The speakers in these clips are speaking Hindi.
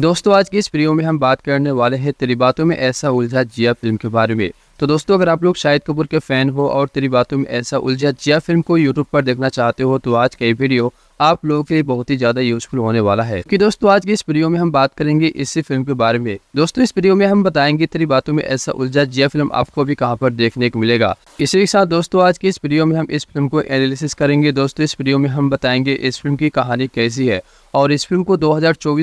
दोस्तों आज की इस वीडियो में हम बात करने वाले हैं तलिबातों में ऐसा उलझा जिया फिल्म के बारे में तो दोस्तों अगर आप लोग शाहिद कपूर के फ़ैन हो और तेरी बातों में ऐसा उलझा जिया फिल्म को यूट्यूब पर देखना चाहते हो तो आज का ये वीडियो आप लोगों के लिए बहुत ही ज़्यादा यूजफुल होने वाला है कि दोस्तों आज की इस वीडियो में हम बात करेंगे इसी फिल्म के बारे में दोस्तों इस वीडियो में हम बताएंगे तेरी बातों में ऐसा उलझा जिया फिल्म आपको भी कहाँ पर देखने को मिलेगा इसी के साथ दोस्तों आज की इस वीडियो में हम इस फिल्म को एनालिसिस करेंगे दोस्तों इस वीडियो में हम बताएंगे इस फिल्म की कहानी कैसी है और इस फिल्म को दो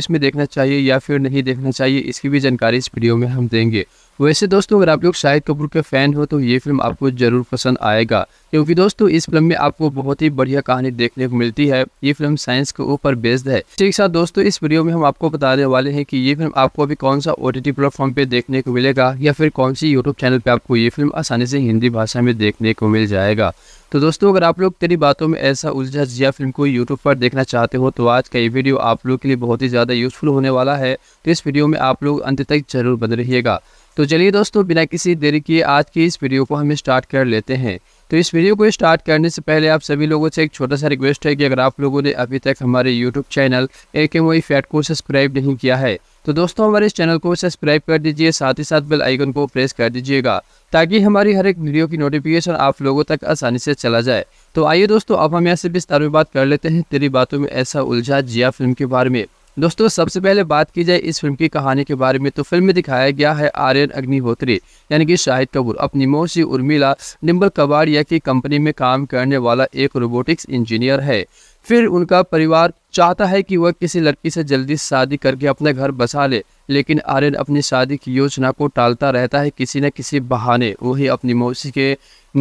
में देखना चाहिए या फिर नहीं देखना चाहिए इसकी भी जानकारी इस वीडियो में हम देंगे वैसे दोस्तों अगर आप लोग शाहिद कपूर के फ़ैन हो तो ये फिल्म आपको ज़रूर पसंद आएगा क्योंकि दोस्तों इस फिल्म में आपको बहुत ही बढ़िया कहानी देखने को मिलती है ये फिल्म साइंस के ऊपर बेस्ड है ठीक साथ दोस्तों इस वीडियो में हम आपको बताने वाले हैं कि ये फिल्म आपको अभी कौन सा ओ टी प्लेटफॉर्म पे देखने को मिलेगा या फिर कौन सी यूट्यूब चैनल पे आपको ये फिल्म आसानी से हिंदी भाषा में देखने को मिल जाएगा तो दोस्तों अगर आप लोग तेरी बातों में ऐसा उलझा जिया फिल्म को यूट्यूब पर देखना चाहते हो तो आज का ये वीडियो आप लोग के लिए बहुत ही ज़्यादा यूजफुल होने वाला है तो इस वीडियो में आप लोग अंत तक जरूर बन रहिएगा तो चलिए दोस्तों बिना किसी देरी के आज की इस वीडियो को हम स्टार्ट कर लेते हैं तो इस वीडियो को स्टार्ट करने से पहले आप सभी लोगों से एक छोटा सा रिक्वेस्ट है कि अगर आप लोगों ने अभी तक हमारे यूट्यूब चैनल ए के मोई फैट को सब्सक्राइब नहीं किया है तो दोस्तों हमारे इस चैनल को सब्सक्राइब कर दीजिए साथ ही साथ बेल आइकन को प्रेस कर दीजिएगा ताकि हमारी हर एक वीडियो की नोटिफिकेशन आप लोगों तक आसानी से चला जाए तो आइए दोस्तों अब हम यहाँ से विस्तार में बात कर लेते हैं तेरी बातों में ऐसा उलझा जिया फिल्म के बारे में दोस्तों सबसे पहले बात की जाए इस फिल्म की कहानी के बारे में तो फिल्म में दिखाया गया है आर्यन अग्निहोत्री यानी कि शाहिद कपूर अपनी मौसी उर्मिला निम्बल कबाड़िया की कंपनी में काम करने वाला एक रोबोटिक्स इंजीनियर है फिर उनका परिवार चाहता है कि वह किसी लड़की से जल्दी शादी करके अपने घर बसा ले लेकिन आर्यन अपनी शादी की योजना को टालता रहता है किसी न किसी बहाने वही अपनी मौसी के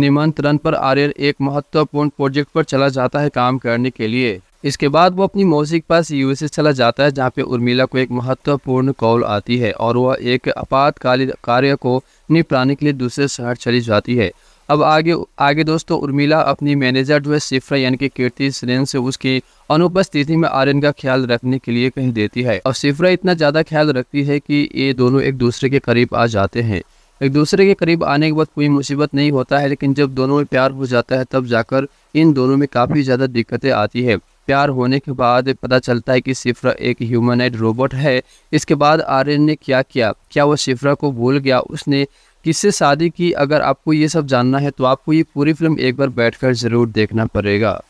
निमंत्रण पर आर्यन एक महत्वपूर्ण प्रोजेक्ट पर चला जाता है काम करने के लिए इसके बाद वो अपनी मौसी के पास यूएसए चला जाता है जहाँ पे उर्मिला को एक महत्वपूर्ण कॉल आती है और वह एक आपातकालीन कार्य को निपटाने के लिए दूसरे शहर चली जाती है अब आगे आगे दोस्तों उर्मिला अपनी मैनेजर जो है सिफ्रा यानी कि कीर्ति सेन से उसकी अनुपस्थिति में आर्यन का ख्याल रखने के लिए कह देती है और सिफ्रा इतना ज़्यादा ख्याल रखती है कि ये दोनों एक दूसरे के करीब आ जाते हैं एक दूसरे के करीब आने के बाद कोई मुसीबत नहीं होता है लेकिन जब दोनों में प्यार हो जाता है तब जाकर इन दोनों में काफ़ी ज़्यादा दिक्कतें आती है प्यार होने के बाद पता चलता है कि शिफ्रा एक ह्यूमनाइड रोबोट है इसके बाद आर्यन ने क्या किया क्या वो शिफ्रा को भूल गया उसने किससे शादी की अगर आपको ये सब जानना है तो आपको ये पूरी फिल्म एक बार बैठकर ज़रूर देखना पड़ेगा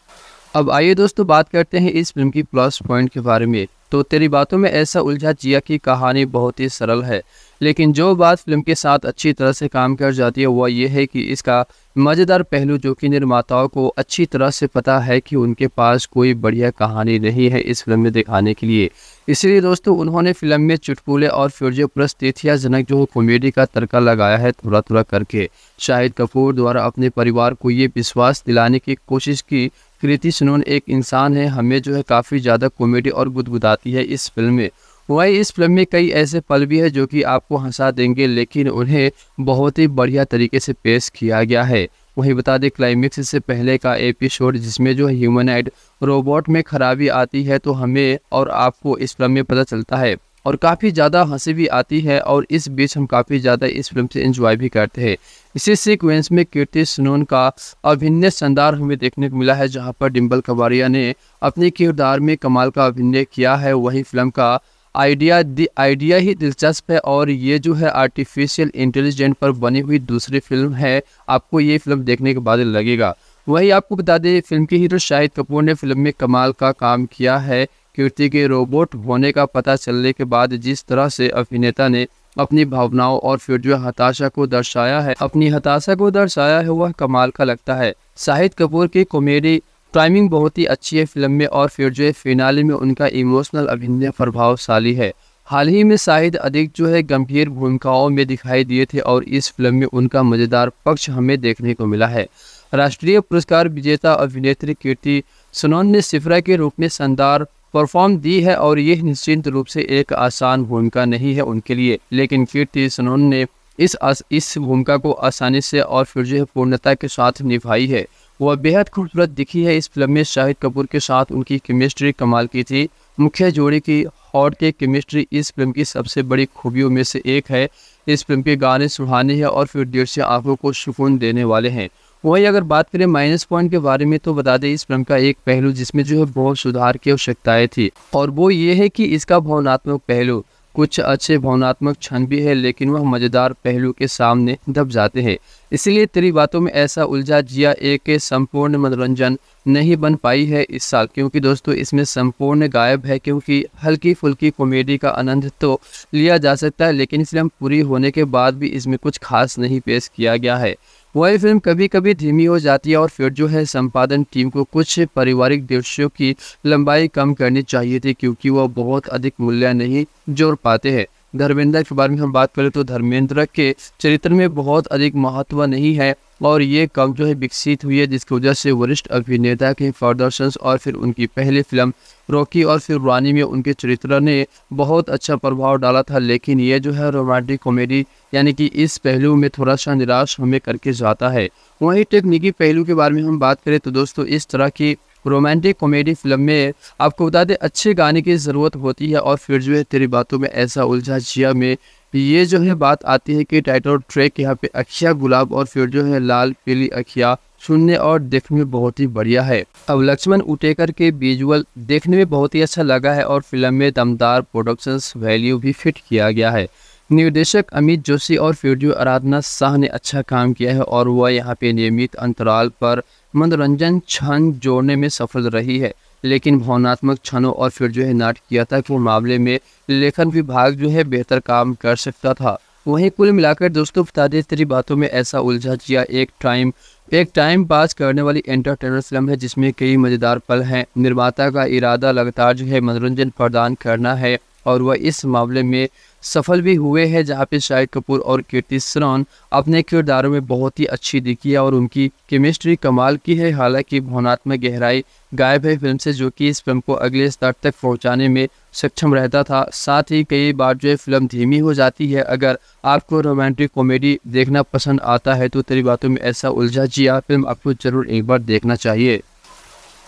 अब आइए दोस्तों बात करते हैं इस फिल्म की प्लस पॉइंट के बारे में तो तेरी बातों में ऐसा उलझा जिया की कहानी बहुत ही सरल है लेकिन जो बात फिल्म के साथ अच्छी तरह से काम कर जाती है वह यह है कि इसका मज़ेदार पहलू जो कि निर्माताओं को अच्छी तरह से पता है कि उनके पास कोई बढ़िया कहानी नहीं है इस फिल्म में दिखाने के लिए इसलिए दोस्तों उन्होंने फिल्म में चुटपुले और फिरजो प्लस तेथियाजनक जो कॉमेडी का तड़का लगाया है थोड़ा थोड़ा करके शाहिद कपूर द्वारा अपने परिवार को ये विश्वास दिलाने की कोशिश की कृति सुनून एक इंसान है हमें जो है काफ़ी ज़्यादा कॉमेडी और गुदगुदाती है इस फिल्म में वही इस फिल्म में कई ऐसे पल भी है जो कि आपको हंसा देंगे लेकिन उन्हें बहुत ही बढ़िया तरीके से पेश किया गया है वहीं बता दें क्लाइमेक्स से पहले का एपिसोड जिसमें जो ह्यूमनाइड रोबोट में खराबी आती है तो हमें और आपको इस फिल्म में पता चलता है और काफ़ी ज़्यादा हंसी भी आती है और इस बीच हम काफ़ी ज़्यादा इस फिल्म से एंजॉय भी करते हैं इसी सीक्वेंस में कीर्ति सुनोन का अभिनय शानदार हमें देखने को मिला है जहां पर डिम्बल कबारिया ने अपने किरदार में कमाल का अभिनय किया है वही फिल्म का आइडिया दी आइडिया ही दिलचस्प है और ये जो है आर्टिफिशियल इंटेलिजेंट पर बनी हुई दूसरी फिल्म है आपको ये फिल्म देखने के बाद लगेगा वही आपको बता दें फिल्म के हीरो शाहिद कपूर ने फिल्म में कमाल का काम किया है कीर्ति के रोबोट होने का पता चलने के बाद जिस तरह से अभिनेता ने अपनी भावनाओं और फिर जो हताशा को दर्शाया है अपनी हताशा को दर्शाया है वह कमाल का लगता है शाहिद कपूर की कॉमेडी टाइमिंग बहुत ही अच्छी है फिल्म में और फिर जो है फिनाले में उनका इमोशनल अभिनय प्रभावशाली है हाल ही में शाहिद अधिक जो है गंभीर भूमिकाओं में दिखाई दिए थे और इस फिल्म में उनका मज़ेदार पक्ष हमें देखने को मिला है राष्ट्रीय पुरस्कार विजेता अभिनेत्री कीर्ति सुनौन ने सिफरा के रूप में शानदार परफॉर्म दी है और यह निश्चित रूप से एक आसान भूमिका नहीं है उनके लिए लेकिन कीर्ति सुनौन ने इस इस भूमिका को आसानी से और फिर जो है पूर्णता के साथ निभाई है वह बेहद खूबसूरत दिखी है इस फिल्म में शाहिद कपूर के साथ उनकी केमिस्ट्री कमाल की थी मुख्य जोड़ी की हॉट के केमिस्ट्री इस फिल्म की सबसे बड़ी खूबियों में से एक है इस फिल्म के गाने सुहाने हैं और फिर देर से आंखों को सुकून देने वाले हैं वहीं अगर बात करें माइनस पॉइंट के बारे में तो बता दें इस फिल्म का एक पहलू जिसमें जो है बहुत सुधार की आवश्यकताएं थी और वो ये है कि इसका भावनात्मक पहलू कुछ अच्छे भावनात्मक क्षण भी है लेकिन वह मज़ेदार पहलू के सामने दब जाते हैं इसलिए तेरी बातों में ऐसा उलझा जिया एक संपूर्ण मनोरंजन नहीं बन पाई है इस साल क्योंकि दोस्तों इसमें संपूर्ण गायब है क्योंकि हल्की फुल्की कॉमेडी का आनंद तो लिया जा सकता है लेकिन फिल्म पूरी होने के बाद भी इसमें कुछ खास नहीं पेश किया गया है वही फिल्म कभी कभी धीमी हो जाती है और फिर जो है संपादन टीम को कुछ पारिवारिक दृश्यों की लंबाई कम करनी चाहिए थी क्योंकि वह बहुत अधिक मूल्य नहीं जोड़ पाते हैं धर्मेंद्र के बारे में हम बात करें तो धर्मेंद्र के चरित्र में बहुत अधिक महत्व नहीं है और ये कम जो है विकसित हुई है जिसकी वजह से वरिष्ठ अभिनेता के प्रदर्शन और फिर उनकी पहली फिल्म रॉकी और फिर रानी में उनके चरित्र ने बहुत अच्छा प्रभाव डाला था लेकिन ये जो है रोमांटिक कॉमेडी यानी कि इस पहलू में थोड़ा सा निराश हमें करके जाता है वहीं टेक्निकी पहलू के बारे में हम बात करें तो दोस्तों इस तरह की रोमांटिक कॉमेडी फिल्म में आपको बता दें अच्छे गाने की ज़रूरत होती है और फिर जो है तेरी बातों में ऐसा उलझा जिया में तो ये जो है बात आती है कि टाइटल और ट्रैक यहाँ पे अखिया गुलाब और फिर जो है लाल पीली अखिया सुनने और देखने में बहुत ही बढ़िया है अब लक्ष्मण उटेकर के विजुअल देखने में बहुत ही अच्छा लगा है और फिल्म में दमदार प्रोडक्शंस वैल्यू भी फिट किया गया है निर्देशक अमित जोशी और वीडियो आराधना शाह ने अच्छा काम किया है और वह यहाँ पे नियमित अंतराल पर मनोरंजन छंद जोड़ने में सफल रही है लेकिन भावनात्मक क्षणों और फिर जो है नाटकीयता के मामले में लेखन विभाग जो है बेहतर काम कर सकता था वहीं कुल मिलाकर दोस्तों ताजे तेरी बातों में ऐसा उलझा जिया एक टाइम एक टाइम पास करने वाली एंटरटेनर फिल्म है जिसमें कई मज़ेदार पल हैं निर्माता का इरादा लगातार जो है मनोरंजन प्रदान करना है और वह इस मामले में सफल भी हुए हैं जहाँ पे शाहिद कपूर और कीर्ति सरोन अपने किरदारों में बहुत ही अच्छी दिखी है और उनकी केमिस्ट्री कमाल की है हालांकि भावनात्मक गहराई गायब है फिल्म से जो कि इस फिल्म को अगले स्तर तक पहुंचाने में सक्षम रहता था साथ ही कई बार जो है फिल्म धीमी हो जाती है अगर आपको रोमांटिक कॉमेडी देखना पसंद आता है तो तेरी बातों में ऐसा उलझा जिया फिल्म आपको जरूर एक बार देखना चाहिए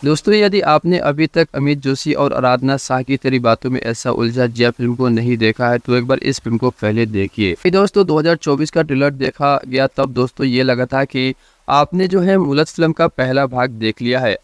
दोस्तों यदि आपने अभी तक अमित जोशी और आराधना शाह की तेरी बातों में ऐसा उलझा जिया फिल्म को नहीं देखा है तो एक बार इस फिल्म को पहले देखिए दोस्तों 2024 का ट्रेलर देखा गया तब दोस्तों ये लगा था कि आपने जो है मुलत फिल्म का पहला भाग देख लिया है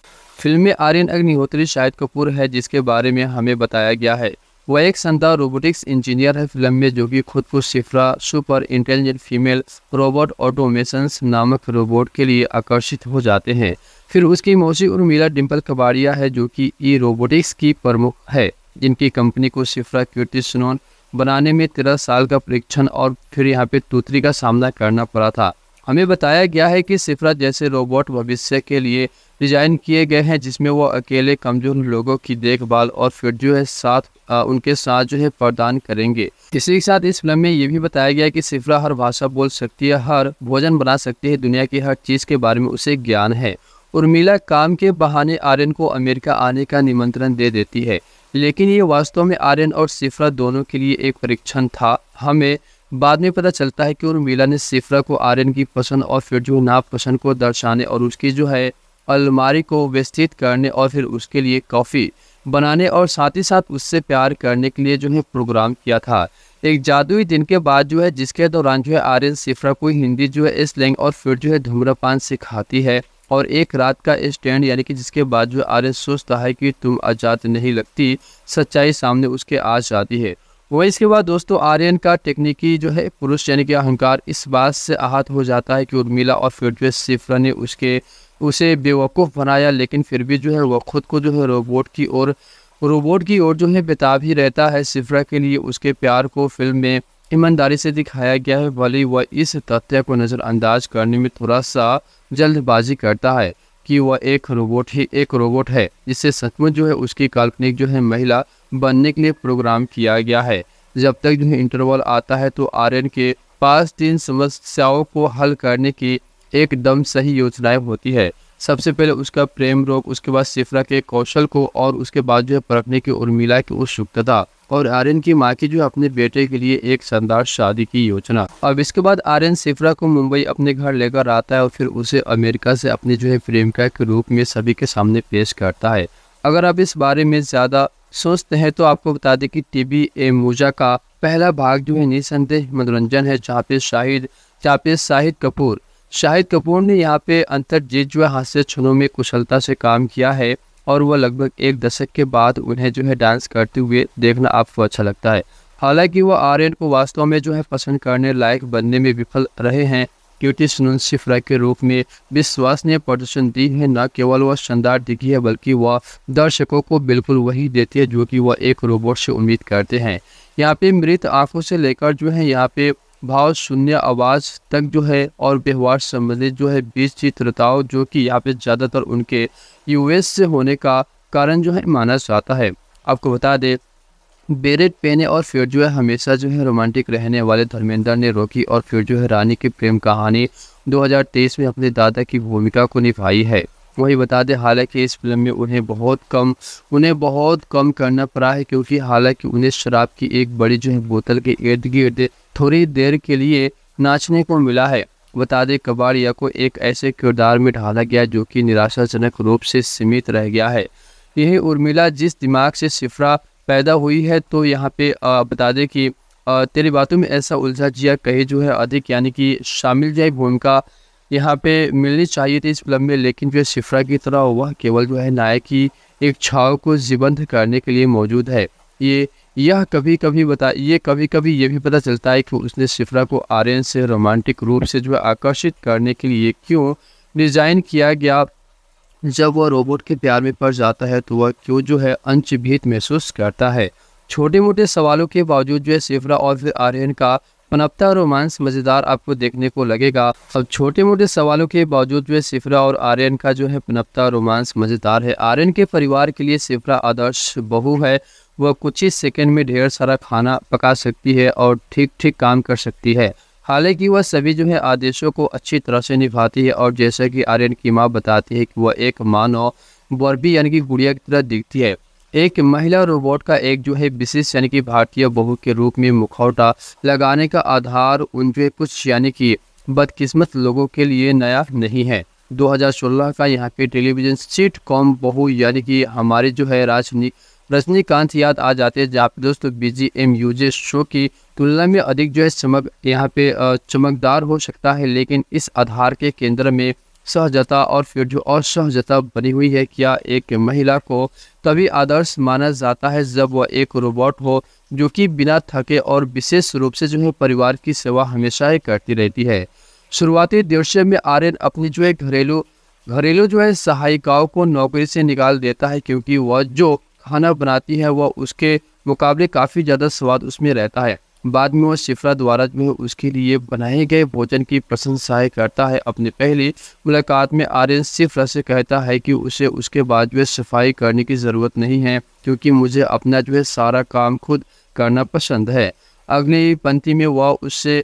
फिल्म में आर्यन अग्निहोत्री शाहिद कपूर है जिसके बारे में हमें बताया गया है वह एक शानदार रोबोटिक्स इंजीनियर है फिल्म में जो कि खुद को Sifra super intelligent female robot automations नामक रोबोट के लिए आकर्षित हो जाते हैं फिर उसकी मौसी उर्मिला डिम्पल कबाड़िया है जो कि ई रोबोटिक्स की प्रमुख है जिनकी कंपनी को शिफ्रा कीर्ति सुनोन बनाने में तेरह साल का परीक्षण और फिर यहाँ पे तूतरी का सामना करना पड़ा था हमें बताया गया है कि सिफरा जैसे रोबोट भविष्य के लिए डिजाइन किए गए हैं जिसमें वो अकेले कमजोर लोगों की देखभाल और फिर जो है साथ आ, उनके साथ जो है प्रदान करेंगे इसी के साथ इस फिल्म में ये भी बताया गया है कि सिफरा हर भाषा बोल सकती है हर भोजन बना सकती है दुनिया की हर चीज़ के बारे में उसे ज्ञान है उर्मिला काम के बहाने आर्यन को अमेरिका आने का निमंत्रण दे देती है लेकिन ये वास्तव में आर्यन और सिफरा दोनों के लिए एक परीक्षण था हमें बाद में पता चलता है कि उर्मिला ने सिफरा को आर्यन की पसंद और फिर जो नापसंद को दर्शाने और उसकी जो है अलमारी को व्यस्त करने और फिर उसके लिए कॉफ़ी बनाने और साथ ही साथ उससे प्यार करने के लिए जो है प्रोग्राम किया था एक जादुई दिन के बाद जो है जिसके दौरान जो है आर्यन सिफरा को हिंदी जो है स्लैंग और फिर जो है धूम्रपान सिखाती है और एक रात का स्टैंड यानी कि जिसके बाद जो आर्यन सोचता है कि तुम आज़ाद नहीं लगती सच्चाई सामने उसके आ जाती है वही इसके बाद दोस्तों आर्यन का टेक्निकी जो है पुरुष यानी कि अहंकार इस बात से आहत हो जाता है कि उर्मिला और फिटवेस सिफ्रा ने उसके उसे बेवकूफ़ बनाया लेकिन फिर भी जो है वह खुद को जो है रोबोट की ओर रोबोट की ओर जो है बेताब ही रहता है सिफ्रा के लिए उसके प्यार को फिल्म में ईमानदारी से दिखाया गया है भले वह इस तथ्य को नज़रअंदाज करने में थोड़ा सा जल्दबाजी करता है कि वह एक रोबोट ही एक रोबोट है जिससे सचमुच जो है उसकी काल्पनिक जो है महिला बनने के लिए प्रोग्राम किया गया है जब तक जो है इंटरवल आता है तो आर्यन के पास तीन समस्याओं को हल करने की एकदम सही योजनाएं होती है सबसे पहले उसका प्रेम रोग उसके बाद सिफरा के कौशल को और उसके बाद जो है परखने की उर्मिला की उत्सुकता और आर्यन की माँ की जो अपने बेटे के लिए एक शानदार शादी की योजना अब इसके बाद आर्यन सिफरा को मुंबई अपने घर लेकर आता है और फिर उसे अमेरिका से अपने जो है प्रेमिका के रूप में सभी के सामने पेश करता है अगर आप इस बारे में ज़्यादा सोचते हैं तो आपको बता दें कि टीबी ए मूजा का पहला भाग जो है निसंदेह मनोरंजन है जहाँ पे शाहिद जहाँ पे शाहिद कपूर शाहिद कपूर ने यहाँ पे जीत जो है हास्य क्षणों में कुशलता से काम किया है और वह लगभग एक दशक के बाद उन्हें जो है डांस करते हुए देखना आपको अच्छा लगता है हालांकि वह आर्यन को वास्तव में जो है पसंद करने लायक बनने में विफल रहे हैं क्योंकि सुनन सिफ्रा के रूप में विश्वास ने प्रदर्शन दी है न केवल वह शानदार दिखी है बल्कि वह दर्शकों को बिल्कुल वही देती है जो कि वह एक रोबोट से उम्मीद करते हैं यहाँ पे मृत आंखों से लेकर जो है यहाँ पे भाव शून्य आवाज़ तक जो है और व्यवहार संबंधित जो है बीच चित्रताओं जो कि यहाँ पे ज़्यादातर उनके यूएस से होने का कारण जो है माना जाता है आपको बता दें बेरेट पेने और फिर जो है हमेशा जो है रोमांटिक रहने वाले धर्मेंद्र ने रोकी और फिर जो है रानी की प्रेम कहानी 2023 में अपने दादा की भूमिका को निभाई है वही बता दें हालांकि इस फिल्म में उन्हें बहुत कम उन्हें बहुत कम करना पड़ा है क्योंकि हालांकि उन्हें शराब की एक बड़ी जो है बोतल के इर्द गिर्द थोड़ी देर के लिए नाचने को मिला है बता दें कबाड़िया को एक ऐसे किरदार में ढाला गया जो कि निराशाजनक रूप से सीमित रह गया है यही उर्मिला जिस दिमाग से सिफरा पैदा हुई है तो यहाँ पे बता दें कि तेरी बातों में ऐसा उलझा जिया कहे जो है अधिक यानी कि शामिल जाए भूमिका यहाँ पे मिलनी चाहिए थी इस फिल्म में लेकिन जो सिफरा शिफ्रा की तरह हुआ केवल जो है नायक की एक छाव को जीवंत करने के लिए मौजूद है ये यह कभी कभी बता ये कभी कभी ये भी पता चलता है कि उसने शिफ्रा को आर्यन से रोमांटिक रूप से जो है आकर्षित करने के लिए क्यों डिज़ाइन किया गया जब वह रोबोट के प्यार में पड़ जाता है तो वह क्यों जो है अंशभीत महसूस करता है छोटे मोटे सवालों के बावजूद जो है सिफरा और फिर आर्यन का पनपता रोमांस मज़ेदार आपको देखने को लगेगा अब छोटे मोटे सवालों के बावजूद वे सिफरा और आर्यन का जो है पनपता रोमांस मज़ेदार है आर्यन के परिवार के लिए सिफरा आदर्श बहू है वह कुछ ही सेकेंड में ढेर सारा खाना पका सकती है और ठीक ठीक काम कर सकती है हालांकि वह सभी जो है आदेशों को अच्छी तरह से निभाती है और जैसा कि आर्यन की माँ बताती है कि वह एक मानव बर्बी यानी कि गुड़िया की तरह दिखती है एक महिला रोबोट का एक जो है विशेष यानी कि भारतीय बहू के रूप में मुखौटा लगाने का आधार उनके कुछ यानी कि बदकिस्मत लोगों के लिए नया नहीं है 2016 का यहाँ पे टेलीविजन सीट कॉम बहू यानी कि हमारे जो है राजनी रजनीकांत याद आ जाते हैं जहाँ पे दोस्तों B G M UJ show की तुलना में अधिक जो है चमक यहाँ पे चमकदार हो सकता है लेकिन इस आधार के केंद्र में सहजता और फिर और सहजता बनी हुई है क्या एक महिला को तभी आदर्श माना जाता है जब वह एक रोबोट हो जो कि बिना थके और विशेष रूप से जो है परिवार की सेवा हमेशा ही करती रहती है शुरुआती दृश्य में आर्यन अपनी जो है घरेलू घरेलू जो है सहायिकाओं को नौकरी से निकाल देता है क्योंकि वह जो खाना बनाती है वह उसके मुकाबले काफ़ी ज़्यादा स्वाद उसमें रहता है बाद में वह शिफ्रा द्वारा जो उसके लिए बनाए गए भोजन की प्रशंसाएँ करता है अपनी पहली मुलाकात में आर्यन शिफ्रा से कहता है कि उसे उसके बाद जो सफाई करने की ज़रूरत नहीं है क्योंकि मुझे अपना जो है सारा काम खुद करना पसंद है अगली पंक्ति में वह उससे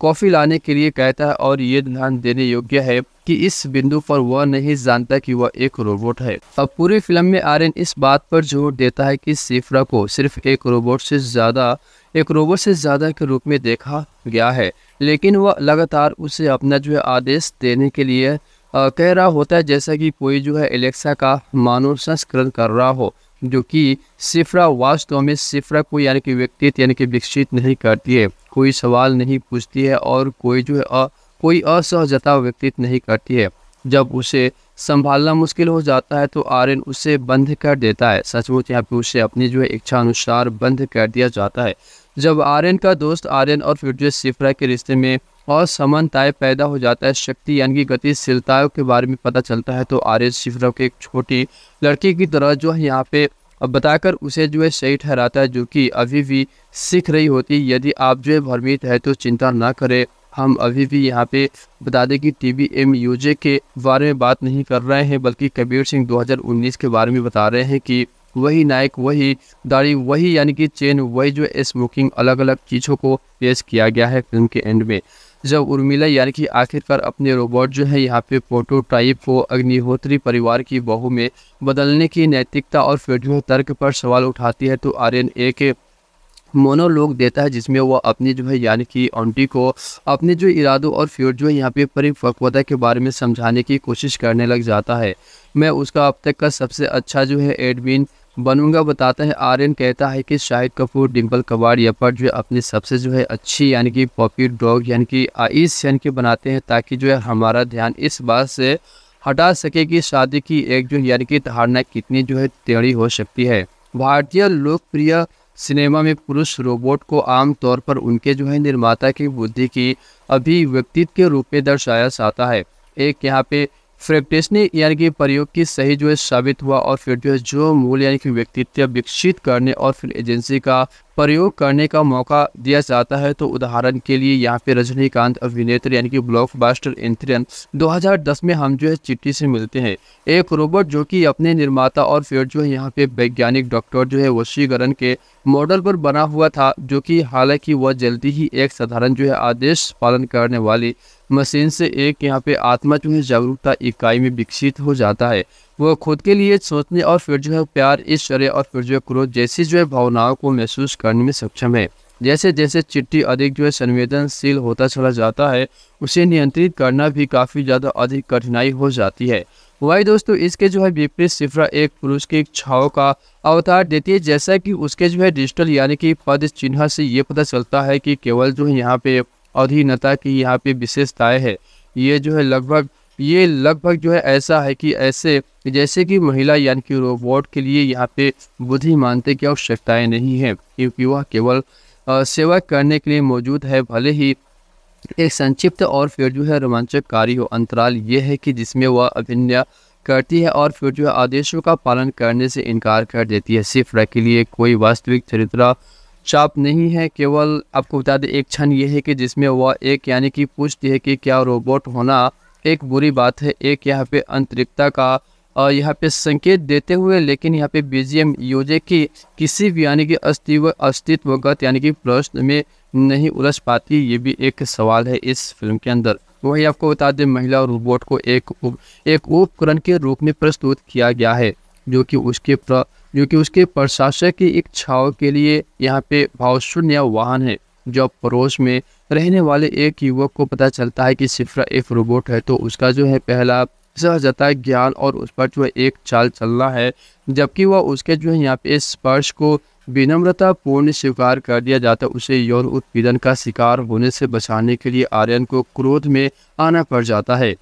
कॉफ़ी लाने के लिए कहता है और ये ध्यान देने योग्य है कि इस बिंदु पर वह नहीं जानता कि वह एक रोबोट है अब पूरी फिल्म में आर्यन इस बात पर जोर देता है कि सिफ्रा को सिर्फ एक रोबोट से ज़्यादा एक रोबोट से ज़्यादा के रूप में देखा गया है लेकिन वह लगातार उसे अपना जो है आदेश देने के लिए आ, कह रहा होता है जैसा कि कोई जो है एलेक्सा का मानव संस्करण कर रहा हो जो कि सिफरा वास्तव में सिफरा को यानी कि व्यक्तित्व यानी कि विकसित नहीं करती है कोई सवाल नहीं पूछती है और कोई जो है आ, कोई असहजता व्यक्तित्व नहीं करती है जब उसे संभालना मुश्किल हो जाता है तो आर्यन उसे बंद कर देता है सचमुच यहाँ पे उसे अपनी जो है इच्छा अनुसार बंद कर दिया जाता है जब आर्यन का दोस्त आर्यन और फ्यूचर सिफ्रा के रिश्ते में और समानताएं पैदा हो जाता है शक्ति यानी कि गतिशीलताओं के बारे में पता चलता है तो आर्यन सिफ्रा के एक छोटी लड़की की तरह जो है यहाँ पे बताकर उसे जो है सही ठहराता है जो कि अभी भी सीख रही होती है यदि आप जो है भ्रमित है तो चिंता ना करें हम अभी भी यहाँ पे बता दें कि T V M U J के बारे में बात नहीं कर रहे हैं बल्कि कबीर सिंह 2019 के बारे में बता रहे हैं कि वही नाइक वही दाढ़ी वही यानी कि चेन वही जो स्मोकिंग अलग अलग चीज़ों को पेश किया गया है फिल्म के एंड में जब उर्मिला यानी कि आखिरकार अपने रोबोट जो है यहाँ पे प्रोटोटाइप को अग्निहोत्री परिवार की बहू में बदलने की नैतिकता और फेडियो तर्क पर सवाल उठाती है तो आर्यन ए के मोनोलोग देता है जिसमें वह अपनी जो है यानी कि ऑन्टी को अपने जो इरादों और फ्यूर जो है यहाँ पे परिपक्वता के बारे में समझाने की कोशिश करने लग जाता है मैं उसका अब तक का सबसे अच्छा जो है एडमिन बनूंगा बताता है आर्यन कहता है कि शाहिद कपूर डिम्पल कबाड़ पर जो है अपनी सबसे जो है अच्छी यानी कि पॉपुलर डॉग यानी कि आईस यानी कि बनाते हैं ताकि जो है हमारा ध्यान इस बात से हटा सके कि शादी की एक जो यानी कि धारणा कितनी जो है टेढ़ी हो सकती है भारतीय लोकप्रिय सिनेमा में पुरुष रोबोट को आमतौर पर उनके जो है निर्माता की बुद्धि की अभिव्यक्तित्व के रूप में दर्शाया जाता है एक यहाँ पे फ्रेप्टेशनी यानी कि प्रयोग की सही जो है साबित हुआ और फिर जो है जो मूल यानी कि व्यक्तित्व विकसित करने और फिर एजेंसी का प्रयोग करने का मौका दिया जाता है तो उदाहरण के लिए यहाँ पे रजनीकांत अभिनेत्र यानी कि ब्लॉकबस्टर एंथ्रियन 2010 में हम जो है चिट्ठी से मिलते हैं एक रोबोट जो कि अपने निर्माता और फिर जो है यहाँ पे वैज्ञानिक डॉक्टर जो है वशीकरण के मॉडल पर बना हुआ था जो कि हालांकि वह जल्दी ही एक साधारण जो है आदेश पालन करने वाली मशीन से एक यहाँ पे आत्मा जो है जागरूकता इकाई में विकसित हो जाता है वो खुद के लिए सोचने और फिर जो है प्यार ईश्वर्य और फिर जो है क्रोध जैसी जो है भावनाओं को महसूस करने में सक्षम है जैसे जैसे चिट्ठी अधिक जो है संवेदनशील होता चला जाता है उसे नियंत्रित करना भी काफ़ी ज़्यादा अधिक कठिनाई हो जाती है वही दोस्तों इसके जो है विपरीत सिफरा एक पुरुष की इच्छाओं का अवतार देती है जैसा कि उसके जो है डिजिटल यानी कि पद चिन्ह से ये पता चलता है कि केवल जो है यहाँ पे अधीनता की यहाँ पे विशेषताएँ है ये जो है लगभग ये लगभग जो है ऐसा है कि ऐसे जैसे कि महिला यानी कि रोबोट के लिए यहाँ पे बुद्धि मानते की आवश्यकताएं नहीं है क्योंकि वह केवल सेवा करने के लिए मौजूद है भले ही एक संक्षिप्त और फिर जो है रोमांचक कार्य हो अंतराल ये है कि जिसमें वह अभिनय करती है और फिर जो है आदेशों का पालन करने से इनकार कर देती है सिर्फ के लिए कोई वास्तविक चरित्र चाप नहीं है केवल आपको बता दें एक क्षण ये है कि जिसमें वह एक यानी कि पूछती है कि क्या रोबोट होना एक बुरी बात है एक यहाँ पे अंतरिक्षता का यहाँ पे संकेत देते हुए लेकिन यहाँ पे बीजेम यूजे की किसी भी यानी कि अस्तित्व अस्तित्वगत यानी कि प्रश्न में नहीं उलझ पाती ये भी एक सवाल है इस फिल्म के अंदर वही आपको बता दें महिला रोबोट को एक उप, एक उपकरण के रूप में प्रस्तुत किया गया है जो कि उसके प्र, जो कि उसके प्रशासक की इच्छाओं के लिए यहाँ पे भावशून्य वाहन है जो पड़ोस में रहने वाले एक युवक को पता चलता है कि सिफरा एक रोबोट है तो उसका जो है पहला सह जाता है ज्ञान और उस पर जो है एक चाल चलना है जबकि वह उसके जो है यहाँ पे स्पर्श को विनम्रता पूर्ण स्वीकार कर दिया जाता है उसे यौन उत्पीड़न का शिकार होने से बचाने के लिए आर्यन को क्रोध में आना पड़ जाता है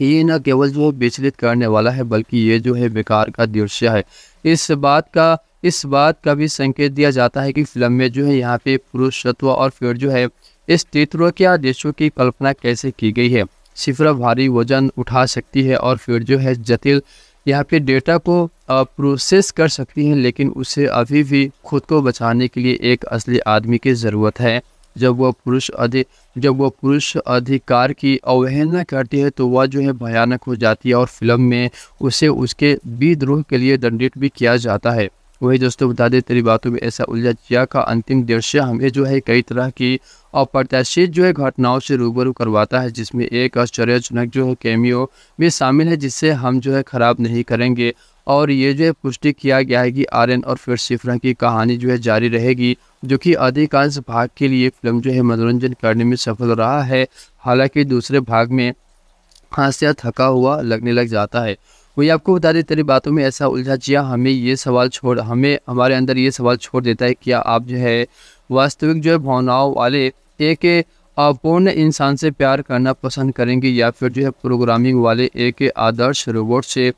ये न केवल जो विचलित करने वाला है बल्कि ये जो है बेकार का दृश्य है इस बात का इस बात का भी संकेत दिया जाता है कि फिल्म में जो है यहाँ पे पुरुषत्व और फिर जो है इस तीतरों के आदेशों की कल्पना कैसे की गई है सिफर भारी वजन उठा सकती है और फिर जो है जटिल यहाँ पे डेटा को प्रोसेस कर सकती है लेकिन उसे अभी भी खुद को बचाने के लिए एक असली आदमी की ज़रूरत है जब वह पुरुष अधि जब वह पुरुष अधिकार की अवहेलना करती है तो वह जो है भयानक हो जाती है और फिल्म में उसे उसके विद्रोह के लिए दंडित भी किया जाता है वही दोस्तों बता दें तेरी बातों में ऐसा उलझा जिया का अंतिम दृश्य हमें जो है कई तरह की अप्रत्याशित जो है घटनाओं से रूबरू करवाता है जिसमें एक आश्चर्यजनक जो है कैमियो भी शामिल है जिससे हम जो है ख़राब नहीं करेंगे और ये जो है पुष्टि किया गया है कि आर्यन और फिर सिफरा की कहानी जो है जारी रहेगी जो कि अधिकांश भाग के लिए फिल्म जो है मनोरंजन करने में सफल रहा है हालांकि दूसरे भाग में हाँसिया थका हुआ लगने लग जाता है वही आपको बता दें तेरी बातों में ऐसा उलझा जिया हमें ये सवाल छोड़ हमें हमारे अंदर ये सवाल छोड़ देता है क्या आप जो है वास्तविक जो है भावनाओं वाले एक अपूर्ण इंसान से प्यार करना पसंद करेंगे या फिर जो है प्रोग्रामिंग वाले एक आदर्श रोबोट से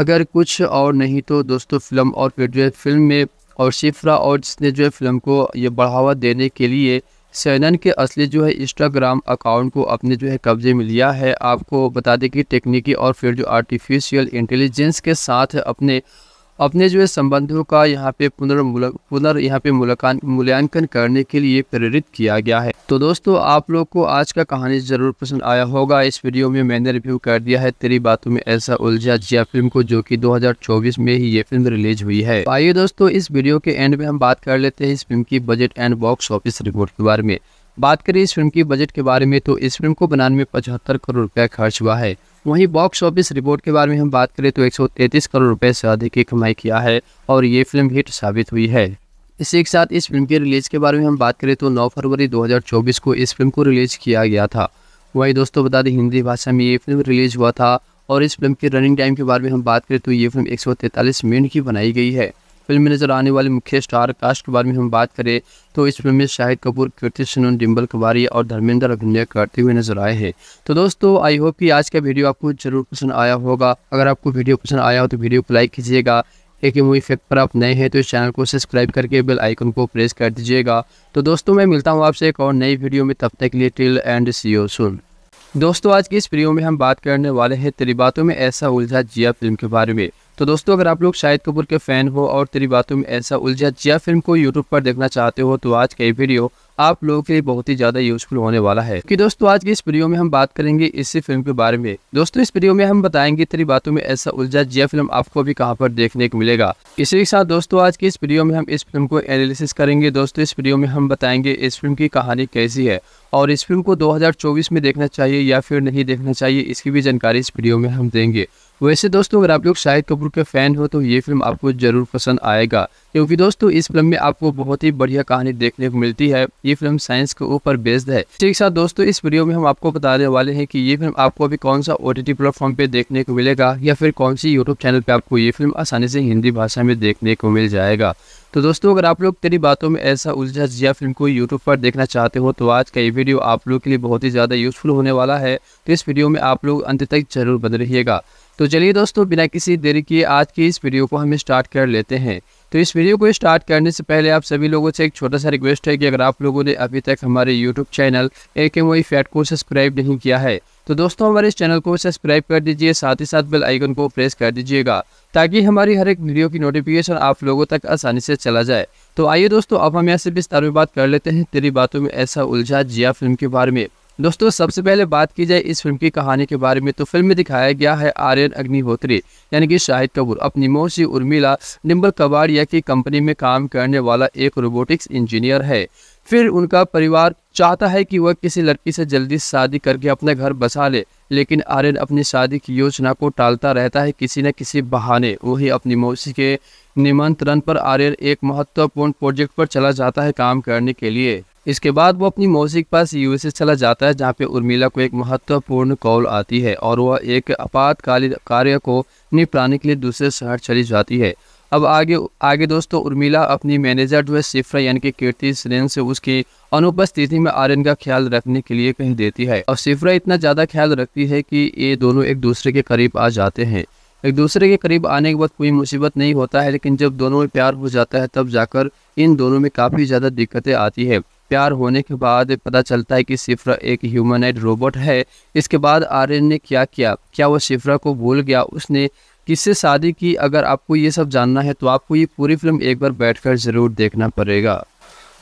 अगर कुछ और नहीं तो दोस्तों फिल्म और फिर जो है फिल्म में और शिफ्रा और जिसने जो है फिल्म को ये बढ़ावा देने के लिए सैनन के असली जो है इंस्टाग्राम अकाउंट को अपने जो है कब्जे में लिया है आपको बता दें कि तकनीकी और फिर जो आर्टिफिशियल इंटेलिजेंस के साथ अपने अपने जो है संबंधों का यहाँ पे पुनर्मूल पुनर् यहाँ पे मूल्यांकन करने के लिए प्रेरित किया गया है तो दोस्तों आप लोग को आज का कहानी जरूर पसंद आया होगा इस वीडियो में मैंने रिव्यू कर दिया है तेरी बातों में ऐसा उलझा जिया फिल्म को जो कि 2024 में ही ये फिल्म रिलीज हुई है तो आइए दोस्तों इस वीडियो के एंड में हम बात कर लेते हैं इस फिल्म की budget and box office report के बारे में बात करें इस फिल्म की बजट के बारे में तो इस फिल्म को बनाने में पचहत्तर करोड़ रुपया खर्च हुआ है वहीं बॉक्स ऑफिस रिपोर्ट के बारे में हम बात करें तो 133 करोड़ रुपए से अधिक की कमाई किया है और ये फिल्म हिट साबित हुई है इसी के साथ इस फिल्म के रिलीज़ के बारे में हम बात करें तो 9 फरवरी 2024 को इस फिल्म को रिलीज़ किया गया था वहीं दोस्तों बता दें हिंदी भाषा में ये फिल्म रिलीज़ हुआ था और इस फिल्म की रनिंग टाइम के बारे में हम बात करें तो ये फिल्म एक मिनट की बनाई गई है फिल्म में नजर आने वाले मुख्य स्टार कास्ट के बारे में हम बात करें तो इस फिल्म में शाहिद कपूर कीर्ति सनून डिम्बल कुमारी और धर्मेंद्र अभिनय करते हुए नजर आए हैं तो दोस्तों आई होप कि आज का वीडियो आपको जरूर पसंद आया होगा अगर आपको वीडियो पसंद आया हो तो वीडियो को लाइक कीजिएगा एक मूवी फैक्ट पर आप नए हैं तो इस चैनल को सब्सक्राइब करके बेल आइकन को प्रेस कर दीजिएगा तो दोस्तों मैं मिलता हूँ आपसे एक और नई वीडियो में तब तक के लिए टिल एंड सी ओ सुन दोस्तों आज की इस वीडियो में हम बात करने वाले हैं तेरी बातों में ऐसा उलझा जिया फिल्म के बारे में तो दोस्तों अगर आप लोग शाहिद कपूर के फ़ैन हो और तेरी बातों में ऐसा उलझा जिया फिल्म को यूट्यूब पर देखना चाहते हो तो आज का ये वीडियो आप लोगों के लिए बहुत ही ज़्यादा यूजफुल होने वाला है कि दोस्तों आज की इस वीडियो में हम बात करेंगे इसी फिल्म के बारे में दोस्तों इस वीडियो में हम बताएंगे तेरी बातों में ऐसा उलझा जिया फिल्म आपको भी कहाँ पर देखने को मिलेगा इसी के साथ दोस्तों आज की इस वीडियो में हम इस फिल्म को एनालिसिस करेंगे दोस्तों इस वीडियो में हम बताएंगे इस फिल्म की कहानी कैसी है और इस फिल्म को 2024 में देखना चाहिए या फिर नहीं देखना चाहिए इसकी भी जानकारी इस वीडियो में हम देंगे वैसे दोस्तों अगर आप लोग शाहिद कपूर के फ़ैन हो तो ये फिल्म आपको ज़रूर पसंद आएगा क्योंकि दोस्तों इस फिल्म में आपको बहुत ही बढ़िया कहानी देखने को मिलती है ये फिल्म साइंस के ऊपर बेस्ड है ठीक साथ दोस्तों इस वीडियो में हम आपको बताने वाले हैं कि ये फिल्म आपको अभी कौन सा ओ टी प्लेटफॉर्म पे देखने को मिलेगा या फिर कौन सी यूट्यूब चैनल पे आपको ये फिल्म आसानी से हिंदी भाषा में देखने को मिल जाएगा तो दोस्तों अगर आप लोग तेरी बातों में ऐसा उलझा जिया फिल्म को यूट्यूब पर देखना चाहते हो तो आज का ये वीडियो आप लोग के लिए बहुत ही ज़्यादा यूजफुल होने वाला है तो इस वीडियो में आप लोग अंत तक जरूर बन रहिएगा तो चलिए दोस्तों बिना किसी देरी के आज की इस वीडियो को हम स्टार्ट कर लेते हैं तो इस वीडियो को स्टार्ट करने से पहले आप सभी लोगों से एक छोटा सा रिक्वेस्ट है कि अगर आप लोगों ने अभी तक हमारे यूट्यूब चैनल ए के फैट को सब्सक्राइब नहीं किया है तो दोस्तों हमारे इस चैनल को सब्सक्राइब कर दीजिए साथ ही साथ बेल आइकन को प्रेस कर दीजिएगा ताकि हमारी हर एक वीडियो की नोटिफिकेशन आप लोगों तक आसानी से चला जाए तो आइए दोस्तों अब हम यहाँ से विस्तार में बात कर लेते हैं तेरी बातों में ऐसा उलझा जिया फिल्म के बारे में दोस्तों सबसे पहले बात की जाए इस फिल्म की कहानी के बारे में तो फिल्म में दिखाया गया है आर्यन अग्निहोत्री यानी कि शाहिद कपूर अपनी मौसी उर्मिला निम्बल कबाड़िया की कंपनी में काम करने वाला एक रोबोटिक्स इंजीनियर है फिर उनका परिवार चाहता है कि वह किसी लड़की से जल्दी शादी करके अपना घर बसा ले लेकिन आर्यन अपनी शादी की योजना को टालता रहता है किसी न किसी बहाने वही अपनी मौसी के निमंत्रण पर आर्यन एक महत्वपूर्ण प्रोजेक्ट पर चला जाता है काम करने के लिए इसके बाद वो अपनी मौसी के पास यूएसए चला जाता है जहाँ पे उर्मिला को एक महत्वपूर्ण कॉल आती है और वह एक आपातकालीन कार्य को निपटाने के लिए दूसरे शहर चली जाती है अब आगे आगे दोस्तों उर्मिला अपनी मैनेजर जो है सिफ्रा यानी कि कीर्ति सरेन से उसकी अनुपस्थिति में आर्यन का ख्याल रखने के लिए कहीं देती है और सिफ्रा इतना ज़्यादा ख्याल रखती है कि ये दोनों एक दूसरे के करीब आ जाते हैं एक दूसरे के करीब आने के बाद कोई मुसीबत नहीं होता है लेकिन जब दोनों में प्यार हो जाता है तब जाकर इन दोनों में काफ़ी ज़्यादा दिक्कतें आती है प्यार होने के बाद पता चलता है कि सिफ्रा एक ह्यूमनाइड रोबोट है इसके बाद आर्यन ने क्या किया क्या वो सिफ्रा को भूल गया उसने किससे शादी की अगर आपको ये सब जानना है तो आपको ये पूरी फिल्म एक बार बैठकर ज़रूर देखना पड़ेगा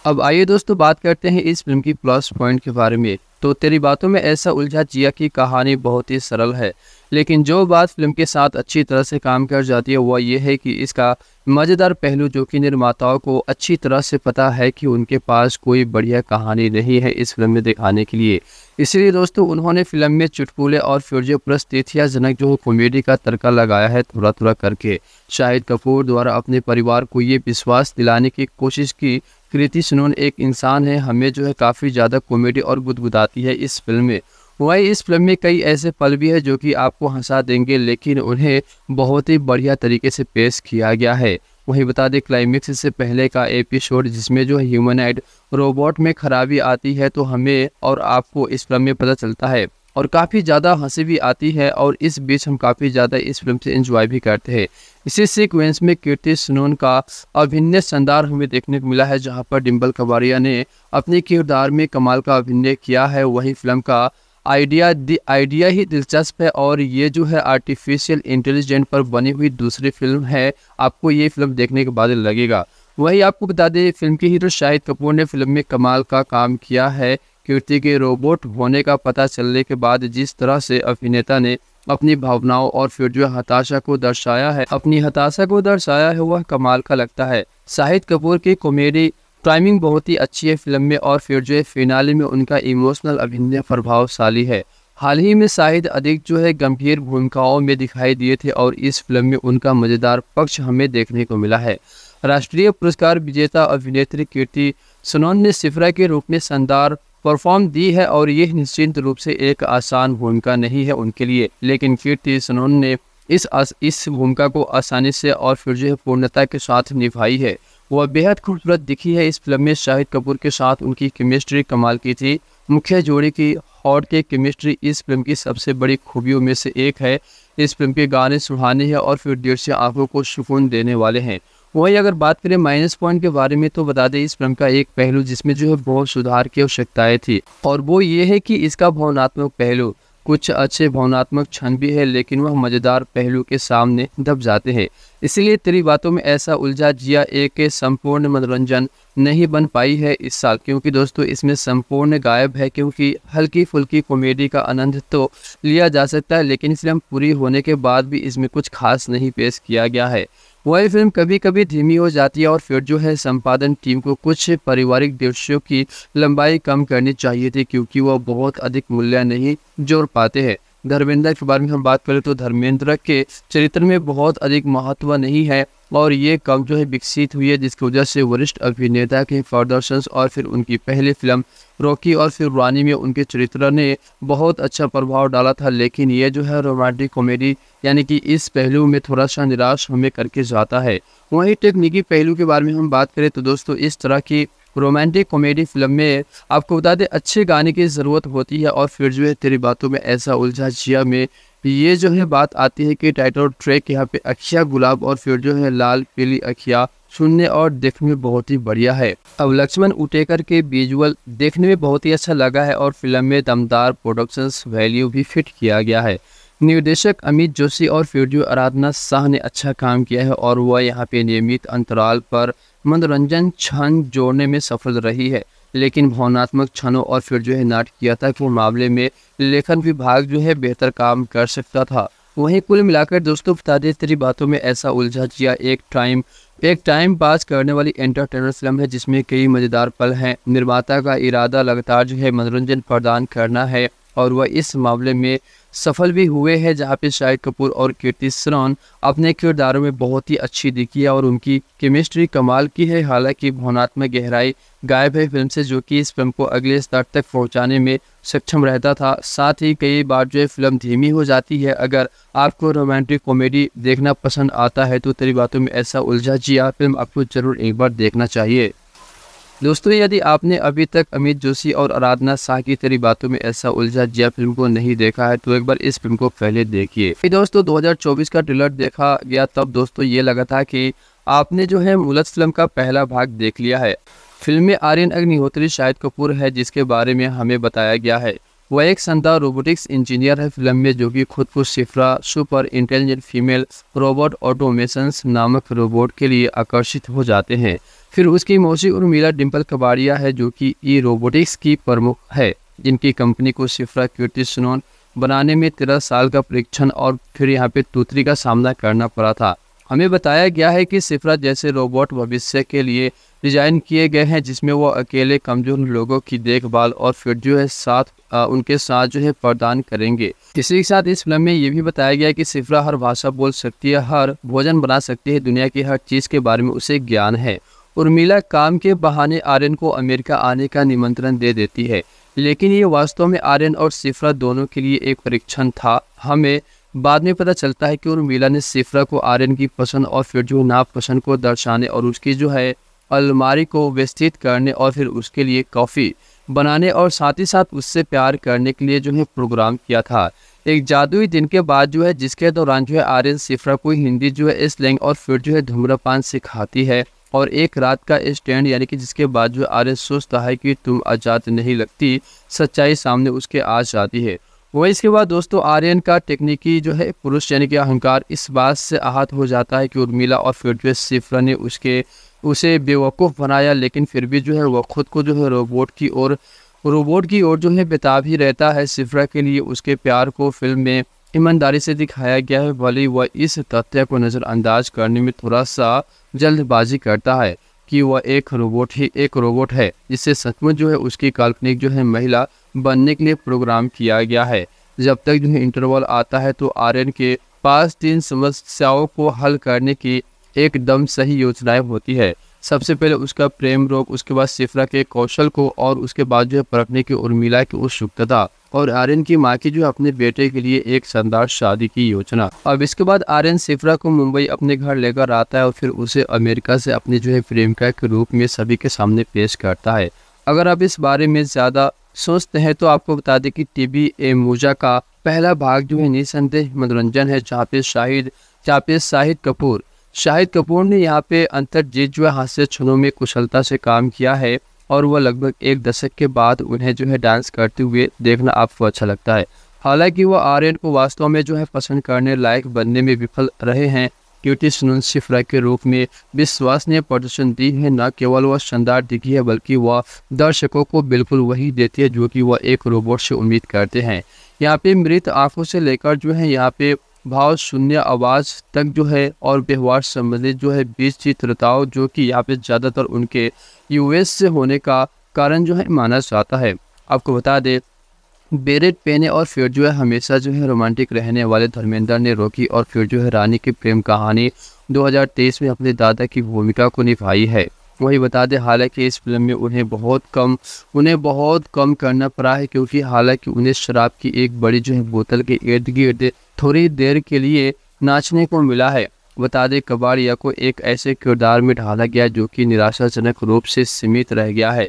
अब आइए दोस्तों बात करते हैं इस फिल्म की प्लस पॉइंट के बारे में तो तेरी बातों में ऐसा उलझा जिया की कहानी बहुत ही सरल है लेकिन जो बात फिल्म के साथ अच्छी तरह से काम कर जाती है वह यह है कि इसका मज़ेदार पहलू जो कि निर्माताओं को अच्छी तरह से पता है कि उनके पास कोई बढ़िया कहानी नहीं है इस फिल्म में दिखाने के लिए इसलिए दोस्तों उन्होंने फिल्म में चुटपुले और फ्यूजो प्लस तिथियाजनक जो कॉमेडी का तड़का लगाया है थोड़ा थोड़ा करके शाहिद कपूर द्वारा अपने परिवार को ये विश्वास दिलाने की कोशिश की कृति सुनून एक इंसान है हमें जो है काफ़ी ज़्यादा कॉमेडी और गुदगुदाती है इस फिल्म में वही इस फिल्म में कई ऐसे पल भी है जो कि आपको हंसा देंगे लेकिन उन्हें बहुत ही बढ़िया तरीके से पेश किया गया है वहीं बता दें क्लाइमेक्स से पहले का एपिसोड जिसमें जो ह्यूमन एड रोबोट में खराबी आती है तो हमें और आपको इस फिल्म में पता चलता है और काफ़ी ज़्यादा हंसी भी आती है और इस बीच हम काफ़ी ज़्यादा इस फिल्म से एंजॉय भी करते हैं इसी सीक्वेंस में कीर्ति सुनून का अभिनय शानदार हमें देखने को मिला है जहां पर डिम्बल कबारिया ने अपने किरदार में कमाल का अभिनय किया है वहीं फिल्म का आइडिया आइडिया ही दिलचस्प है और ये जो है आर्टिफिशियल इंटेलिजेंट पर बनी हुई दूसरी फिल्म है आपको ये फिल्म देखने के बाद लगेगा वही आपको बता दें फिल्म के हीरो शाहिद कपूर ने फिल्म में कमाल का काम किया है कीर्ति के रोबोट होने का पता चलने के बाद जिस तरह से अभिनेता ने अपनी भावनाओं और फिर जो हताशा को दर्शाया है अपनी हताशा को दर्शाया है वह कमाल का लगता है शाहिद कपूर की कॉमेडी टाइमिंग बहुत ही अच्छी है फिल्म में और फिर जो है फिनाले में उनका इमोशनल अभिनय प्रभावशाली है हाल ही में शाहिद अधिक जो है गंभीर भूमिकाओं में दिखाई दिए थे और इस फिल्म में उनका मज़ेदार पक्ष हमें देखने को मिला है राष्ट्रीय पुरस्कार विजेता अभिनेत्री कीर्ति सुनौन ने सिफरा के रूप में शानदार परफॉर्म दी है और ये निश्चित रूप से एक आसान भूमिका नहीं है उनके लिए लेकिन कीर्ति सुनौन ने इस इस भूमिका को आसानी से और फिर जो है पूर्णता के साथ निभाई है वह बेहद खूबसूरत दिखी है इस फिल्म में शाहिद कपूर के साथ उनकी केमिस्ट्री कमाल की थी मुख्य जोड़ी की हॉट के केमिस्ट्री इस फिल्म की सबसे बड़ी खूबियों में से एक है इस फिल्म के गाने सुहाने हैं और फिर डेढ़ से आंखों को सुकून देने वाले हैं वहीं अगर बात करें माइनस पॉइंट के बारे में तो बता दें इस फिल्म का एक पहलू जिसमें जो है बहुत सुधार की आवश्यकताएं थी और वो ये है कि इसका भावनात्मक पहलू कुछ अच्छे भावनात्मक क्षण भी है लेकिन वह मज़ेदार पहलू के सामने दब जाते हैं इसीलिए तेरी बातों में ऐसा उलझा जिया एक संपूर्ण मनोरंजन नहीं बन पाई है इस साल क्योंकि दोस्तों इसमें संपूर्ण गायब है क्योंकि हल्की फुल्की कॉमेडी का आनंद तो लिया जा सकता है लेकिन फिल्म पूरी होने के बाद भी इसमें कुछ खास नहीं पेश किया गया है वही फिल्म कभी कभी धीमी हो जाती है और फिर जो है संपादन टीम को कुछ पारिवारिक दृश्यों की लंबाई कम करनी चाहिए थी क्योंकि वह बहुत अधिक मूल्य नहीं जोड़ पाते हैं धर्मेंद्र के बारे में हम बात करें तो धर्मेंद्र के चरित्र में बहुत अधिक महत्व नहीं है और ये कम जो है विकसित हुई है जिसकी वजह से वरिष्ठ अभिनेता के प्रदर्शन और फिर उनकी पहली फिल्म रॉकी और फिर रानी में उनके चरित्र ने बहुत अच्छा प्रभाव डाला था लेकिन ये जो है रोमांटिक कॉमेडी यानी कि इस पहलू में थोड़ा सा निराश हमें करके जाता है वहीं तकनीकी पहलू के बारे में हम बात करें तो दोस्तों इस तरह की रोमांटिक कॉमेडी फिल्म में आपको बता दें अच्छे गाने की ज़रूरत होती है और फिर जो है तेरी बातों में ऐसा उलझा जिया में ये जो है बात आती है कि टाइटल ट्रैक यहाँ पे अखिया गुलाब और फिर जो है लाल पीली अखिया सुनने और देखने में बहुत ही बढ़िया है अब लक्ष्मण उटेकर के विजुअल देखने में बहुत ही अच्छा लगा है और फिल्म में दमदार प्रोडक्शन वैल्यू भी फिट किया गया है निर्देशक अमित जोशी और फिर जो आराधना शाह ने अच्छा काम किया है और वह यहाँ पे नियमित अंतराल पर मनोरंजन क्षण जोड़ने में सफल रही है लेकिन भावनात्मक क्षणों और फिर जो है नाटकीयता के मामले में लेखन विभाग जो है बेहतर काम कर सकता था वहीं कुल मिलाकर दोस्तों बता दें तेरी बातों में ऐसा उलझा जिया एक टाइम एक टाइम पास करने वाली एंटरटेनर फिल्म है जिसमें कई मज़ेदार पल हैं निर्माता का इरादा लगातार जो है मनोरंजन प्रदान करना है और वह इस मामले में सफल भी हुए हैं जहाँ पे शाहिद कपूर और कीर्ति श्रॉन अपने किरदारों में बहुत ही अच्छी दिखी है और उनकी केमिस्ट्री कमाल की है हालांकि भवनात्मक गहराई गायब है फिल्म से जो कि इस फिल्म को अगले स्तर तक पहुंचाने में सक्षम रहता था साथ ही कई बार जो है फिल्म धीमी हो जाती है अगर आपको रोमांटिक कॉमेडी देखना पसंद आता है तो तेरी बातों में ऐसा उलझा जिया फिल्म आपको जरूर एक बार देखना चाहिए दोस्तों यदि आपने अभी तक अमित जोशी और आराधना शाह की तेरी बातों में ऐसा उलझा जिया फिल्म को नहीं देखा है तो एक बार इस फिल्म को पहले देखिए दोस्तों 2024 का ट्रेलर देखा गया तब दोस्तों ये लगा था कि आपने जो है मुलत फिल्म का पहला भाग देख लिया है फिल्म में आर्यन अग्निहोत्री शाहिद कपूर है जिसके बारे में हमें बताया गया है वह एक शानदार रोबोटिक्स इंजीनियर है फिल्म में जो कि खुद को Sifra super intelligent female robot automation नामक रोबोट के लिए आकर्षित हो जाते हैं फिर उसकी मौसी उर्मिला डिम्पल कबाड़िया है जो कि ई रोबोटिक्स की प्रमुख है जिनकी कंपनी को सिफरा कीर्ति सुनौन बनाने में तेरह साल का परीक्षण और फिर यहाँ पे तूतरी का सामना करना पड़ा था हमें बताया गया है कि सिफरा जैसे रोबोट भविष्य के लिए डिज़ाइन किए गए हैं जिसमें वो अकेले कमज़ोर लोगों की देखभाल और फिर जो है साथ आ, उनके साथ जो है प्रदान करेंगे इसी के साथ इस फिल्म में ये भी बताया गया कि सिफरा हर भाषा बोल सकती है हर भोजन बना सकती है दुनिया की हर चीज़ के बारे में उसे ज्ञान है उर्मिला काम के बहाने आर्यन को अमेरिका आने का निमंत्रण दे देती है लेकिन ये वास्तव में आर्यन और सिफरा दोनों के लिए एक परीक्षण था हमें बाद में पता चलता है कि उर्मिला ने सिफरा को आर्यन की पसंद और फिर जो नापसंद को दर्शाने और उसकी जो है अलमारी को व्यवस्थित करने और फिर उसके लिए कॉफ़ी बनाने और साथ ही साथ उससे प्यार करने के लिए जो है प्रोग्राम किया था एक जादुई दिन के बाद जो है जिसके दौरान जो है आर्यन सिफरा को हिंदी जो है स्लैंग और फिर जो है धूम्रपान सिखाती है और एक रात का स्टैंड यानी कि जिसके बाद जो आर्यन सोचता है कि तुम आज़ाद नहीं लगती सच्चाई सामने उसके आ जाती है वही इसके बाद दोस्तों आर्यन का टेक्निकी जो है पुरुष यानी कि अहंकार इस बात से आहत हो जाता है कि उर्मिला और फिर सिफरा ने उसके उसे बेवकूफ़ बनाया लेकिन फिर भी जो है वह खुद को जो है रोबोट की ओर रोबोट की ओर जो है बेताब ही रहता है सिफ्रा के लिए उसके प्यार को फिल्म में ईमानदारी से दिखाया गया है भले वह इस तथ्य को नज़रअंदाज करने में थोड़ा सा जल्दबाजी करता है कि वह एक रोबोट ही एक रोबोट है जिससे सचमुच जो है उसकी काल्पनिक जो है महिला बनने के लिए प्रोग्राम किया गया है जब तक जो है इंटरवल आता है तो आर्यन के पास तीन समस्याओं को हल करने की एकदम सही योजनाएं होती है सबसे पहले उसका प्रेम रोग उसके बाद सिफरा के कौशल को और उसके बाद जो है परखने की उर्मिला की उत्सुकता और आर्यन की मां की जो अपने बेटे के लिए एक शानदार शादी की योजना अब इसके बाद आर्यन सिफरा को मुंबई अपने घर लेकर आता है और फिर उसे अमेरिका से अपने जो है प्रेमिका के रूप में सभी के सामने पेश करता है अगर आप इस बारे में ज़्यादा सोचते हैं तो आपको बता दें कि टीबी ए मूजा का पहला भाग जो है निसंदेह मनोरंजन है जहाँ पे शाहिद जहाँ पे शाहिद कपूर शाहिद कपूर ने यहाँ पे जीत जो है हास्य क्षणों में कुशलता से काम किया है और वह लगभग एक दशक के बाद उन्हें जो है डांस करते हुए देखना आपको अच्छा लगता है हालांकि वह आर्यन को वास्तव में जो है पसंद करने लायक बनने में विफल रहे हैं क्योंकि सुनन शिफ्रा के रूप में विश्वसनीय प्रदर्शन दी है न केवल वह शानदार दिखी है बल्कि वह दर्शकों को बिल्कुल वही देती है जो कि वह एक रोबोट से उम्मीद करते हैं यहाँ पे मृत आंखों से लेकर जो है यहाँ पे भाव शून्य आवाज़ तक जो है और व्यवहार संबंधित जो है बीस चित्रताओं जो कि यहाँ पे ज़्यादातर उनके यूएस से होने का कारण जो है माना जाता है आपको बता दें बेरेट पेने और फिर जो है हमेशा जो है रोमांटिक रहने वाले धर्मेंद्र ने रोकी और फिर जो है रानी की प्रेम कहानी 2023 में अपने दादा की भूमिका को निभाई है वही बता दें हालांकि इस फिल्म में उन्हें बहुत कम उन्हें बहुत कम करना पड़ा है क्योंकि हालांकि उन्हें शराब की एक बड़ी जो है बोतल के इर्द गिर्द थोड़ी देर के लिए नाचने को मिला है बता दें कबाड़िया को एक ऐसे किरदार में ढाला गया जो कि निराशाजनक रूप से सीमित रह गया है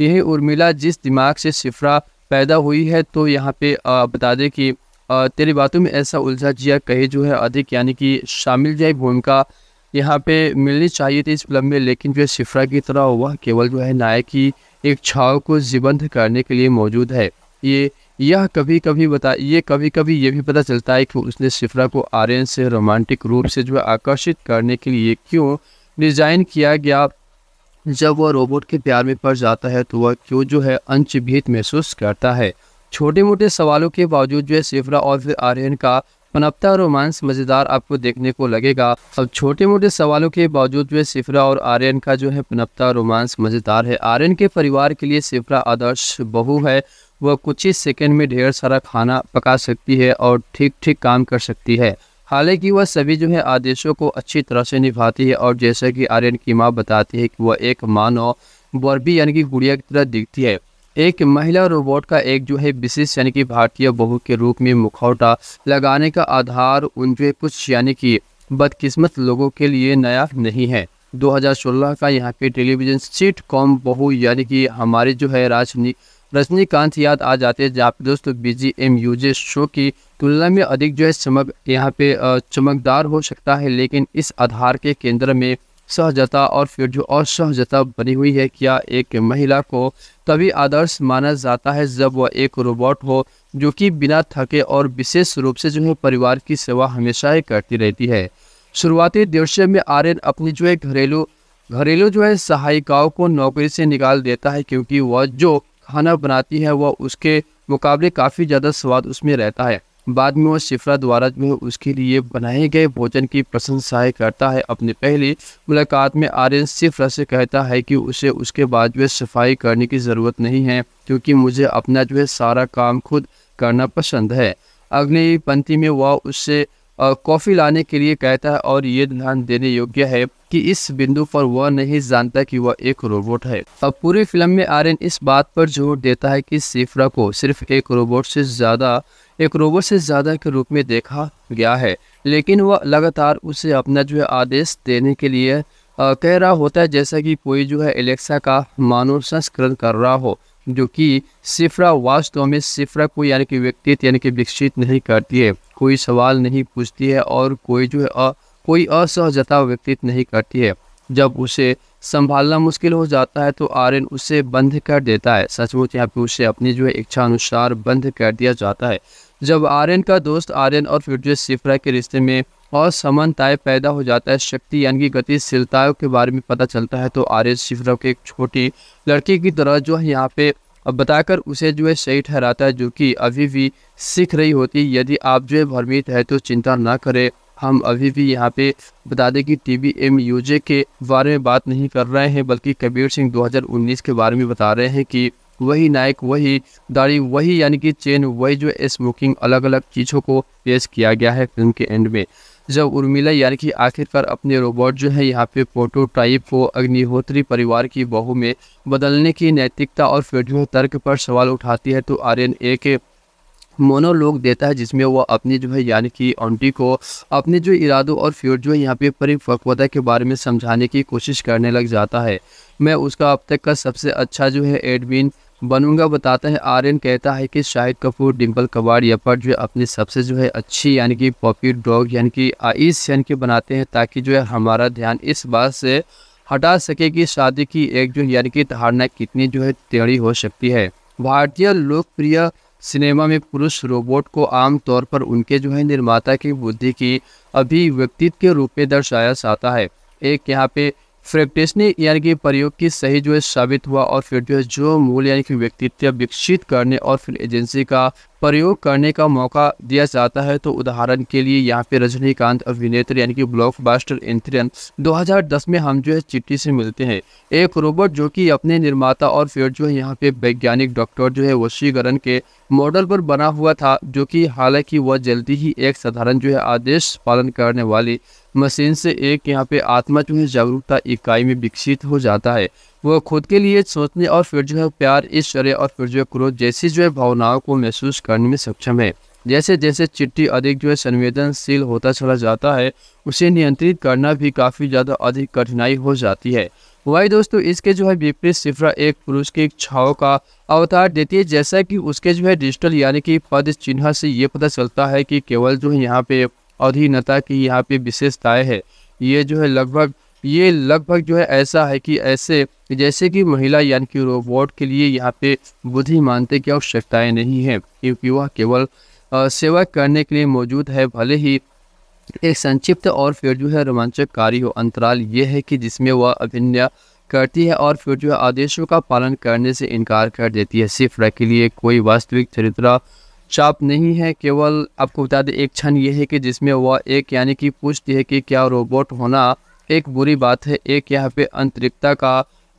यही उर्मिला जिस दिमाग से सिफरा पैदा हुई है तो यहाँ पे बता दें कि तेरी बातों में ऐसा उलझा जिया कहे जो है अधिक यानी कि शामिल जाए भूमिका यहाँ पे मिलनी चाहिए थी इस फिल्म में लेकिन जो सिफरा की तरह हुआ केवल जो है नायक की एक छाव को जीबंद करने के लिए मौजूद है ये यह कभी कभी बता ये कभी कभी ये भी पता चलता है कि उसने सिफरा को आर्यन से रोमांटिक रूप से जो है आकर्षित करने के लिए क्यों डिज़ाइन किया गया जब वह रोबोट के प्यार में पड़ जाता है तो वह क्यों जो है अंशभीत महसूस करता है छोटे मोटे सवालों के बावजूद जो है सिफरा और फिर आर्यन का पनपता रोमांस मज़ेदार आपको देखने को लगेगा अब छोटे मोटे सवालों के बावजूद वे सिफरा और आर्यन का जो है पनपता रोमांस मज़ेदार है आर्यन के परिवार के लिए सिफरा आदर्श बहू है वह कुछ ही सेकेंड में ढेर सारा खाना पका सकती है और ठीक ठीक काम कर सकती है हालांकि वह सभी जो है आदेशों को अच्छी तरह से निभाती है और जैसे कि आर्यन की माँ बताती है कि वह एक मानव बर्बी यानी कि गुड़िया की तरह दिखती है एक महिला रोबोट का एक जो है विशेष यानी कि भारतीय बहु के रूप में मुखौटा लगाने का आधार उन जो कुछ यानी कि बदकिस्मत लोगों के लिए नया नहीं है 2016 का यहाँ पे टेलीविजन सीट कॉम बहु यानी कि हमारे जो है राजनी रजनीकांत याद आ जाते हैं जहाँ पे दोस्तों B G M UJ show की तुलना में अधिक जो है चमक यहाँ पे चमकदार हो सकता है लेकिन इस आधार के केंद्र में सहजता और फिर जो असहजता बनी हुई है क्या एक महिला को तभी आदर्श माना जाता है जब वह एक रोबोट हो जो कि बिना थके और विशेष रूप से जो है परिवार की सेवा हमेशा ही करती रहती है शुरुआती दृश्य में आर्यन अपनी जो है घरेलू घरेलू जो है सहायिकाओं को नौकरी से निकाल देता है क्योंकि वह जो खाना बनाती है वह उसके मुकाबले काफ़ी ज़्यादा स्वाद उसमें रहता है बाद में वो शिफ्रा द्वारा में उसके लिए बनाए गए भोजन की प्रशंसाएं करता है अपनी पहली मुलाकात में आर्यन शिफ्रा से कहता है कि उसे उसके बाद जो सफाई करने की ज़रूरत नहीं है क्योंकि मुझे अपना जो है सारा काम खुद करना पसंद है अग्नि पंथी में वह उससे कॉफ़ी लाने के लिए कहता है और ये ध्यान देने योग्य है कि इस बिंदु पर वह नहीं जानता कि वह एक रोबोट है अब पूरी फिल्म में आर्यन इस बात पर जोर देता है कि सिफरा को सिर्फ एक रोबोट से ज़्यादा एक रोबोट से ज़्यादा के रूप में देखा गया है लेकिन वह लगातार उसे अपना जो है आदेश देने के लिए आ, कह रहा होता है जैसा कि कोई जो है एलेक्सा का मानव संस्करण कर रहा हो जो कि सिफरा वास्तव में सिफरा को यानी कि व्यक्तित्व यानी कि विकसित नहीं करती है कोई सवाल नहीं पूछती है और कोई जो है आ, कोई असहजता व्यक्तित्व नहीं करती है जब उसे संभालना मुश्किल हो जाता है तो आर्यन उसे बंद कर देता है सचमुच यहाँ पे उसे अपनी जो है इच्छा अनुसार बंद कर दिया जाता है जब आर्यन का दोस्त आर्यन और फ्यूचर सिफ्रा के रिश्ते में और पैदा हो जाता है शक्ति यानी कि गतिशीलताओं के बारे में पता चलता है तो आर्यन सिफ्रा के एक छोटी लड़की की तरह जो है यहाँ पे अब बताकर उसे जो है सही ठहराता है जो कि अभी भी सीख रही होती यदि आप जो है भ्रमित है तो चिंता ना करें हम अभी भी यहाँ पे बता दें कि T B M U J के बारे में बात नहीं कर रहे हैं बल्कि कबीर सिंह 2019 के बारे में बता रहे हैं कि वही नाइक वही दाढ़ी वही यानी कि चेन वही जो स्मोकिंग अलग अलग चीज़ों को पेश किया गया है फिल्म के एंड में जब उर्मिला यानी कि आखिरकार अपने रोबोट जो है यहाँ पे प्रोटोटाइप को अग्निहोत्री परिवार की बहू में बदलने की नैतिकता और फेडियो तर्क पर सवाल उठाती है तो आर्यन ए के मोनोलोग देता है जिसमें वह अपनी जो है यानी कि ऑन्टी को अपने जो इरादों और फ्यूर जो है यहाँ पे परिपक्वता के बारे में समझाने की कोशिश करने लग जाता है मैं उसका अब तक का सबसे अच्छा जो है एडमिन बनूंगा बताते हैं आर्यन कहता है कि शाहिद कपूर डिम्पल कबाड़ पर जो है अपने सबसे जो है अच्छी यानी कि पॉपुलर डॉग यानी कि आईस यानी कि बनाते हैं ताकि जो है हमारा ध्यान इस बात से हटा सके कि शादी की एक जो यानी कि धारणा कितनी जो है टेढ़ी हो सकती है भारतीय लोकप्रिय सिनेमा में पुरुष रोबोट को आमतौर पर उनके जो है निर्माता की बुद्धि की अभिव्यक्तित्व के रूप में दर्शाया जाता है एक यहाँ पे फ्रेप्टेशनी यानी कि प्रयोग की सही जो है साबित हुआ और फिर जो है जो मूल यानी कि व्यक्तित्व विकसित करने और फिर एजेंसी का प्रयोग करने का मौका दिया जाता है तो उदाहरण के लिए यहाँ पे रजनीकांत अभिनेत्री यानी कि ब्लॉकबस्टर एंथ्रियन 2010 में हम जो है चिट्ठी से मिलते हैं एक रोबोट जो कि अपने निर्माता और फिर जो है यहाँ पे वैज्ञानिक डॉक्टर जो है वशीकरण के मॉडल पर बना हुआ था जो कि हालांकि वह जल्दी ही एक साधारण जो है आदेश पालन करने वाली मशीन से एक यहाँ पे आत्मा जो है जागरूकता इकाई में विकसित हो जाता है वह खुद के लिए सोचने और फिर जो है प्यार ईश्वर्य और फिर जो है क्रोध जैसी जो है भावनाओं को महसूस करने में सक्षम है जैसे जैसे चिट्ठी अधिक जो है संवेदनशील होता चला जाता है उसे नियंत्रित करना भी काफ़ी ज़्यादा अधिक कठिनाई हो जाती है वही दोस्तों इसके जो है विपरीत सिफरा एक पुरुष की इच्छाओं का अवतार देती है जैसा कि उसके जो है डिजिटल यानी कि पद चिन्ह से ये पता चलता है कि केवल जो है यहाँ पे अधीनता की यहाँ पे विशेषताएं है ये जो है लगभग ये लगभग जो है ऐसा है कि ऐसे जैसे कि महिला यानी कि रोबोट के लिए यहाँ पे बुद्धि मानते की आवश्यकताएं नहीं है क्योंकि वह केवल सेवा करने के लिए मौजूद है भले ही एक संक्षिप्त और फिर जो है कार्य हो अंतराल ये है कि जिसमें वह अभिनय करती है और फिर जो है आदेशों का पालन करने से इनकार कर देती है सिर्फ के लिए कोई वास्तविक चरित्र चाप नहीं है केवल आपको बता दें एक क्षण यह है कि जिसमें वह एक यानी कि पूछती है कि क्या रोबोट होना एक बुरी बात है एक यहाँ पे अंतरिक्षता का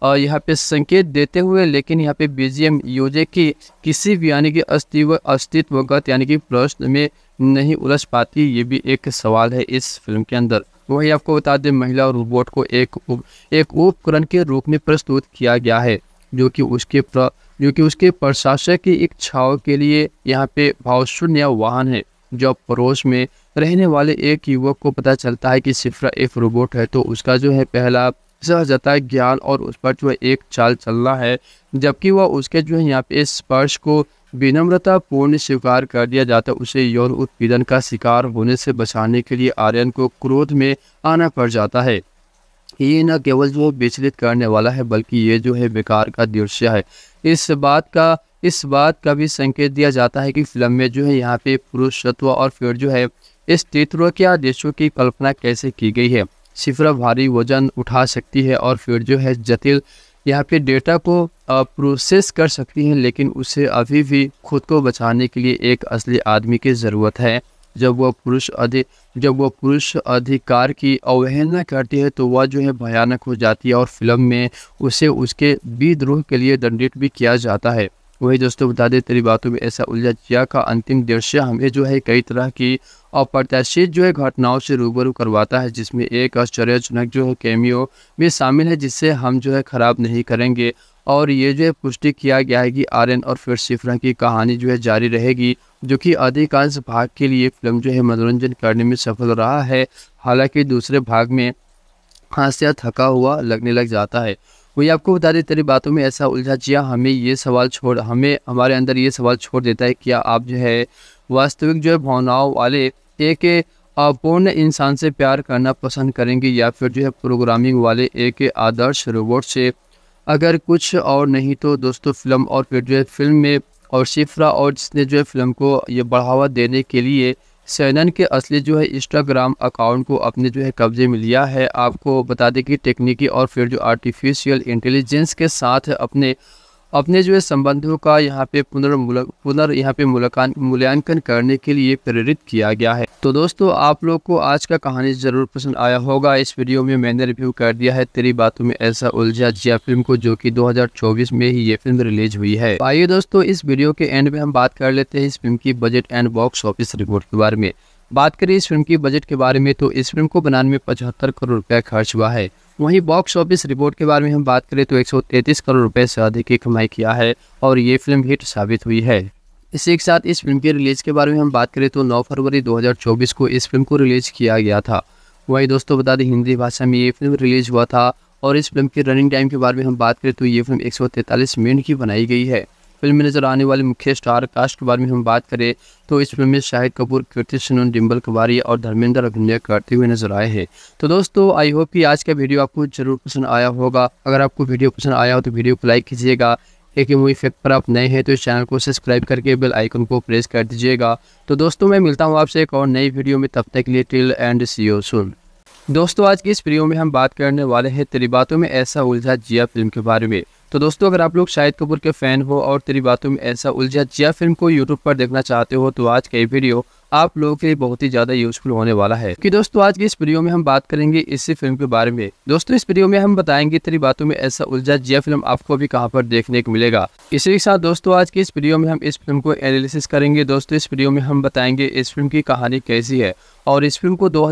और यहाँ पे संकेत देते हुए लेकिन यहाँ पे बीजीएम योजे की किसी भी यानी कि अस्तित्व अस्तित्वगत यानी कि प्रश्न में नहीं उलझ पाती ये भी एक सवाल है इस फिल्म के अंदर वही आपको बता दें महिला रोबोट को एक उप, एक उपकरण के रूप में प्रस्तुत किया गया है जो कि उसके प्र, जो कि उसके प्रशासक की इच्छाओं के लिए यहाँ पे भावशून्य वाहन है जो पड़ोस में रहने वाले एक युवक को पता चलता है कि सिफ्रा एक रोबोट है तो उसका जो है पहला सहजता ज्ञान और उस पर जो है एक चाल चलना है जबकि वह उसके जो है यहाँ पे स्पर्श को विनम्रता पूर्ण स्वीकार कर दिया जाता है उसे यौन उत्पीड़न का शिकार होने से बचाने के लिए आर्यन को क्रोध में आना पड़ जाता है ये न केवल जो विचलित करने वाला है बल्कि ये जो है बेकार का दृश्य है इस बात का इस बात का भी संकेत दिया जाता है कि फिल्म में जो है यहाँ पे पुरुषत्व और फिर जो है इस चित्रों के आदेशों की कल्पना कैसे की गई है सिफरा भारी वजन उठा सकती है और फिर जो है जटिल यहाँ पे डेटा को प्रोसेस कर सकती है लेकिन उसे अभी भी खुद को बचाने के लिए एक असली आदमी की ज़रूरत है जब वह पुरुष अधि जब वह पुरुष अधिकार की अवहेलना करती है तो वह जो है भयानक हो जाती है और फिल्म में उसे उसके विद्रोह के लिए दंडित भी किया जाता है वही दोस्तों बता दें तेरी बातों में ऐसा उलझा जिया का अंतिम दृश्य हमें जो है कई तरह की अप्रत्याशित जो है घटनाओं से रूबरू करवाता है जिसमें एक आश्चर्यजनक जो है कैमियो भी शामिल है जिससे हम जो है ख़राब नहीं करेंगे और ये जो है पुष्टि किया गया है कि आर्यन और फिर सिफरा की कहानी जो है जारी रहेगी जो कि अधिकांश भाग के लिए फिल्म जो है मनोरंजन करने में सफल रहा है हालांकि दूसरे भाग में हाँसिया थका हुआ लगने लग जाता है वही आपको बता दें तेरी बातों में ऐसा उलझा जिया हमें ये सवाल छोड़ हमें हमारे अंदर ये सवाल छोड़ देता है क्या आप जो है वास्तविक जो है भावनाओं वाले एक अपूर्ण इंसान से प्यार करना पसंद करेंगे या फिर जो है प्रोग्रामिंग वाले एक आदर्श रोबोट से अगर कुछ और नहीं तो दोस्तों फिल्म और फिर जो है फिल्म में और शिफ्रा और जिसने जो है फिल्म को ये बढ़ावा देने के लिए सैनन के असली जो है इंस्टाग्राम अकाउंट को अपने जो है कब्जे में लिया है आपको बता दें कि टेक्निकी और फिर जो आर्टिफिशियल इंटेलिजेंस के साथ अपने अपने जो है संबंधों का यहाँ पे पुनर्मूल पुनर यहाँ पे मूल्यांकन करने के लिए प्रेरित किया गया है तो दोस्तों आप लोग को आज का कहानी जरूर पसंद आया होगा इस वीडियो में मैंने रिव्यू कर दिया है तेरी बातों में ऐसा उलझा जिया फिल्म को जो कि 2024 में ही ये फिल्म रिलीज हुई है आइए दोस्तों इस वीडियो के एंड में हम बात कर लेते हैं इस फिल्म की budget and box office report के बारे में बात करें इस फिल्म की बजट के बारे में तो इस फिल्म को बनाने में पचहत्तर करोड़ रुपया खर्च हुआ है वहीं बॉक्स ऑफिस रिपोर्ट के बारे में हम बात करें तो 133 करोड़ रुपए से अधिक की कमाई किया है और ये फिल्म हिट साबित हुई है इसी के साथ इस फिल्म के रिलीज के बारे में हम बात करें तो 9 फरवरी 2024 को इस फिल्म को रिलीज किया गया था वहीं दोस्तों बता दें हिंदी भाषा में ये फिल्म रिलीज हुआ था और इस फिल्म के रनिंग टाइम के बारे में हम बात करें तो ये फिल्म एक मिनट की बनाई गई है फिल्म में नजर आने वाले मुख्य स्टार कास्ट के बारे में हम बात करें तो इस फिल्म में शाहिद कपूर कीर्ति सुनन डिम्बल कुमारी और धर्मेंद्र अभिनय करते हुए नजर आए हैं तो दोस्तों आई होप कि आज का वीडियो आपको जरूर पसंद आया होगा अगर आपको वीडियो पसंद आया हो तो वीडियो को लाइक कीजिएगा एक मूवी फैक्ट पर आप नए हैं तो इस चैनल को सब्सक्राइब करके बेल आइकन को प्रेस कर दीजिएगा तो दोस्तों मैं मिलता हूँ आपसे एक और नई वीडियो में तब तक के लिए टिल एंड सी ओ सुन दोस्तों आज की इस वीडियो में हम बात करने वाले हैं तेरी बातों में ऐसा उलझा जिया फिल्म के बारे में तो दोस्तों अगर आप लोग शाहिद कपूर के फ़ैन हो और तेरी बातों में ऐसा उलझा जिया फिल्म को यूट्यूब पर देखना चाहते हो तो आज का वीडियो आप लोगों के लिए बहुत ही ज़्यादा यूजफुल होने वाला है कि दोस्तों आज की इस वीडियो में हम बात करेंगे इसी फिल्म के बारे में दोस्तों इस वीडियो में हम बताएंगे तेरी बातों में ऐसा उलझा जिया फिल्म आपको भी कहाँ पर देखने को मिलेगा इसी के साथ दोस्तों आज की इस वीडियो में हम इस फिल्म को एनालिसिस करेंगे दोस्तों इस वीडियो में हम बताएंगे इस फिल्म की कहानी कैसी है और इस फिल्म को दो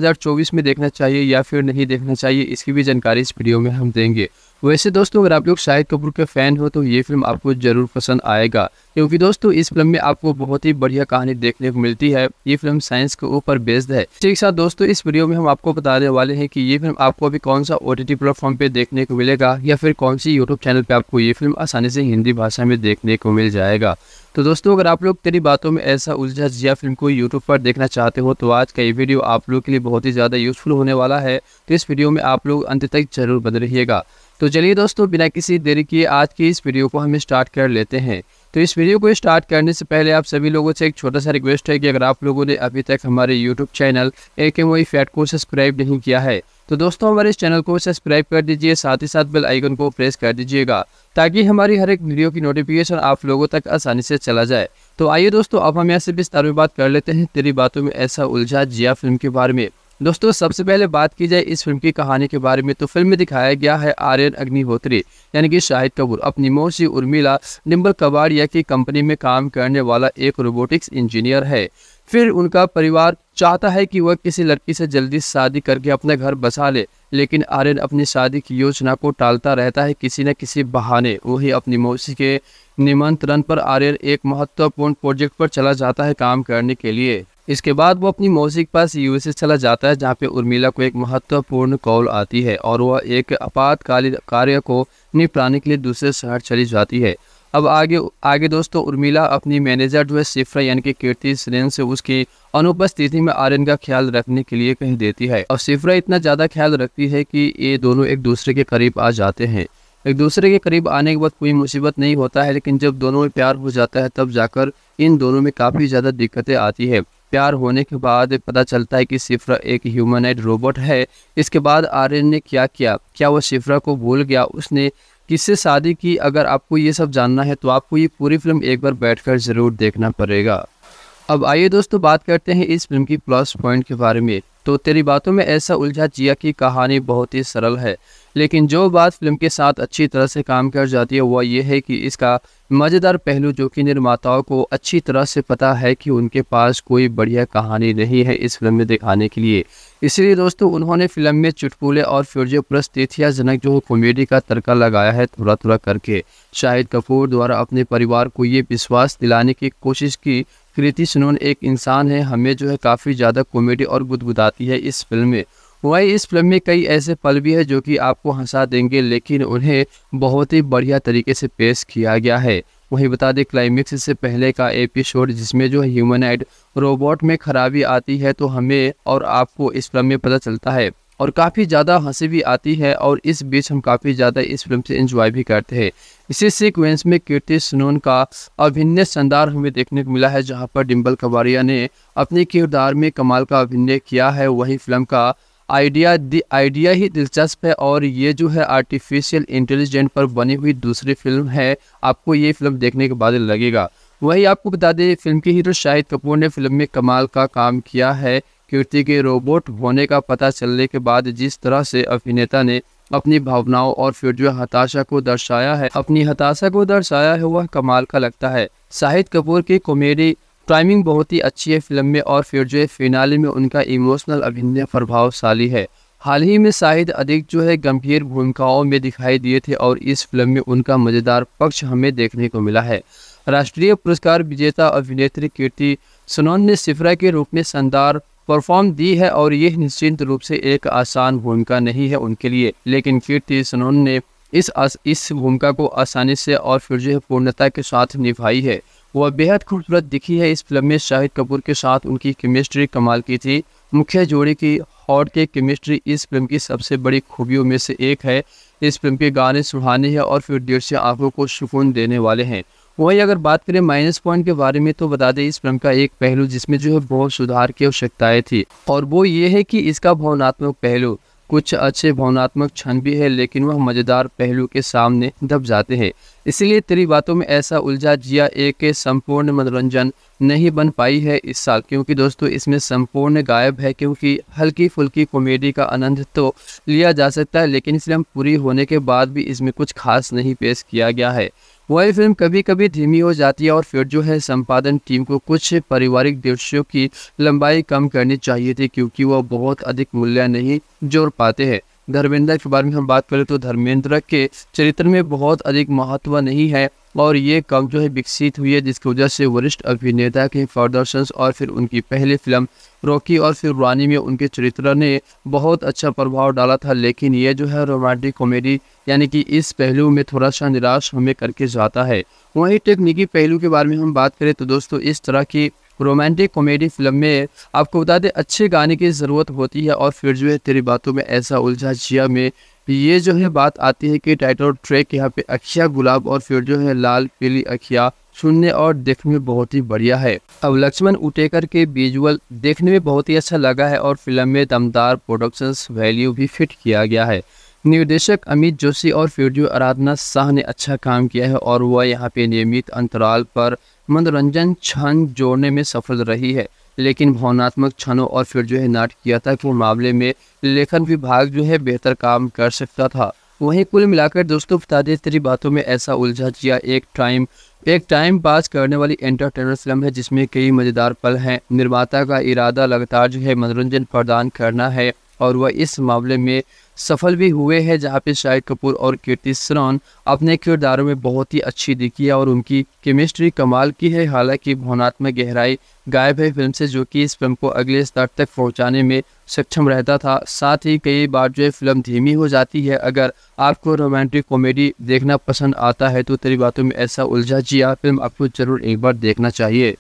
में देखना चाहिए या फिर नहीं देखना चाहिए इसकी भी जानकारी इस वीडियो में हम देंगे वैसे दोस्तों अगर आप लोग शाहिद कपूर के फ़ैन हो तो ये फिल्म आपको ज़रूर पसंद आएगा क्योंकि दोस्तों इस फिल्म में आपको बहुत ही बढ़िया कहानी देखने को मिलती है ये फिल्म साइंस के ऊपर बेस्ड है इसके साथ दोस्तों इस वीडियो में हम आपको बताने वाले हैं कि ये फिल्म आपको अभी कौन सा ओ टी प्लेटफॉर्म पे देखने को मिलेगा या फिर कौन सी यूट्यूब चैनल पे आपको ये फिल्म आसानी से हिंदी भाषा में देखने को मिल जाएगा तो दोस्तों अगर आप लोग तेरी बातों में ऐसा उलझा जिया फिल्म को यूट्यूब पर देखना चाहते हो तो आज का ये वीडियो आप लोग के लिए बहुत ही ज़्यादा यूजफुल होने वाला है तो इस वीडियो में आप लोग अंत तक जरूर बन रहिएगा तो चलिए दोस्तों बिना किसी देरी के आज की इस वीडियो को हम स्टार्ट कर लेते हैं तो इस वीडियो को स्टार्ट करने से पहले आप सभी लोगों से एक छोटा सा रिक्वेस्ट है कि अगर आप लोगों ने अभी तक हमारे यूट्यूब चैनल ए के मोई फैट को सब्सक्राइब नहीं किया है तो दोस्तों हमारे इस चैनल को सब्सक्राइब कर दीजिए साथ ही साथ बेल आइकन को प्रेस कर दीजिएगा ताकि हमारी हर एक वीडियो की नोटिफिकेशन आप लोगों तक आसानी से चला जाए तो आइए दोस्तों अब हम यहाँ से विस्तार में बात कर लेते हैं तेरी बातों में ऐसा उलझा जिया फिल्म के बारे में दोस्तों सबसे पहले बात की जाए इस फिल्म की कहानी के बारे में तो फिल्म में दिखाया गया है आर्यन अग्निहोत्री यानी कि शाहिद कपूर अपनी मौसी उर्मिला निम्बल कबाड़िया की कंपनी में काम करने वाला एक रोबोटिक्स इंजीनियर है फिर उनका परिवार चाहता है कि वह किसी लड़की से जल्दी शादी करके अपना घर बसा ले लेकिन आर्यन अपनी शादी की योजना को टालता रहता है किसी न किसी बहाने वही अपनी मौसी के निमंत्रण पर आर्यन एक महत्वपूर्ण प्रोजेक्ट पर चला जाता है काम करने के लिए इसके बाद वो अपनी मौसी के पास यूएसए चला जाता है जहाँ पे उर्मिला को एक महत्वपूर्ण कॉल आती है और वह एक आपातकालीन कार्य को निपटाने के लिए दूसरे शहर चली जाती है अब आगे आगे दोस्तों उर्मिला अपनी मैनेजर जो है सिफ्रा यानी कि कीर्ति सरेन से उसकी अनुपस्थिति में आर्यन का ख्याल रखने के लिए कह देती है और सिफ्रा इतना ज़्यादा ख्याल रखती है कि ये दोनों एक दूसरे के करीब आ जाते हैं एक दूसरे के करीब आने के बाद कोई मुसीबत नहीं होता है लेकिन जब दोनों में प्यार हो जाता है तब जाकर इन दोनों में काफ़ी ज़्यादा दिक्कतें आती है प्यार होने के बाद पता चलता है कि शिफ्रा एक ह्यूमनाइड रोबोट है इसके बाद आर्यन ने क्या किया क्या वो शिफ्रा को भूल गया उसने किससे शादी की अगर आपको ये सब जानना है तो आपको ये पूरी फिल्म एक बार बैठकर ज़रूर देखना पड़ेगा अब आइए दोस्तों बात करते हैं इस फिल्म की प्लस पॉइंट के बारे में तो तेरी बातों में ऐसा उलझा जिया की कहानी बहुत ही सरल है लेकिन जो बात फिल्म के साथ अच्छी तरह से काम कर जाती है वह यह है कि इसका मज़ेदार पहलू जो कि निर्माताओं को अच्छी तरह से पता है कि उनके पास कोई बढ़िया कहानी नहीं है इस फिल्म में दिखाने के लिए इसलिए दोस्तों उन्होंने फिल्म में चुटपुले और फिरजे प्लस जनक जो कॉमेडी का तड़का लगाया है थोड़ा थोड़ा करके शाहिद कपूर द्वारा अपने परिवार को ये विश्वास दिलाने की कोशिश की कृति सुनोन एक इंसान है हमें जो है काफ़ी ज़्यादा कॉमेडी और गुदगुदाती है इस फिल्म में वही इस फिल्म में कई ऐसे पल भी है जो कि आपको हंसा देंगे लेकिन उन्हें बहुत ही बढ़िया तरीके से पेश किया गया है वहीं बता दें क्लाइमेक्स से पहले का एपिसोड जिसमें जो एड रोबोट में खराबी आती है तो हमें और आपको इस फिल्म में पता चलता है और काफ़ी ज़्यादा हंसी भी आती है और इस बीच हम काफ़ी ज़्यादा इस फिल्म से एंजॉय भी करते हैं इसी सीक्वेंस में कीर्ति सुनोन का अभिनय शानदार हमें देखने को मिला है जहां पर डिम्बल कबारिया ने अपने किरदार में कमाल का अभिनय किया है वही फिल्म का आइडिया दी आइडिया ही दिलचस्प है और ये जो है आर्टिफिशियल इंटेलिजेंट पर बनी हुई दूसरी फिल्म है आपको ये फिल्म देखने के बाद लगेगा वही आपको बता दें फिल्म के हीरो शाहिद कपूर ने फिल्म में कमाल का काम किया है कीर्ति के रोबोट होने का पता चलने के बाद जिस तरह से अभिनेता ने अपनी भावनाओं और फिर जो हताशा को दर्शाया है अपनी हताशा को दर्शाया है वह कमाल का लगता है शाहिद कपूर की कॉमेडी टाइमिंग बहुत ही अच्छी है फिल्म में और फिर जो है फिनाले में उनका इमोशनल अभिनय प्रभावशाली है हाल ही में शाहिद अधिक जो है गंभीर भूमिकाओं में दिखाई दिए थे और इस फिल्म में उनका मज़ेदार पक्ष हमें देखने को मिला है राष्ट्रीय पुरस्कार विजेता अभिनेत्री कीर्ति सनोन ने सिफरा के रूप में शानदार परफॉर्म दी है और यह निश्चित रूप से एक आसान भूमिका नहीं है उनके लिए लेकिन कीर्ति सनोन ने इस आस, इस भूमिका को आसानी से और फिर जो है पूर्णता के साथ निभाई है वह बेहद खूबसूरत दिखी है इस फिल्म में शाहिद कपूर के साथ उनकी केमिस्ट्री कमाल की थी मुख्य जोड़ी की हॉट के केमिस्ट्री इस फिल्म की सबसे बड़ी खूबियों में से एक है इस फिल्म के गाने सुहाने हैं और फिर दृश्य आंखों को सुकून देने वाले हैं वहीं अगर बात करें माइनस पॉइंट के बारे में तो बता दें इस फिल्म का एक पहलू जिसमें जो है बहुत सुधार की आवश्यकताएं थी और वो ये है कि इसका भावनात्मक पहलू कुछ अच्छे भावनात्मक क्षण भी है लेकिन वह मज़ेदार पहलू के सामने दब जाते हैं इसलिए तेरी बातों में ऐसा उलझा जिया एक संपूर्ण मनोरंजन नहीं बन पाई है इस साल क्योंकि दोस्तों इसमें संपूर्ण गायब है क्योंकि हल्की फुल्की कॉमेडी का आनंद तो लिया जा सकता है लेकिन फिल्म पूरी होने के बाद भी इसमें कुछ खास नहीं पेश किया गया है वही फिल्म कभी कभी धीमी हो जाती है और फिर जो है संपादन टीम को कुछ पारिवारिक दृश्यों की लंबाई कम करनी चाहिए थी क्योंकि वह बहुत अधिक मूल्य नहीं जोड़ पाते हैं धर्मेंद्र के बारे में हम बात करें तो धर्मेंद्र के चरित्र में बहुत अधिक महत्व नहीं है और ये कम जो है विकसित हुई है जिसकी वजह से वरिष्ठ अभिनेता के प्रदर्शन और फिर उनकी पहली फिल्म रॉकी और फिर रानी में उनके चरित्र ने बहुत अच्छा प्रभाव डाला था लेकिन ये जो है रोमांटिक कॉमेडी यानी कि इस पहलू में थोड़ा सा निराश हमें करके जाता है वहीं तकनीकी पहलू के बारे में हम बात करें तो दोस्तों इस तरह की रोमांटिक कॉमेडी फिल्म में आपको बता दें अच्छे गाने की ज़रूरत होती है और फिर जो है तेरी बातों में ऐसा उलझा जिया में ये जो है बात आती है कि टाइटल ट्रैक यहाँ पे अखिया गुलाब और फिर जो है लाल पीली अखिया सुनने और देखने में बहुत ही बढ़िया है अब लक्ष्मण उटेकर के विजुअल देखने में बहुत ही अच्छा लगा है और फिल्म में दमदार प्रोडक्शन वैल्यू भी फिट किया गया है निर्देशक अमित जोशी और फिर जो आराधना शाह ने अच्छा काम किया है और वह यहाँ पे नियमित अंतराल पर मनोरंजन क्षण जोड़ने में सफल रही है लेकिन भावनात्मक क्षणों और फिर जो है नाटकीयता के मामले में लेखन विभाग जो है बेहतर काम कर सकता था वहीं कुल मिलाकर दोस्तों ताजे तेरी बातों में ऐसा उलझा जिया एक टाइम एक टाइम पास करने वाली एंटरटेनर फिल्म है जिसमें कई मज़ेदार पल हैं निर्माता का इरादा लगातार जो है मनोरंजन प्रदान करना है और वह इस मामले में सफल भी हुए हैं जहाँ पे शाहिद कपूर और कीर्ति सरन अपने किरदारों में बहुत ही अच्छी दिखी है और उनकी केमिस्ट्री कमाल की है हालांकि भावनात्मक गहराई गायब है फिल्म से जो कि इस फिल्म को अगले स्तर तक पहुंचाने में सक्षम रहता था साथ ही कई बार जो है फिल्म धीमी हो जाती है अगर आपको रोमांटिक कॉमेडी देखना पसंद आता है तो तेरी बातों में ऐसा उलझा जिया फिल्म आपको जरूर एक बार देखना चाहिए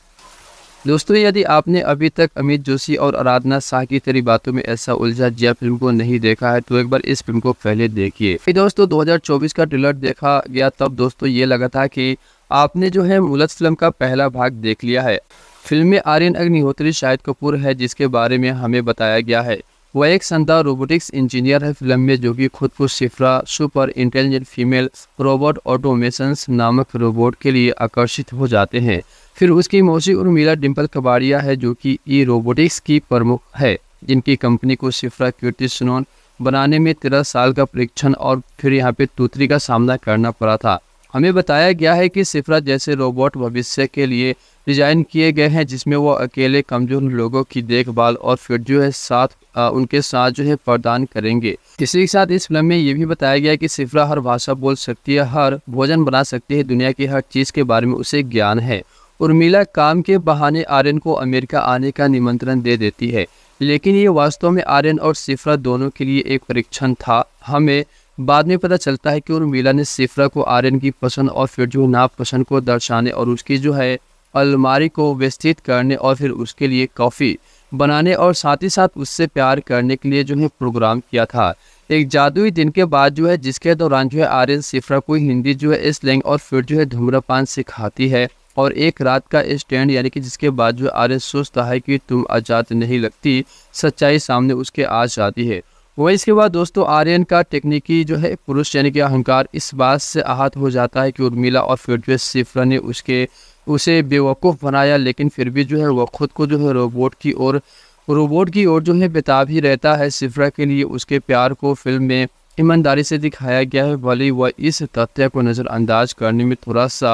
दोस्तों यदि आपने अभी तक अमित जोशी और आराधना शाह की तेरी बातों में ऐसा उलझा जिया फिल्म को नहीं देखा है तो एक बार इस फिल्म को पहले देखिए दोस्तों 2024 का ट्रेलर देखा गया तब दोस्तों ये लगा था कि आपने जो है मुलत फिल्म का पहला भाग देख लिया है फिल्म में आर्यन अग्निहोत्री शाहिद कपूर है जिसके बारे में हमें बताया गया है वह एक शानदार रोबोटिक्स इंजीनियर है फिल्म में जो कि खुद को Sifra super intelligent female robot automation नामक रोबोट के लिए आकर्षित हो जाते हैं फिर उसकी मौसी उर्मिला डिम्पल कबाड़िया है जो कि ई रोबोटिक्स की प्रमुख है जिनकी कंपनी को सिफ्रा क्यूटी सुनोन बनाने में तेरह साल का परीक्षण और फिर यहाँ पे तूतरी का सामना करना पड़ा था हमें बताया गया है कि सिफ्रा जैसे रोबोट भविष्य के लिए डिजाइन किए गए हैं जिसमें वो अकेले कमजोर लोगों की देखभाल और फिर जो है साथ आ, उनके साथ जो है प्रदान करेंगे इसी के साथ इस फिल्म में ये भी बताया गया कि सिफ्रा हर भाषा बोल सकती है हर भोजन बना सकती है दुनिया की हर चीज़ के बारे में उसे ज्ञान है उर्मिला काम के बहाने आर्यन को अमेरिका आने का निमंत्रण दे देती है लेकिन ये वास्तव में आर्यन और सिफरा दोनों के लिए एक परीक्षण था हमें बाद में पता चलता है कि उर्मिला ने सिफरा को आर्यन की पसंद और फिर जो नापसंद को दर्शाने और उसकी जो है अलमारी को व्यस्त करने और फिर उसके लिए कॉफ़ी बनाने और साथ ही साथ उससे प्यार करने के लिए जो है प्रोग्राम किया था एक जादुई दिन के बाद जो है जिसके दौरान जो है आर्यन सिफरा को हिंदी जो है स्लैंग और फिर जो है धूम्रपान सिखाती है और एक रात का स्टैंड यानी कि जिसके बाद जो आर्य सोचता है कि तुम आज़ाद नहीं लगती सच्चाई सामने उसके आ जाती है वही इसके बाद दोस्तों आर्यन का टेक्निकी जो है पुरुष यानी कि अहंकार इस बात से आहत हो जाता है कि उर्मिला और फिरवेज सिफरा ने उसके उसे बेवकूफ़ बनाया लेकिन फिर भी जो है वह खुद को जो है रोबोट की ओर रोबोट की ओर जो है बेताब ही रहता है सिफ्रा के लिए उसके प्यार को फिल्म में ईमानदारी से दिखाया गया है भले वह इस तथ्य को नज़रअंदाज करने में थोड़ा सा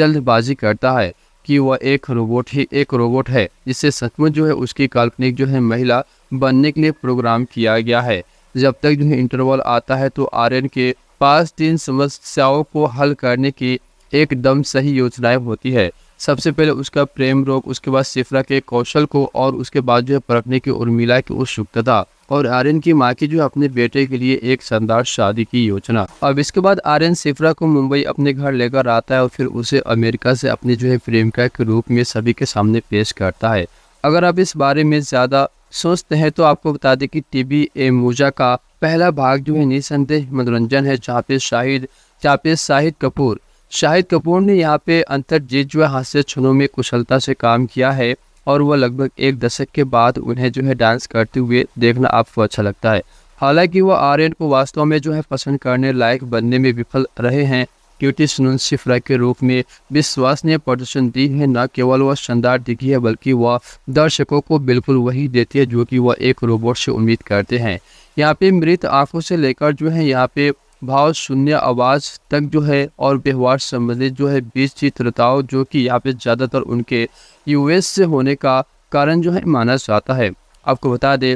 जल्दबाजी करता है कि वह एक रोबोट ही एक रोबोट है जिससे सचमुच जो है उसकी काल्पनिक जो है महिला बनने के लिए प्रोग्राम किया गया है जब तक जो है इंटरवल आता है तो आर्यन के पास तीन समस्याओं को हल करने की एकदम सही योजनाएं होती है सबसे पहले उसका प्रेम रोग उसके बाद सिफरा के कौशल को और उसके बाद जो है परखने की उर्मिला की उत्सुकता और आर्यन की माँ की जो अपने बेटे के लिए एक शानदार शादी की योजना अब इसके बाद आर्यन सिफरा को मुंबई अपने घर लेकर आता है और फिर उसे अमेरिका से अपनी जो है प्रेमिका के रूप में सभी के सामने पेश करता है अगर आप इस बारे में ज़्यादा सोचते हैं तो आपको बता दें कि टीबी ए मूजा का पहला भाग जो है निसंदेह मनोरंजन है जहाँ पे शाहिद जहाँ पे शाहिद कपूर शाहिद कपूर ने यहाँ पे अंतर जीत जो है हास्य छनों में कुशलता से काम किया है और वह लगभग एक दशक के बाद उन्हें जो है डांस करते हुए देखना आपको अच्छा लगता है हालांकि वह आर्यन को वास्तव में जो है पसंद करने लायक बनने में विफल रहे हैं क्योंकि सुनन शिफ्रा के रूप में विश्वास ने प्रदर्शन दी है न केवल वह शानदार दिखी है बल्कि वह दर्शकों को बिल्कुल वही देती है जो कि वह एक रोबोट से उम्मीद करते हैं यहाँ पे मृत आंखों से लेकर जो है यहाँ पे भाव शून्य आवाज़ तक जो है और व्यवहार संबंधित जो है बीच चित्रताओं जो कि यहाँ पे ज़्यादातर उनके यूएस से होने का कारण जो है माना जाता है आपको बता दें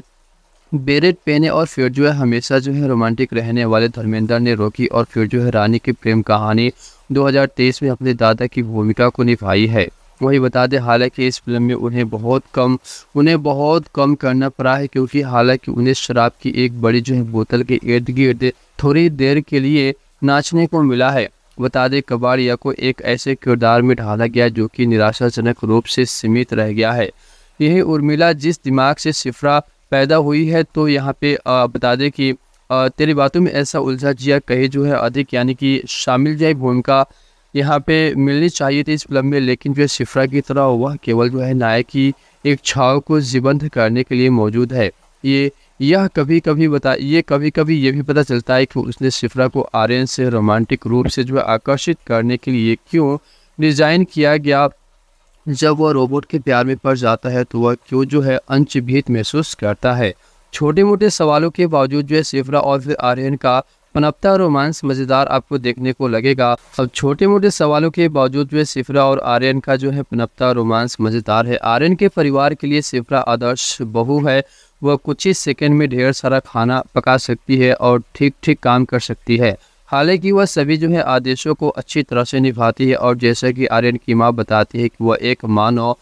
बेरेट पेने और फिर जो है हमेशा जो है रोमांटिक रहने वाले धर्मेंद्र ने रोकी और फिर जो है रानी की प्रेम कहानी 2023 में अपने दादा की भूमिका को निभाई है वही बता दें हालांकि इस फिल्म में उन्हें बहुत कम उन्हें बहुत कम करना पड़ा है क्योंकि हालांकि उन्हें शराब की एक बड़ी जो है बोतल के इर्द गिर्द थोड़ी देर के लिए नाचने को मिला है बता दें कबाड़िया को एक ऐसे किरदार में ढाला गया जो कि निराशाजनक रूप से सीमित रह गया है यही उर्मिला जिस दिमाग से सिफरा पैदा हुई है तो यहाँ पे बता दें कि तेरी बातों में ऐसा उलझा जिया कहे जो है अधिक यानी कि शामिल जाए भूमिका यहाँ पे मिलनी चाहिए थी इस फिल्म में लेकिन जो है सिफरा की तरह हुआ केवल जो है नायक की एक छाव को जीवंत करने के लिए मौजूद है ये यह कभी कभी बता ये कभी कभी ये भी पता चलता है कि उसने सिफरा को आर्यन से रोमांटिक रूप से जो है आकर्षित करने के लिए क्यों डिज़ाइन किया गया जब वह रोबोट के प्यार में पड़ जाता है तो वह क्यों जो है अंशभीत महसूस करता है छोटे मोटे सवालों के बावजूद जो है सिफरा और फिर आर्यन का पनपता रोमांस मज़ेदार आपको देखने को लगेगा अब छोटे मोटे सवालों के बावजूद वे सिफरा और आर्यन का जो है पनपता रोमांस मज़ेदार है आर्यन के परिवार के लिए सिफरा आदर्श बहू है वह कुछ ही सेकेंड में ढेर सारा खाना पका सकती है और ठीक ठीक काम कर सकती है हालांकि वह सभी जो है आदेशों को अच्छी तरह से निभाती है और जैसा कि आर्यन की माँ बताती है कि वह एक मानव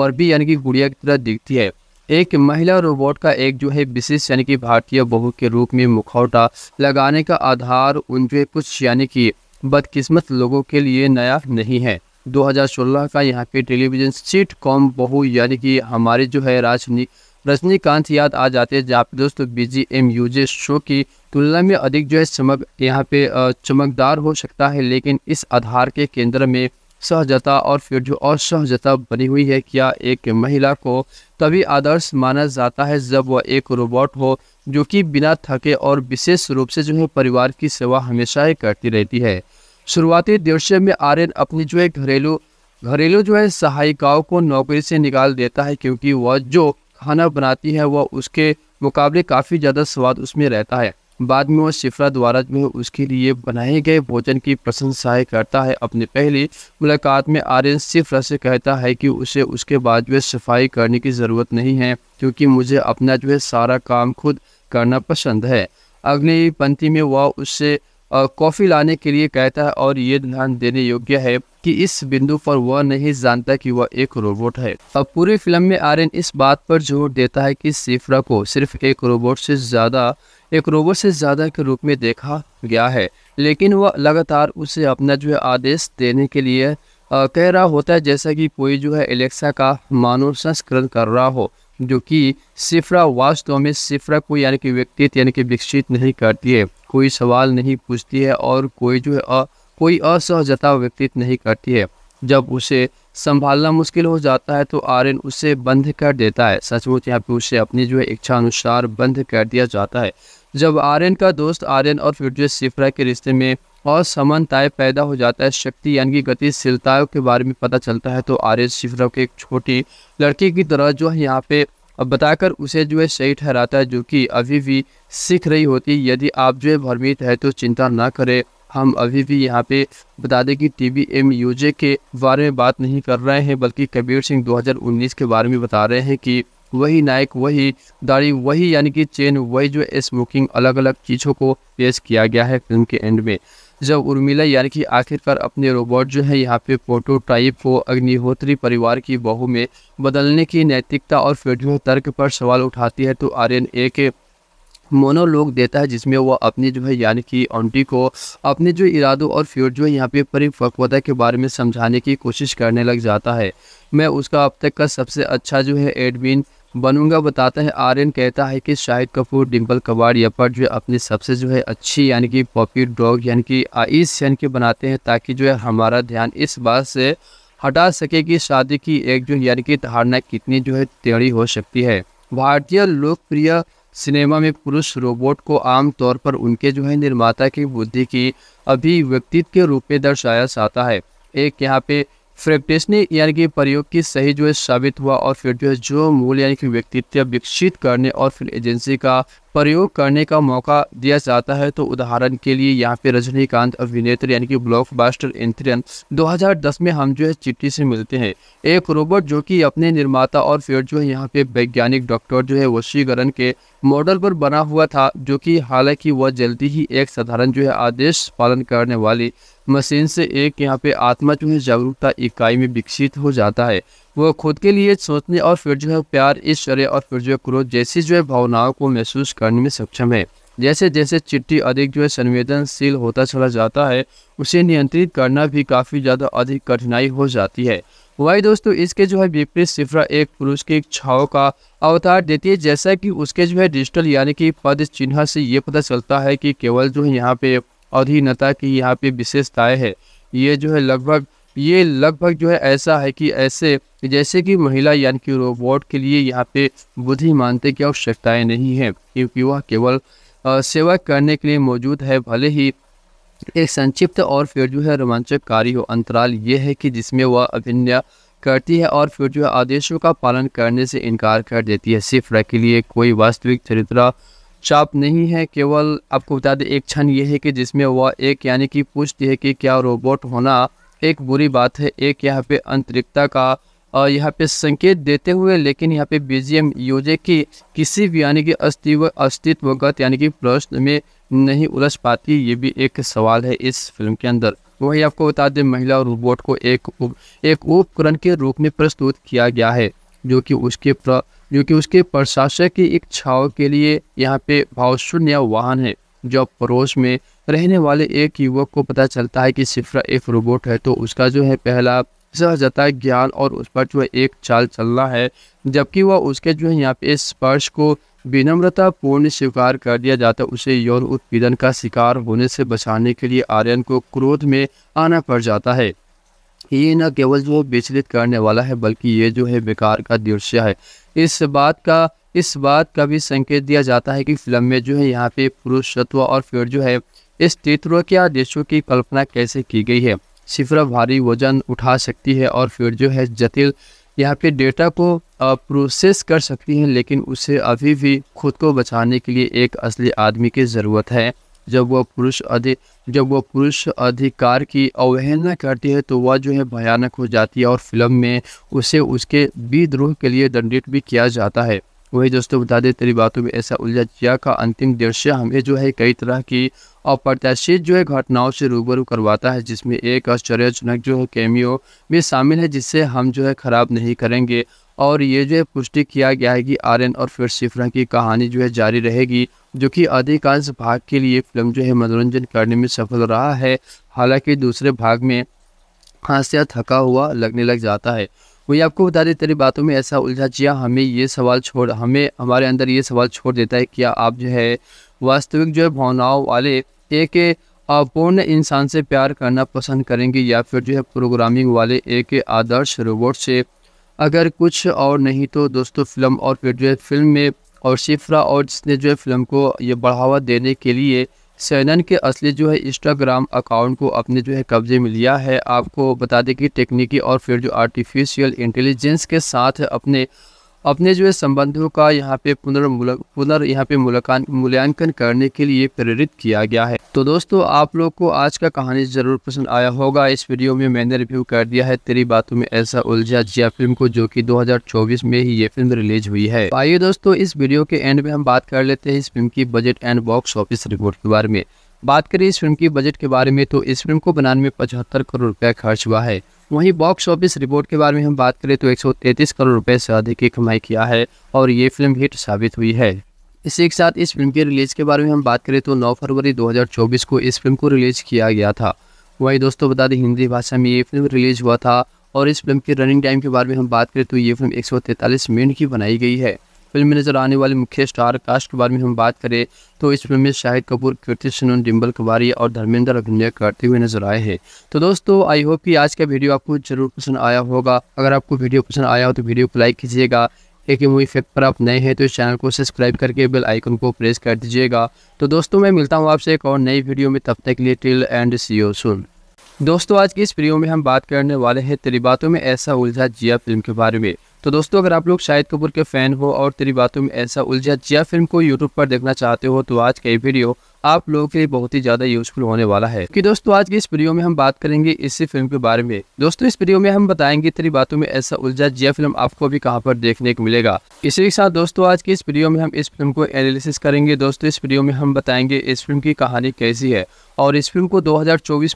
बर्बी यानी कि गुड़िया की तरह दिखती है एक महिला रोबोट का एक जो है विशेष यानी कि भारतीय बहू के रूप में मुखौटा लगाने का आधार उनके कुछ यानी कि बदकिस्मत लोगों के लिए नया नहीं है 2016 का यहाँ पे टेलीविजन सीट कॉम बहू यानी कि हमारे जो है राजनी रजनीकांत याद आ जाते हैं जहाँ दोस्तों B G M UJ show की तुलना में अधिक जो है चमक यहाँ पे चमकदार हो सकता है लेकिन इस आधार के केंद्र में सहजता और फिर जो असहजता बनी हुई है क्या एक महिला को तभी आदर्श माना जाता है जब वह एक रोबोट हो जो कि बिना थके और विशेष रूप से जो है परिवार की सेवा हमेशा ही करती रहती है शुरुआती दृश्य में आर्यन अपनी जो है घरेलू घरेलू जो है सहायिकाओं को नौकरी से निकाल देता है क्योंकि वह जो खाना बनाती है वह उसके मुकाबले काफ़ी ज़्यादा स्वाद उसमें रहता है बाद में वह शिफ्रा द्वारा जो उसके लिए बनाए गए भोजन की प्रशंसाएँ करता है अपनी पहली मुलाकात में आर्यन शिफ्रा से कहता है कि उसे उसके बाद जो सफाई करने की ज़रूरत नहीं है क्योंकि मुझे अपना जो है सारा काम खुद करना पसंद है अगली पंक्ति में वह उससे कॉफ़ी लाने के लिए कहता है और ये ध्यान देने योग्य है कि इस बिंदु पर वह नहीं जानता कि वह एक रोबोट है अब पूरी फिल्म में आर्यन इस बात पर जोर देता है कि सिफ्रा को सिर्फ एक रोबोट से ज़्यादा एक रोबोट से ज़्यादा के रूप में देखा गया है लेकिन वह लगातार उसे अपना जो है आदेश देने के लिए कह रहा होता है जैसा कि कोई जो है एलेक्सा का मानव संस्करण कर रहा हो जो कि सिफरा वास्तव में सिफरा को यानी कि व्यक्तित्व यानी कि विकसित नहीं करती है कोई सवाल नहीं पूछती है और कोई जो है आ, कोई असहजता व्यक्तित्व नहीं करती है जब उसे संभालना मुश्किल हो जाता है तो आर्यन उसे बंद कर देता है सचमुच यहाँ पे उसे अपनी जो है इच्छा अनुसार बंद कर दिया जाता है जब आर्यन का दोस्त आर्यन और फिर जो सिफरा के रिश्ते में और समानताएं पैदा हो जाता है शक्ति यानी कि गतिशीलताओं के बारे में पता चलता है तो आर्य शिवराव के एक छोटी लड़की की तरह जो है यहाँ पे बताकर उसे जो है सही ठहराता है जो कि अभी भी सीख रही होती यदि आप जो है भ्रमित है तो चिंता ना करें हम अभी भी यहाँ पे बता दें कि टी बी एम यूजे के बारे में बात नहीं कर रहे हैं बल्कि कबीर सिंह 2019 के बारे में बता रहे हैं कि वही नायक वही दाढ़ी वही यानी कि चेन वही जो स्मोकिंग अलग अलग चीज़ों को पेश किया गया है फिल्म के एंड में जब उर्मिला यानी कि आखिरकार अपने रोबोट जो है यहाँ पे प्रोटोटाइप को अग्निहोत्री परिवार की बहू में बदलने की नैतिकता और फेडियो तर्क पर सवाल उठाती है तो आर्यन एक मोनोलोग देता है जिसमें वह अपनी जो है यानी कि ऑन्टी को अपने जो इरादों और फ्यूड जो है यहाँ पे परिपक्वता के बारे में समझाने की कोशिश करने लग जाता है मैं उसका अब तक का सबसे अच्छा जो है एडमिन बनूंगा बताता है आर्यन कहता है कि शाहिद कपूर डिम्पल कबाड़ पर जो है अपनी सबसे जो है अच्छी यानी कि पॉपुलर डॉग यानी कि आईस यानी कि बनाते हैं ताकि जो है हमारा ध्यान इस बात से हटा सके कि शादी की एक जो यानी कि धारणा कितनी जो है टेढ़ी हो सकती है भारतीय लोकप्रिय सिनेमा में पुरुष रोबोट को आमतौर पर उनके जो है निर्माता की बुद्धि की अभिव्यक्तित्व के रूप में दर्शाया जाता है एक यहाँ पे फ्रेक्टेशनी यानी कि प्रयोग की सही जो है साबित हुआ और फिर जो है जो मूल यानी कि व्यक्तित्व विकसित करने और फिर एजेंसी का प्रयोग करने का मौका दिया जाता है तो उदाहरण के लिए यहाँ पे रजनीकांत अभिनेत्री यानी कि ब्लॉकबस्टर एंथ्रियन 2010 में हम जो है चिट्ठी से मिलते हैं एक रोबोट जो कि अपने निर्माता और फिर जो है यहाँ पे वैज्ञानिक डॉक्टर जो है वशीकरण के मॉडल पर बना हुआ था जो कि हालांकि वह जल्दी ही एक साधारण जो है आदेश पालन करने वाली मशीन से एक यहाँ पे आत्मा जो है जागरूकता इकाई में विकसित हो जाता है वो खुद के लिए सोचने और फिर जो है प्यार ईश्वर्य और फिर जो है क्रोध जैसी जो है भावनाओं को महसूस करने में सक्षम है जैसे जैसे चिट्ठी अधिक जो है संवेदनशील होता चला जाता है उसे नियंत्रित करना भी काफ़ी ज़्यादा अधिक कठिनाई हो जाती है वही दोस्तों इसके जो है विपरीत सिफरा एक पुरुष की इच्छाओं का अवतार देती है जैसा कि उसके जो है डिजिटल यानी कि पद चिन्ह से ये पता चलता है कि केवल जो है यहाँ पे अधीनता की यहाँ पे विशेषताएं है ये जो है लगभग ये लगभग जो है ऐसा है कि ऐसे जैसे कि महिला यानी कि रोबोट के लिए यहाँ पे बुद्धि मानते की आवश्यकताएं नहीं है क्योंकि वह केवल सेवा करने के लिए मौजूद है भले ही एक संक्षिप्त और फिर जो है कार्य हो अंतराल ये है कि जिसमें वह अभिनय करती है और फिर जो है आदेशों का पालन करने से इनकार कर देती है सिर्फ के लिए कोई वास्तविक चरित्र चाप नहीं है केवल आपको बता दें एक क्षण यह है कि जिसमें वह एक यानी कि पूछती है कि क्या रोबोट होना एक बुरी बात है एक यहाँ पे अंतरिक्षता का और यहाँ पे संकेत देते हुए लेकिन यहाँ पे बीजीएम यूजे की किसी भी यानी कि अस्तित्व अस्तित्वगत यानी कि प्रश्न में नहीं उलझ पाती ये भी एक सवाल है इस फिल्म के अंदर वही आपको बता दें महिला रोबोट को एक उप, एक उपकरण के रूप में प्रस्तुत किया गया है जो कि उसके प्र, जो कि उसके प्रशासक की इच्छाओं के लिए यहाँ पे भावशून्य वाहन है जो पड़ोस में रहने वाले एक युवक को पता चलता है कि सिफ्रा एक रोबोट है तो उसका जो है पहला सह जाता है ज्ञान और उस पर जो है एक चाल चलना है जबकि वह उसके जो है यहाँ पे स्पर्श को विनम्रता पूर्ण स्वीकार कर दिया जाता है उसे यौन उत्पीड़न का शिकार होने से बचाने के लिए आर्यन को क्रोध में आना पड़ जाता है ये न केवल जो विचलित करने वाला है बल्कि ये जो है बेकार का दृश्य है इस बात का इस बात का भी संकेत दिया जाता है कि फिल्म में जो है यहाँ पे पुरुषत्व और फिर जो है इस तीतरों के आदेशों की कल्पना कैसे की गई है सिफरा भारी वजन उठा सकती है और फिर जो है जटिल यहाँ पे डेटा को प्रोसेस कर सकती है लेकिन उसे अभी भी खुद को बचाने के लिए एक असली आदमी की ज़रूरत है जब वह पुरुष अधिक जब वह पुरुष अधिकार की अवहेलना करती है तो वह जो है भयानक हो जाती है और फिल्म में उसे उसके विद्रोह के लिए दंडित भी किया जाता है वही दोस्तों बता दें तेरी बातों में ऐसा उलझा जिया का अंतिम दृश्य हमें जो है कई तरह की अप्रत्याशित जो है घटनाओं से रूबरू करवाता है जिसमें एक आश्चर्यजनक जो है कैमियो भी शामिल है जिससे हम जो है ख़राब नहीं करेंगे और ये जो है पुष्टि किया गया है कि आर्यन और फिर सिफरा की कहानी जो है जारी रहेगी जो कि अधिकांश भाग के लिए फिल्म जो है मनोरंजन करने में सफल रहा है हालांकि दूसरे भाग में हाँसिया थका हुआ लगने लग जाता है वही आपको बता दें तेरी बातों में ऐसा उलझा जिया हमें ये सवाल छोड़ हमें हमारे अंदर ये सवाल छोड़ देता है कि आप जो है वास्तविक जो है भावनाओं वाले एक अपूर्ण इंसान से प्यार करना पसंद करेंगे या फिर जो है प्रोग्रामिंग वाले एक आदर्श रोबोट से अगर कुछ और नहीं तो दोस्तों फिल्म और फिर जो है फिल्म में और शिफ्रा और जिसने जो है फिल्म को ये बढ़ावा देने के लिए सैनन के असली जो है इंस्टाग्राम अकाउंट को अपने जो है कब्जे में लिया है आपको बता दें कि टेक्निकी और फिर जो आर्टिफिशियल इंटेलिजेंस के साथ अपने अपने जो है संबंधों का यहाँ पे पुनर्मूल पुनर् यहाँ पे मूल्यांकन करने के लिए प्रेरित किया गया है तो दोस्तों आप लोग को आज का कहानी जरूर पसंद आया होगा इस वीडियो में मैंने रिव्यू कर दिया है तेरी बातों में ऐसा उलझा जिया फिल्म को जो कि 2024 में ही ये फिल्म रिलीज हुई है तो आइए दोस्तों इस वीडियो के एंड में हम बात कर लेते हैं इस फिल्म की budget and box office report के बारे में बात करें इस फिल्म की बजट के बारे में तो इस फिल्म को बनाने में पचहत्तर करोड़ रुपया खर्च हुआ है वहीं बॉक्स ऑफिस रिपोर्ट के बारे में हम बात करें तो 133 करोड़ रुपए से अधिक की कमाई किया है और ये फिल्म हिट साबित हुई है इसी के साथ इस फिल्म के रिलीज़ के बारे में हम बात करें तो 9 फरवरी 2024 को इस फिल्म को रिलीज़ किया गया था वहीं दोस्तों बता दें हिंदी भाषा में ये फिल्म रिलीज़ हुआ था और इस फिल्म के रनिंग टाइम के बारे में हम बात करें तो ये फिल्म एक मिनट की बनाई गई है फिल्म में नजर आने वाले मुख्य स्टार कास्ट के बारे में हम बात करें तो इस फिल्म में शाहिद कपूर कृति सनून डिम्बल कुमारी और धर्मेंद्र अभिनय करते हुए नजर आए हैं तो दोस्तों आई होप कि आज का वीडियो आपको जरूर पसंद आया होगा अगर आपको वीडियो पसंद आया हो तो वीडियो को लाइक कीजिएगा एक मूवी फैक्ट पर आप नए हैं तो इस चैनल को सब्सक्राइब करके बेल आइकन को प्रेस कर दीजिएगा तो दोस्तों मैं मिलता हूँ आपसे एक और नई वीडियो में तब तक के लिए टिल एंड सी ओ सुन दोस्तों आज की इस वीडियो में हम बात करने वाले हैं तेरी बातों में ऐसा उलझा जिया फिल्म के बारे में तो दोस्तों अगर आप लोग शाहिद कपूर के फ़ैन हो और तेरी बातों में ऐसा उलझा जिया फिल्म को यूट्यूब पर देखना चाहते हो तो आज का ये वीडियो आप लोगों के लिए बहुत ही ज्यादा यूजफुल होने वाला है कि दोस्तों आज की इस वीडियो में हम बात करेंगे इसी फिल्म के बारे में दोस्तों इस वीडियो में हम बताएंगे तेरी बातों में ऐसा उलझा यह फिल्म आपको भी कहां पर देखने को मिलेगा इसी के साथ दोस्तों आज की इस वीडियो में हम इस फिल्म को एनालिसिस करेंगे दोस्तों इस वीडियो में हम बताएंगे इस फिल्म की कहानी कैसी है और इस फिल्म को दो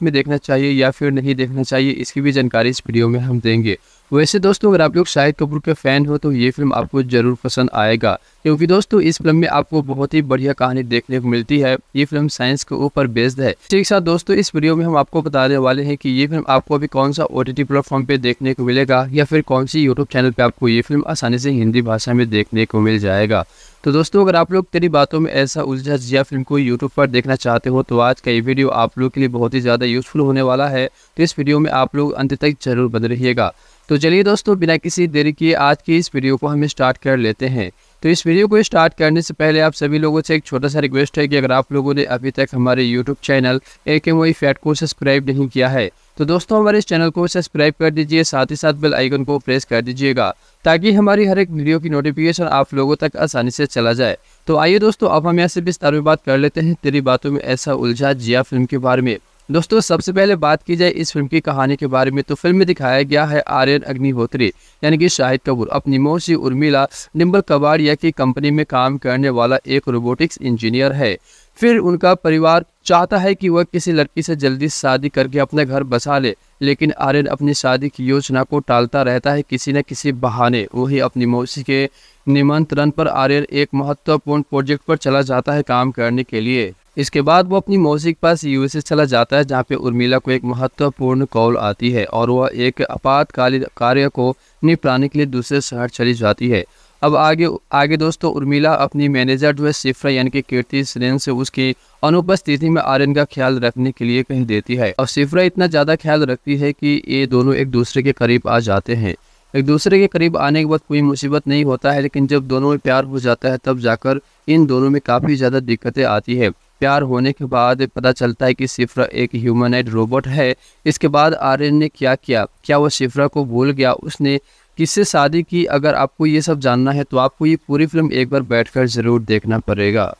में देखना चाहिए या फिर नहीं देखना चाहिए इसकी भी जानकारी इस वीडियो में हम देंगे वैसे दोस्तों अगर आप लोग शाहिद कपूर के फैन हो तो ये फिल्म आपको जरूर पसंद आएगा क्योंकि दोस्तों इस फिल्म में आपको बहुत ही बढ़िया कहानी देखने को मिलती है ये फिल्म साइंस के ऊपर बेस्ड है ठीक साथ दोस्तों इस वीडियो में हम आपको बताने वाले हैं कि ये फिल्म आपको अभी कौन सा ओ प्लेटफॉर्म पे देखने को मिलेगा या फिर कौन सी यूट्यूब चैनल पे आपको ये फिल्म आसानी से हिंदी भाषा में देखने को मिल जाएगा तो दोस्तों अगर आप लोग तेरी बातों में ऐसा उलझा जिया फिल्म को यूट्यूब पर देखना चाहते हो तो आज का ये वीडियो आप लोग के लिए बहुत ही ज़्यादा यूजफुल होने वाला है तो इस वीडियो में आप लोग अंत तक जरूर बन रहिएगा तो चलिए दोस्तों बिना किसी देरी के आज की इस वीडियो को हम स्टार्ट कर लेते हैं तो इस वीडियो को स्टार्ट करने से पहले आप सभी लोगों से एक छोटा सा रिक्वेस्ट है कि अगर आप लोगों ने अभी तक हमारे यूट्यूब चैनल ए के मोई फैट को सब्सक्राइब नहीं किया है तो दोस्तों हमारे इस चैनल को सब्सक्राइब कर दीजिए साथ ही साथ बेल आइकन को प्रेस कर दीजिएगा ताकि हमारी हर एक वीडियो की नोटिफिकेशन आप लोगों तक आसानी से चला जाए तो आइए दोस्तों अब हम यहाँ से विस्तार में बात कर लेते हैं तेरी बातों में ऐसा उलझा जिया फिल्म के बारे में दोस्तों सबसे पहले बात की जाए इस फिल्म की कहानी के बारे में तो फिल्म में दिखाया गया है आर्यन अग्निहोत्री यानी कि शाहिद कपूर अपनी मौसी उर्मिला निम्बल कबाड़िया की कंपनी में काम करने वाला एक रोबोटिक्स इंजीनियर है फिर उनका परिवार चाहता है कि वह किसी लड़की से जल्दी शादी करके अपना घर बसा ले लेकिन आर्यन अपनी शादी की योजना को टालता रहता है किसी न किसी बहाने वही अपनी मौसी के निमंत्रण पर आर्यन एक महत्वपूर्ण प्रोजेक्ट पर चला जाता है काम करने के लिए इसके बाद वो अपनी मौसी के पास यूएसए चला जाता है जहाँ पे उर्मिला को एक महत्वपूर्ण कॉल आती है और वह एक आपातकालीन कार्य को निपटाने के लिए दूसरे शहर चली जाती है अब आगे आगे दोस्तों उर्मिला अपनी मैनेजर जो है सिफ्रा यानी कि कीर्ति सरेन से उसकी अनुपस्थिति में आर्यन का ख्याल रखने के लिए कह देती है और सिफ्रा इतना ज़्यादा ख्याल रखती है कि ये दोनों एक दूसरे के करीब आ जाते हैं एक दूसरे के करीब आने के बाद कोई मुसीबत नहीं होता है लेकिन जब दोनों में प्यार हो जाता है तब जाकर इन दोनों में काफ़ी ज़्यादा दिक्कतें आती है प्यार होने के बाद पता चलता है कि शिफ्रा एक ह्यूमनाइड रोबोट है इसके बाद आर्यन ने क्या किया क्या वो शिफ्रा को भूल गया उसने किससे शादी की अगर आपको ये सब जानना है तो आपको ये पूरी फिल्म एक बार बैठकर ज़रूर देखना पड़ेगा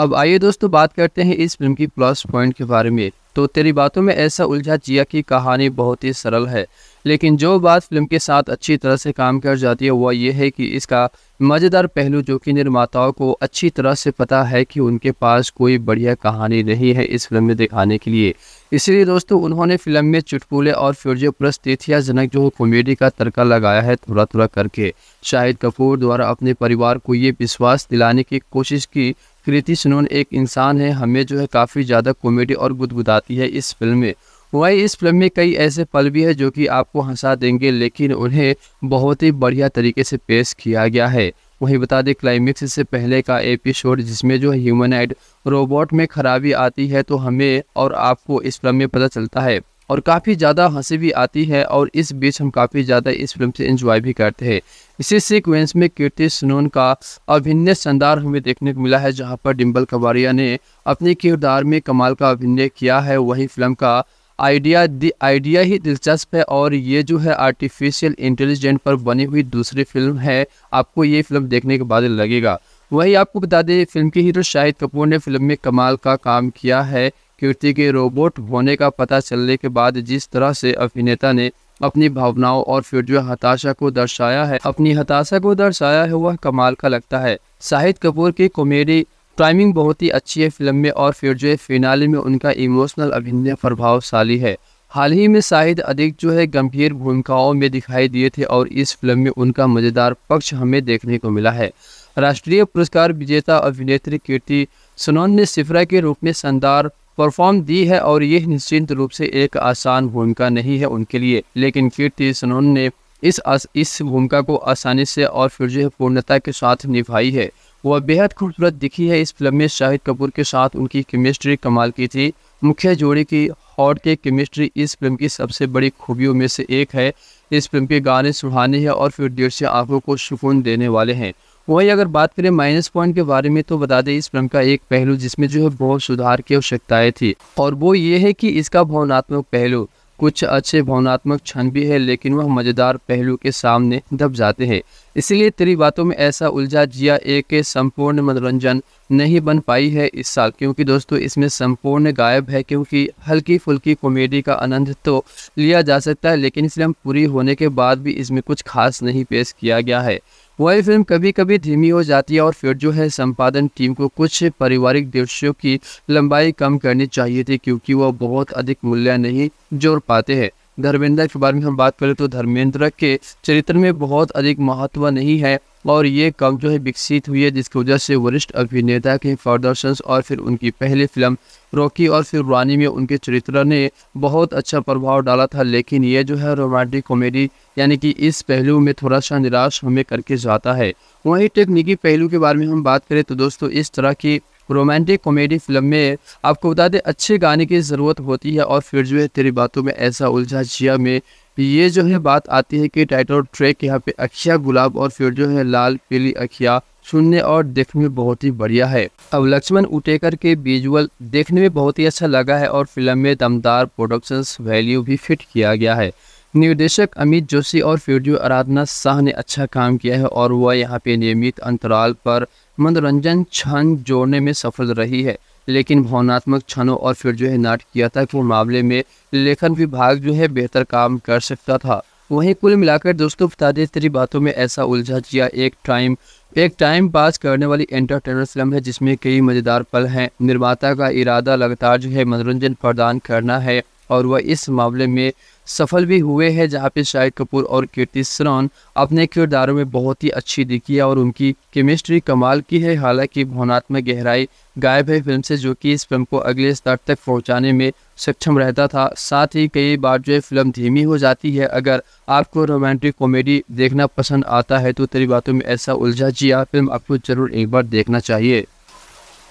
अब आइए दोस्तों बात करते हैं इस फिल्म की प्लस पॉइंट के बारे में तो तेरी बातों में ऐसा उलझा जिया की कहानी बहुत ही सरल है लेकिन जो बात फिल्म के साथ अच्छी तरह से काम कर जाती है वह यह है कि इसका मज़ेदार पहलू जो कि निर्माताओं को अच्छी तरह से पता है कि उनके पास कोई बढ़िया कहानी नहीं है इस फिल्म में दिखाने के लिए इसलिए दोस्तों उन्होंने फिल्म में चुटपुले और फ्यूजो प्लस तिथियाजनक जो कॉमेडी का तड़का लगाया है थोड़ा थोड़ा करके शाहिद कपूर द्वारा अपने परिवार को ये विश्वास दिलाने की कोशिश की कृति सुनून एक इंसान है हमें जो है काफ़ी ज़्यादा कॉमेडी और गुदगुदाती है इस फिल्म में वही इस फिल्म में कई ऐसे पल भी है जो कि आपको हंसा देंगे लेकिन उन्हें बहुत ही बढ़िया तरीके से पेश किया गया है वहीं बता दें क्लाइमेक्स से पहले का एपिसोड जिसमें जो ह्यूमनाइड रोबोट में खराबी आती है तो हमें और आपको इस फिल्म में पता चलता है और काफ़ी ज़्यादा हंसी भी आती है और इस बीच हम काफ़ी ज़्यादा इस फिल्म से इंजॉय भी करते हैं इसी सीक्वेंस में कीर्ति सुनून का अभिनय शानदार हमें देखने को मिला है जहां पर डिम्बल कबारिया ने अपने किरदार में कमाल का अभिनय किया है वहीं फिल्म का आइडिया आइडिया ही दिलचस्प है और ये जो है आर्टिफिशियल इंटेलिजेंट पर बनी हुई दूसरी फिल्म है आपको ये फिल्म देखने के बाद लगेगा वही आपको बता दें फिल्म के हीरो शाहिद कपूर ने फिल्म में कमाल का काम किया है कीर्ति के रोबोट होने का पता चलने के बाद जिस तरह से अभिनेता ने अपनी भावनाओं और फिर जो हताशा को दर्शाया है अपनी हताशा को दर्शाया है वह कमाल का लगता है शाहिद कपूर की कॉमेडी टाइमिंग बहुत ही अच्छी है फिल्म में और फिर जो है फिनाले में उनका इमोशनल अभिनय प्रभावशाली है हाल ही में शाहिद अधिक जो है गंभीर भूमिकाओं में दिखाई दिए थे और इस फिल्म में उनका मज़ेदार पक्ष हमें देखने को मिला है राष्ट्रीय पुरस्कार विजेता अभिनेत्री कीर्ति सुनौन ने सिफरा के रूप में शानदार परफॉर्म दी है और ये निश्चित रूप से एक आसान भूमिका नहीं है उनके लिए लेकिन कीर्ति सुनौन ने इस इस भूमिका को आसानी से और फिर जो है पूर्णता के साथ निभाई है वह बेहद खूबसूरत दिखी है इस फिल्म में शाहिद कपूर के साथ उनकी केमिस्ट्री कमाल की थी मुख्य जोड़ी की हॉट के केमिस्ट्री इस फिल्म की सबसे बड़ी खूबियों में से एक है इस फिल्म के गाने सुहाने हैं और फिर देर से आंखों को सुकून देने वाले हैं वही अगर बात करें माइनस पॉइंट के बारे में तो बता दें इस फिल्म का एक पहलू जिसमें जो है बहुत सुधार की आवश्यकताएं थी और वो ये है कि इसका भावनात्मक पहलू कुछ अच्छे भावनात्मक क्षण भी है लेकिन वह मज़ेदार पहलू के सामने दब जाते हैं इसलिए तेरी बातों में ऐसा उलझा जिया एक संपूर्ण मनोरंजन नहीं बन पाई है इस साल क्योंकि दोस्तों इसमें संपूर्ण गायब है क्योंकि हल्की फुल्की कॉमेडी का आनंद तो लिया जा सकता है लेकिन फिल्म पूरी होने के बाद भी इसमें कुछ खास नहीं पेश किया गया है वही फिल्म कभी कभी धीमी हो जाती है और फिर जो है संपादन टीम को कुछ पारिवारिक दृश्यों की लंबाई कम करनी चाहिए थी क्योंकि वह बहुत अधिक मूल्य नहीं जोड़ पाते हैं धर्मेंद्र के बारे में हम बात करें तो धर्मेंद्र के चरित्र में बहुत अधिक महत्व नहीं है और ये कम जो है विकसित हुई है जिसकी वजह से वरिष्ठ अभिनेता के प्रदर्शन और फिर उनकी पहली फिल्म रॉकी और फिर रानी में उनके चरित्र ने बहुत अच्छा प्रभाव डाला था लेकिन ये जो है रोमांटिक कॉमेडी यानी कि इस पहलू में थोड़ा सा निराश हमें करके जाता है वहीं टेक्निकी पहलू के बारे में हम बात करें तो दोस्तों इस तरह की रोमांटिक कॉमेडी फिल्म में आपको बता दें अच्छे गाने की ज़रूरत होती है और फिर जो है तेरी बातों में ऐसा उलझा जिया में ये जो है बात आती है कि टाइटल और ट्रैक यहाँ पे अखिया गुलाब और फिर जो है लाल पीली अखिया सुनने और देखने में बहुत ही बढ़िया है अब लक्ष्मण उटेकर के विजुअल देखने में बहुत ही अच्छा लगा है और फिल्म में दमदार प्रोडक्शन वैल्यू भी फिट किया गया है निर्देशक अमित जोशी और वीडियो आराधना शाह ने अच्छा काम किया है और वह यहाँ पे नियमित अंतराल पर मनोरंजन क्षण जोड़ने में सफल रही है लेकिन भावनात्मक क्षणों और फिर जो है नाटकीयता के मामले में लेखन विभाग जो है बेहतर काम कर सकता था वहीं कुल मिलाकर दोस्तों बता दें तेरी बातों में ऐसा उलझा जिया एक टाइम एक टाइम पास करने वाली एंटरटेनर फिल्म है जिसमें कई मज़ेदार पल हैं निर्माता का इरादा लगातार जो है मनोरंजन प्रदान करना है और वह इस मामले में सफल भी हुए हैं जहाँ पे शाहिद कपूर और कीर्ति श्रॉन अपने किरदारों में बहुत ही अच्छी दिखी है और उनकी केमिस्ट्री कमाल की है हालांकि भावनात्मक गहराई गायब है फिल्म से जो कि इस फिल्म को अगले स्तर तक पहुंचाने में सक्षम रहता था साथ ही कई बार जो है फिल्म धीमी हो जाती है अगर आपको रोमांटिक कॉमेडी देखना पसंद आता है तो तेरी बातों में ऐसा उलझा जिया फिल्म आपको जरूर एक बार देखना चाहिए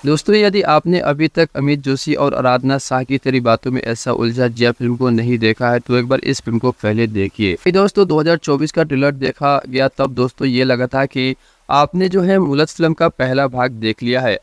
दोस्तों यदि आपने अभी तक अमित जोशी और आराधना शाह की तेरी बातों में ऐसा उलझा जिया फिल्म को नहीं देखा है तो एक बार इस फिल्म को पहले देखिए दोस्तों 2024 का ट्रेलर देखा गया तब दोस्तों ये लगा था कि आपने जो है मुलत फिल्म का पहला भाग देख लिया है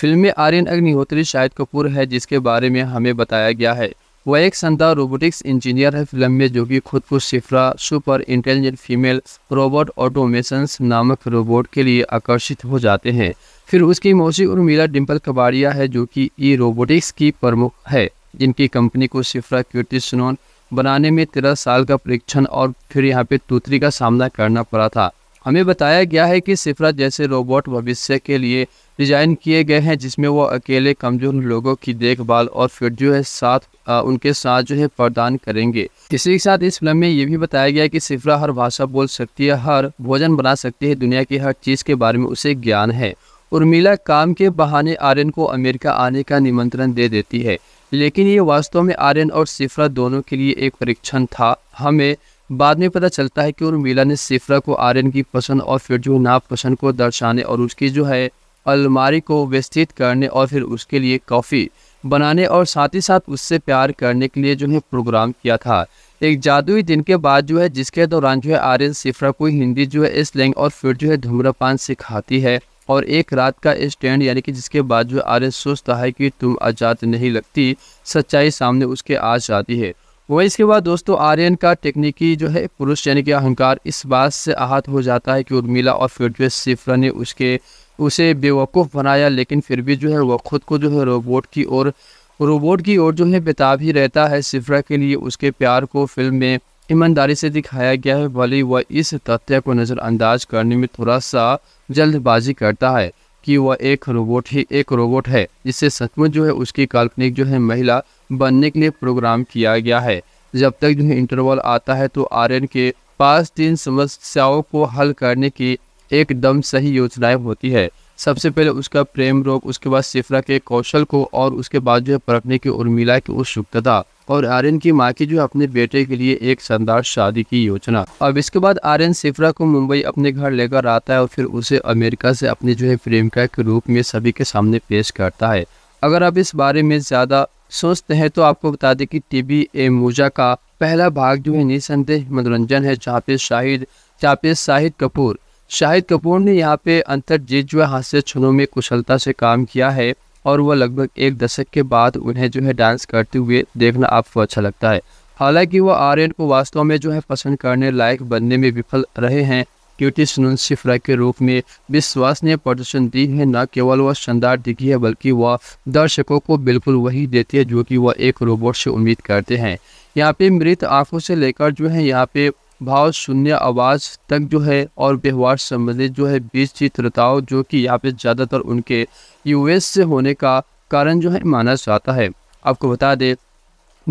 फिल्म में आर्यन अग्निहोत्री शाहिद कपूर है जिसके बारे में हमें बताया गया है वह एक शानदार रोबोटिक्स इंजीनियर है फिल्म में जो कि खुद को Sifra super intelligent female robot automations नामक रोबोट के लिए आकर्षित हो जाते हैं फिर उसकी मौसी उर्मिला डिम्पल कबाड़िया है जो कि ई रोबोटिक्स की प्रमुख है जिनकी कंपनी को सिफरा क्यूर्ति सुनोन बनाने में तेरह साल का परीक्षण और फिर यहाँ पे तूतरी का सामना करना पड़ा था हमें बताया गया है कि सिफरा जैसे रोबोट भविष्य के लिए डिजाइन किए गए हैं जिसमें वो अकेले कमजोर लोगों की देखभाल और फिर जो है साथ आ, उनके साथ जो है प्रदान करेंगे इसी के साथ इस फिल्म में ये भी बताया गया कि सिफरा हर भाषा बोल सकती है हर भोजन बना सकती है दुनिया की हर चीज़ के बारे में उसे ज्ञान है उर्मिला काम के बहाने आर्यन को अमेरिका आने का निमंत्रण दे देती है लेकिन ये वास्तव में आर्यन और सिफरा दोनों के लिए एक परीक्षण था हमें बाद में पता चलता है कि उर्मिला ने सिफरा को आर्यन की पसंद और फिर जो नापसंद को दर्शाने और उसकी जो है अलमारी को व्यवस्थित करने और फिर उसके लिए कॉफ़ी बनाने और साथ ही साथ उससे प्यार करने के लिए जो है प्रोग्राम किया था एक जादुई दिन के बाद जो है जिसके दौरान जो है आर्यन सिफरा को हिंदी जो है स्लैंग और फिर जो है धूम्रपान सिखाती है और एक रात का स्टैंड यानी कि जिसके बाद जो आर्यन सोचता है कि तुम आज़ाद नहीं लगती सच्चाई सामने उसके आ जाती है वही इसके बाद दोस्तों आर्यन का टेक्निकी जो है पुरुष यानी कि अहंकार इस बात से आहत हो जाता है कि उर्मिला और फिर सिफरा ने उसके उसे बेवकूफ़ बनाया लेकिन फिर भी जो है वह खुद को जो है रोबोट की ओर रोबोट की ओर जो है बेताब ही रहता है सिफ्रा के लिए उसके प्यार को फिल्म में ईमानदारी से दिखाया गया है भले वह इस तथ्य को नज़रअंदाज करने में थोड़ा सा जल्दबाजी करता है कि वह एक रोबोट ही एक रोबोट है जिससे सचमुच जो है उसकी काल्पनिक जो है महिला बनने के लिए प्रोग्राम किया गया है जब तक जो है इंटरवल आता है तो आर्यन के पास तीन समस्याओं को हल करने की एकदम सही योजनाएं होती है सबसे पहले उसका प्रेम रोग उसके बाद सिफरा के कौशल को और उसके बाद जो है परखने की उर्मिला की उत्सुकता और आर्यन की माँ की जो अपने बेटे के लिए एक शानदार शादी की योजना अब इसके बाद आर्यन सिफरा को मुंबई अपने घर लेकर आता है और फिर उसे अमेरिका से अपने जो है प्रेमिका के रूप में सभी के सामने पेश करता है अगर आप इस बारे में ज़्यादा सोचते हैं तो आपको बता दें कि टीबी ए मूजा का पहला भाग जो है निसंदेह मनोरंजन है जहाँ पे शाहिद जहाँ पे शाहिद कपूर शाहिद कपूर ने यहाँ पे अंतर जिज्व हास्य छनों में कुशलता से काम किया है और वह लगभग एक दशक के बाद उन्हें जो है डांस करते हुए देखना आपको अच्छा लगता है हालांकि वह आर्यन को वास्तव में जो है पसंद करने लायक बनने में विफल रहे हैं क्योंकि सुनन सिफ्रा के रूप में विश्वसनीय प्रदर्शन दी है न केवल वह शानदार दिखी है बल्कि वह दर्शकों को बिल्कुल वही देती है जो कि वह एक रोबोट से उम्मीद करते हैं यहाँ पे मृत आंखों से लेकर जो है यहाँ पे भाव शून्य आवाज़ तक जो है और व्यवहार संबंधित जो है बीस चित्रताओं जो कि यहाँ पे ज़्यादातर उनके यूएस से होने का कारण जो है माना जाता है आपको बता दें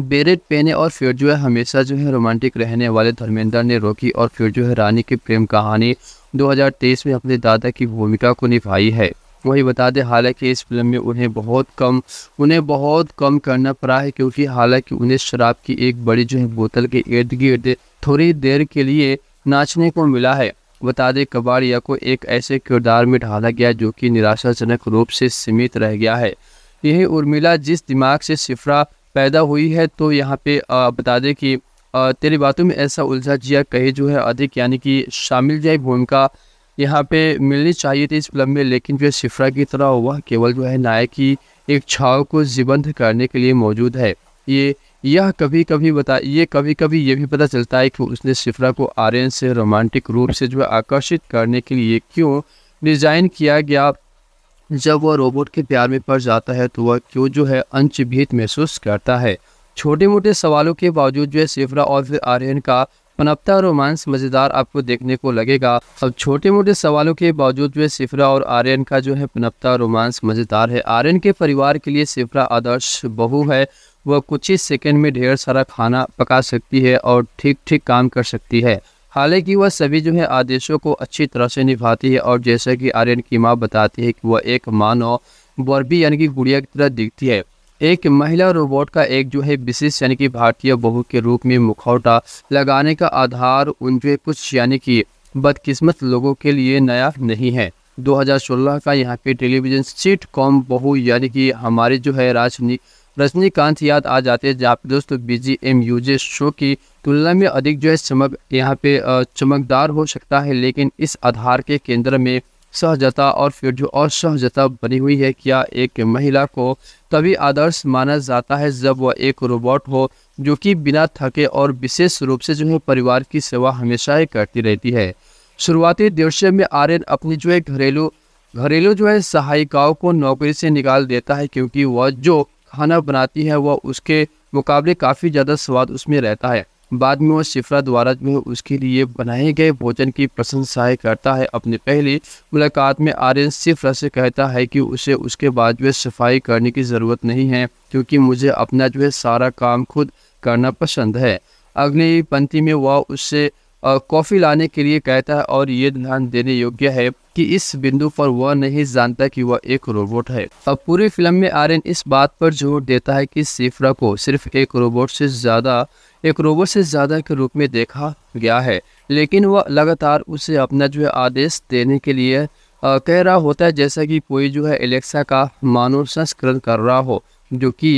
बेरेट पेने और फिर जो है हमेशा जो है रोमांटिक रहने वाले धर्मेंद्र ने रोकी और फिर जो है रानी की प्रेम कहानी 2023 में अपने दादा की भूमिका को निभाई है वही बता दें हालांकि इस फिल्म में उन्हें बहुत कम उन्हें बहुत कम करना पड़ा है क्योंकि हालांकि उन्हें शराब की एक बड़ी जो है बोतल के इर्द गिर्द थोड़ी देर के लिए नाचने को मिला है बता दें कबाड़िया को एक ऐसे किरदार में ढाला गया जो कि निराशाजनक रूप से सीमित रह गया है यह उर्मिला जिस दिमाग से सिफरा पैदा हुई है तो यहाँ पे बता दें कि तेरी बातों में ऐसा उलझा जिया कहे जो है अधिक यानी कि शामिल जाए भूमिका यहाँ पे मिलनी चाहिए थी इस फिल्म में लेकिन जो सिफरा शिफ्रा की तरह हुआ केवल जो है नायक की एक छाव को जीबंद करने के लिए मौजूद है ये यह कभी कभी बता ये कभी कभी ये भी पता चलता है कि उसने शिफ्रा को आर्यन से रोमांटिक रूप से जो है आकर्षित करने के लिए क्यों डिज़ाइन किया गया जब वह रोबोट के प्यार में पड़ जाता है तो वह क्यों जो है अंशभीत महसूस करता है छोटे मोटे सवालों के बावजूद जो है सिफरा और फिर आर्यन का पनपता रोमांस मज़ेदार आपको देखने को लगेगा अब छोटे मोटे सवालों के बावजूद वे सिफरा और आर्यन का जो है पनपता रोमांस मज़ेदार है आर्यन के परिवार के लिए सिफरा आदर्श बहू है वह कुछ ही सेकंड में ढेर सारा खाना पका सकती है और ठीक ठीक काम कर सकती है हालांकि वह सभी जो है आदेशों को अच्छी तरह से निभाती है और जैसा कि आर्यन की माँ बताती है कि वह एक मानव बर्बी यानी कि गुड़िया की तरह दिखती है एक महिला रोबोट का एक जो है विशेष यानी कि भारतीय बहू के रूप में मुखौटा लगाने का आधार उन जो कुछ यानी कि बदकिस्मत लोगों के लिए नया नहीं है 2016 का यहाँ पे टेलीविजन सीट कॉम बहु यानी कि हमारे जो है राजनी रजनीकांत याद आ जाते हैं जहाँ पे दोस्तों B G M UJ show की तुलना में अधिक जो है चमक यहाँ पे चमकदार हो सकता है लेकिन इस आधार के केंद्र में सहजता और फिर जो असहजता बनी हुई है क्या एक महिला को तभी आदर्श माना जाता है जब वह एक रोबोट हो जो कि बिना थके और विशेष रूप से जो है परिवार की सेवा हमेशा ही करती रहती है शुरुआती दृश्य में आर्यन अपनी जो है घरेलू घरेलू जो है सहायिकाओं को नौकरी से निकाल देता है क्योंकि वह जो खाना बनाती है वह उसके मुकाबले काफ़ी ज़्यादा स्वाद उसमें रहता है बाद में वो शिफ्रा द्वारा में उसके लिए बनाए गए भोजन की प्रशंसाएं करता है अपनी पहली मुलाकात में आर्यन शिफ्रा से कहता है कि उसे उसके बाद जो सफाई करने की ज़रूरत नहीं है क्योंकि मुझे अपना जो है सारा काम खुद करना पसंद है अगले पंक्ति में वह उससे कॉफ़ी लाने के लिए कहता है और ये ध्यान देने योग्य है कि इस बिंदु पर वह नहीं जानता कि वह एक रोबोट है अब पूरी फिल्म में आर्यन इस बात पर जोर देता है कि सिफ्रा को सिर्फ एक रोबोट से ज़्यादा एक रोबोट से ज़्यादा के रूप में देखा गया है लेकिन वह लगातार उसे अपना जो है आदेश देने के लिए आ, कह रहा होता है जैसा कि कोई जो है एलेक्सा का मानव संस्करण कर रहा हो जो कि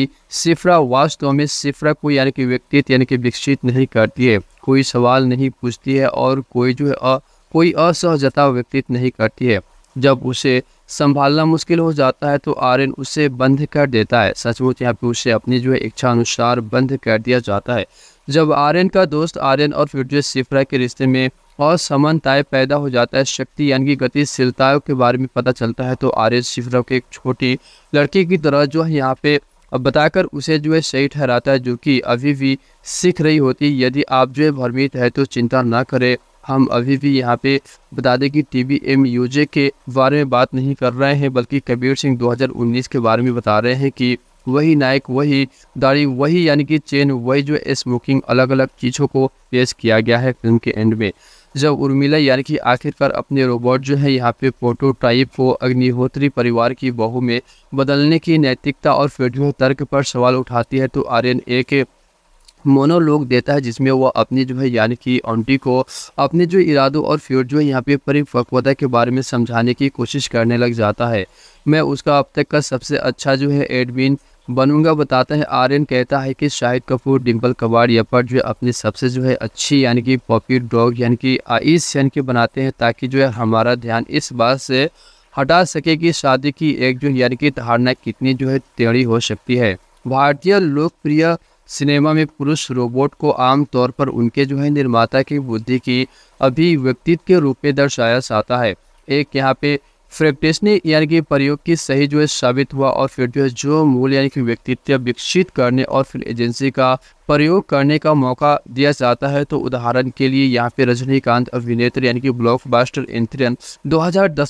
सिफरा वास्तव में सिफरा को यानी कि व्यक्तित्व यानी कि विकसित नहीं करती है कोई सवाल नहीं पूछती है और कोई जो है आ, कोई असहजता व्यक्तित्व नहीं करती है जब उसे संभालना मुश्किल हो जाता है तो आर्यन उसे बंद कर देता है सचमुच यहाँ पे उसे अपनी जो है इच्छा अनुसार बंद कर दिया जाता है जब आर्यन का दोस्त आर्यन और फिरजो सिफरा के रिश्ते में और समानताएं पैदा हो जाता है शक्ति यानी कि गतिशीलताओं के बारे में पता चलता है तो आर्यन सिफरा के एक छोटी लड़की की तरह जो है यहाँ पे अब बताकर उसे जो है सही ठहराता है जो कि अभी भी सीख रही होती यदि आप जो है भ्रमित है तो चिंता ना करें हम अभी भी यहाँ पे बता दें कि T B M U J के बारे में बात नहीं कर रहे हैं बल्कि कबीर सिंह 2019 के बारे में बता रहे हैं कि वही नाइक वही दाढ़ी वही यानी कि चेन वही जो स्मोकिंग अलग अलग चीज़ों को पेश किया गया है फिल्म के एंड में जब उर्मिला यानी कि आखिरकार अपने रोबोट जो है यहाँ पे प्रोटोटाइप को अग्निहोत्री परिवार की बहू में बदलने की नैतिकता और फिटो तर्क पर सवाल उठाती है तो आर्यन एक मोनोलोग देता है जिसमें वह अपनी जो है यानी कि ऑन्टी को अपने जो इरादों और फ्यूर जो है यहाँ पे परिपक्वता के बारे में समझाने की कोशिश करने लग जाता है मैं उसका अब तक का सबसे अच्छा जो है एडमिन बनूंगा बताते हैं आर्यन कहता है कि शाहिद कपूर डिम्पल या पर जो है सबसे जो है अच्छी यानी कि पॉपुलर डॉग यानी कि आईस यानी कि बनाते हैं ताकि जो है हमारा ध्यान इस बात से हटा सके कि शादी की एक जो यानी कि धारणा कितनी जो है टेढ़ी हो सकती है भारतीय लोकप्रिय सिनेमा में पुरुष रोबोट को आम तौर पर उनके जो है निर्माता की बुद्धि की अभिव्यक्तित्व के रूप में दर्शाया जाता है एक यहाँ पे फ्रेप्टेस यानी कि प्रयोग की सही जो है साबित हुआ और फिर जो है जो मूल यानी कि व्यक्तित्व विकसित करने और फिर एजेंसी का प्रयोग करने का मौका दिया जाता है तो उदाहरण के लिए यहाँ पे रजनीकांत अभिनेत्र यानी कि ब्लॉक बास्टर एंथ्रियन दो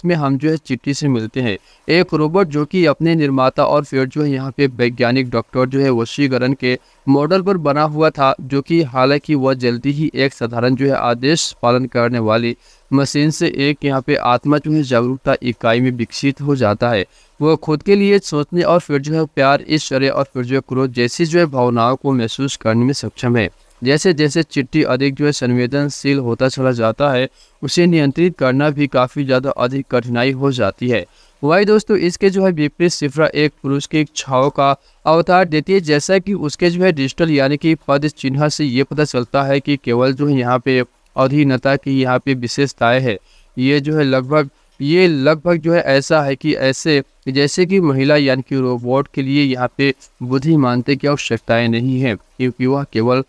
में हम जो है चिट्ठी से मिलते हैं एक रोबोट जो कि अपने निर्माता और फिर जो है यहाँ पे वैज्ञानिक डॉक्टर जो है वशीकरण के मॉडल पर बना हुआ था जो कि हालांकि वह जल्दी ही एक साधारण जो है आदेश पालन करने वाली मशीन से एक यहाँ पे आत्मा जो है जागरूकता इकाई में विकसित हो जाता है वो खुद के लिए सोचने और फिर जो है प्यार ईश्वर्य और फिर जो है क्रोध जैसी जो है भावनाओं को महसूस करने में सक्षम है जैसे जैसे चिट्ठी अधिक जो है संवेदनशील होता चला जाता है उसे नियंत्रित करना भी काफ़ी ज़्यादा अधिक कठिनाई हो जाती है वही दोस्तों इसके जो है विपरीत सिफरा एक पुरुष की इच्छाओं का अवतार देती है जैसा कि उसके जो है डिजिटल यानी कि पद चिन्ह से ये पता चलता है कि केवल जो है यहाँ पे अधीनता की यहाँ पे विशेषताएँ है ये जो है लगभग ये लगभग जो है ऐसा है कि ऐसे जैसे कि महिला यानी कि रोबोट के लिए यहाँ पे बुद्धि मानते की आवश्यकताएं नहीं है क्योंकि वह केवल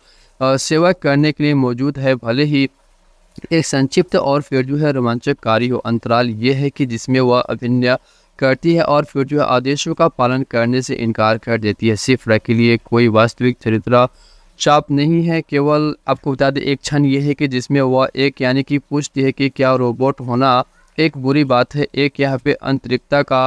सेवा करने के लिए मौजूद है भले ही एक संक्षिप्त और फिर जो है रोमांचकारी हो अंतराल ये है कि जिसमें वह अभिनय करती है और फिर जो है आदेशों का पालन करने से इनकार कर देती है सिर्फ के लिए कोई वास्तविक चरित्र चाप नहीं है केवल आपको बता दें एक क्षण यह है कि जिसमें वह एक यानी कि पूछती है कि क्या रोबोट होना एक बुरी बात है एक यहाँ पे अंतरिक्षता का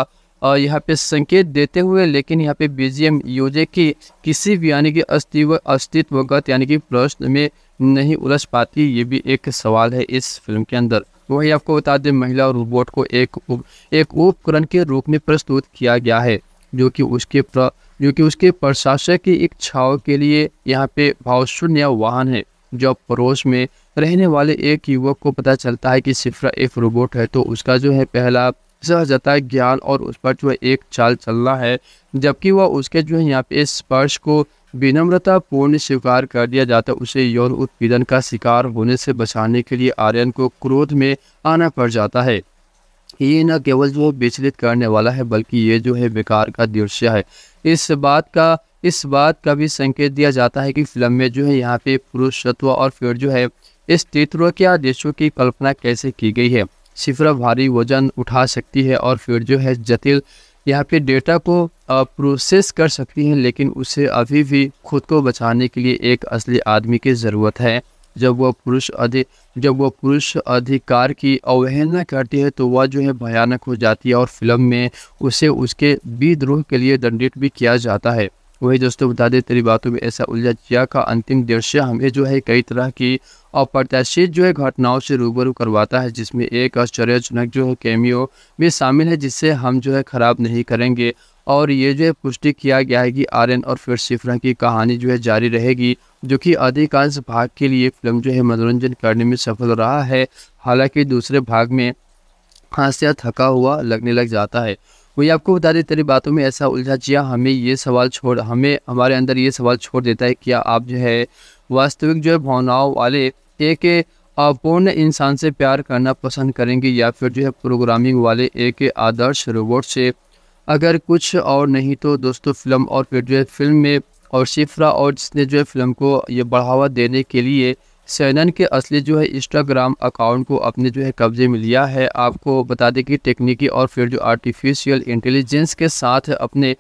और यहाँ पे संकेत देते हुए लेकिन यहाँ पे बीजीएम योजे की किसी भी यानी कि अस्तित्व अस्तित्वगत यानी कि प्रश्न में नहीं उलझ पाती ये भी एक सवाल है इस फिल्म के अंदर वही आपको बता दें महिला रोबोट को एक उप, एक उपकरण के रूप में प्रस्तुत किया गया है जो कि उसके प्र, जो कि उसके प्रशासक की इच्छाओं के लिए यहाँ पे भावशून्य वाहन है जब पड़ोस में रहने वाले एक युवक को पता चलता है कि सिफरा एक रोबोट है तो उसका जो है पहला सहजता ज्ञान और उस पर जो है एक चाल चलना है जबकि वह उसके जो है यहाँ पे स्पर्श को विनम्रता पूर्ण स्वीकार कर दिया जाता है उसे यौन उत्पीड़न का शिकार होने से बचाने के लिए आर्यन को क्रोध में आना पड़ जाता है ये न केवल जो विचलित करने वाला है बल्कि ये जो है बेकार का दृश्य है इस बात का इस बात का भी संकेत दिया जाता है कि फिल्म में जो है यहाँ पे पुरुषत्व और फिर जो है इस तीतरों के आदेशों की कल्पना कैसे की गई है सिफरा भारी वजन उठा सकती है और फिर जो है जटिल यहाँ पे डेटा को प्रोसेस कर सकती है लेकिन उसे अभी भी खुद को बचाने के लिए एक असली आदमी की ज़रूरत है जब वह पुरुष अधि जब वह पुरुष अधिकार की अवहेलना करती है तो वह जो है भयानक हो जाती है और फिल्म में उसे उसके विद्रोह के लिए दंडित भी किया जाता है वही दोस्तों बता दें तेरी बातों में ऐसा उलझा जिया का अंतिम दृश्य हमें जो है कई तरह की अप्रत्याशित जो है घटनाओं से रूबरू करवाता है जिसमें एक आश्चर्यजनक जो है कैमियो भी शामिल है जिससे हम जो है ख़राब नहीं करेंगे और ये जो है पुष्टि किया गया है कि आर्यन और फिर सिफरा की कहानी जो है जारी रहेगी जो कि अधिकांश भाग के लिए फिल्म जो है मनोरंजन करने में सफल रहा है हालांकि दूसरे भाग में हादसा थका हुआ लगने लग जाता है वही आपको बता दें तेरी बातों में ऐसा उलझा जिया हमें ये सवाल छोड़ हमें हमारे अंदर ये सवाल छोड़ देता है कि आप जो है वास्तविक जो है भावनाओं वाले एक अपूर्ण इंसान से प्यार करना पसंद करेंगे या फिर जो है प्रोग्रामिंग वाले एक आदर्श रोबोट से अगर कुछ और नहीं तो दोस्तों फिल्म और फिर जो है फिल्म में और शिफ्रा और जिसने जो है फिल्म को ये बढ़ावा देने के लिए सैनन के असली जो है इंस्टाग्राम अकाउंट को अपने जो है कब्जे में लिया है आपको बता दें कि टेक्निकी और फिर जो आर्टिफिशियल इंटेलिजेंस के साथ अपने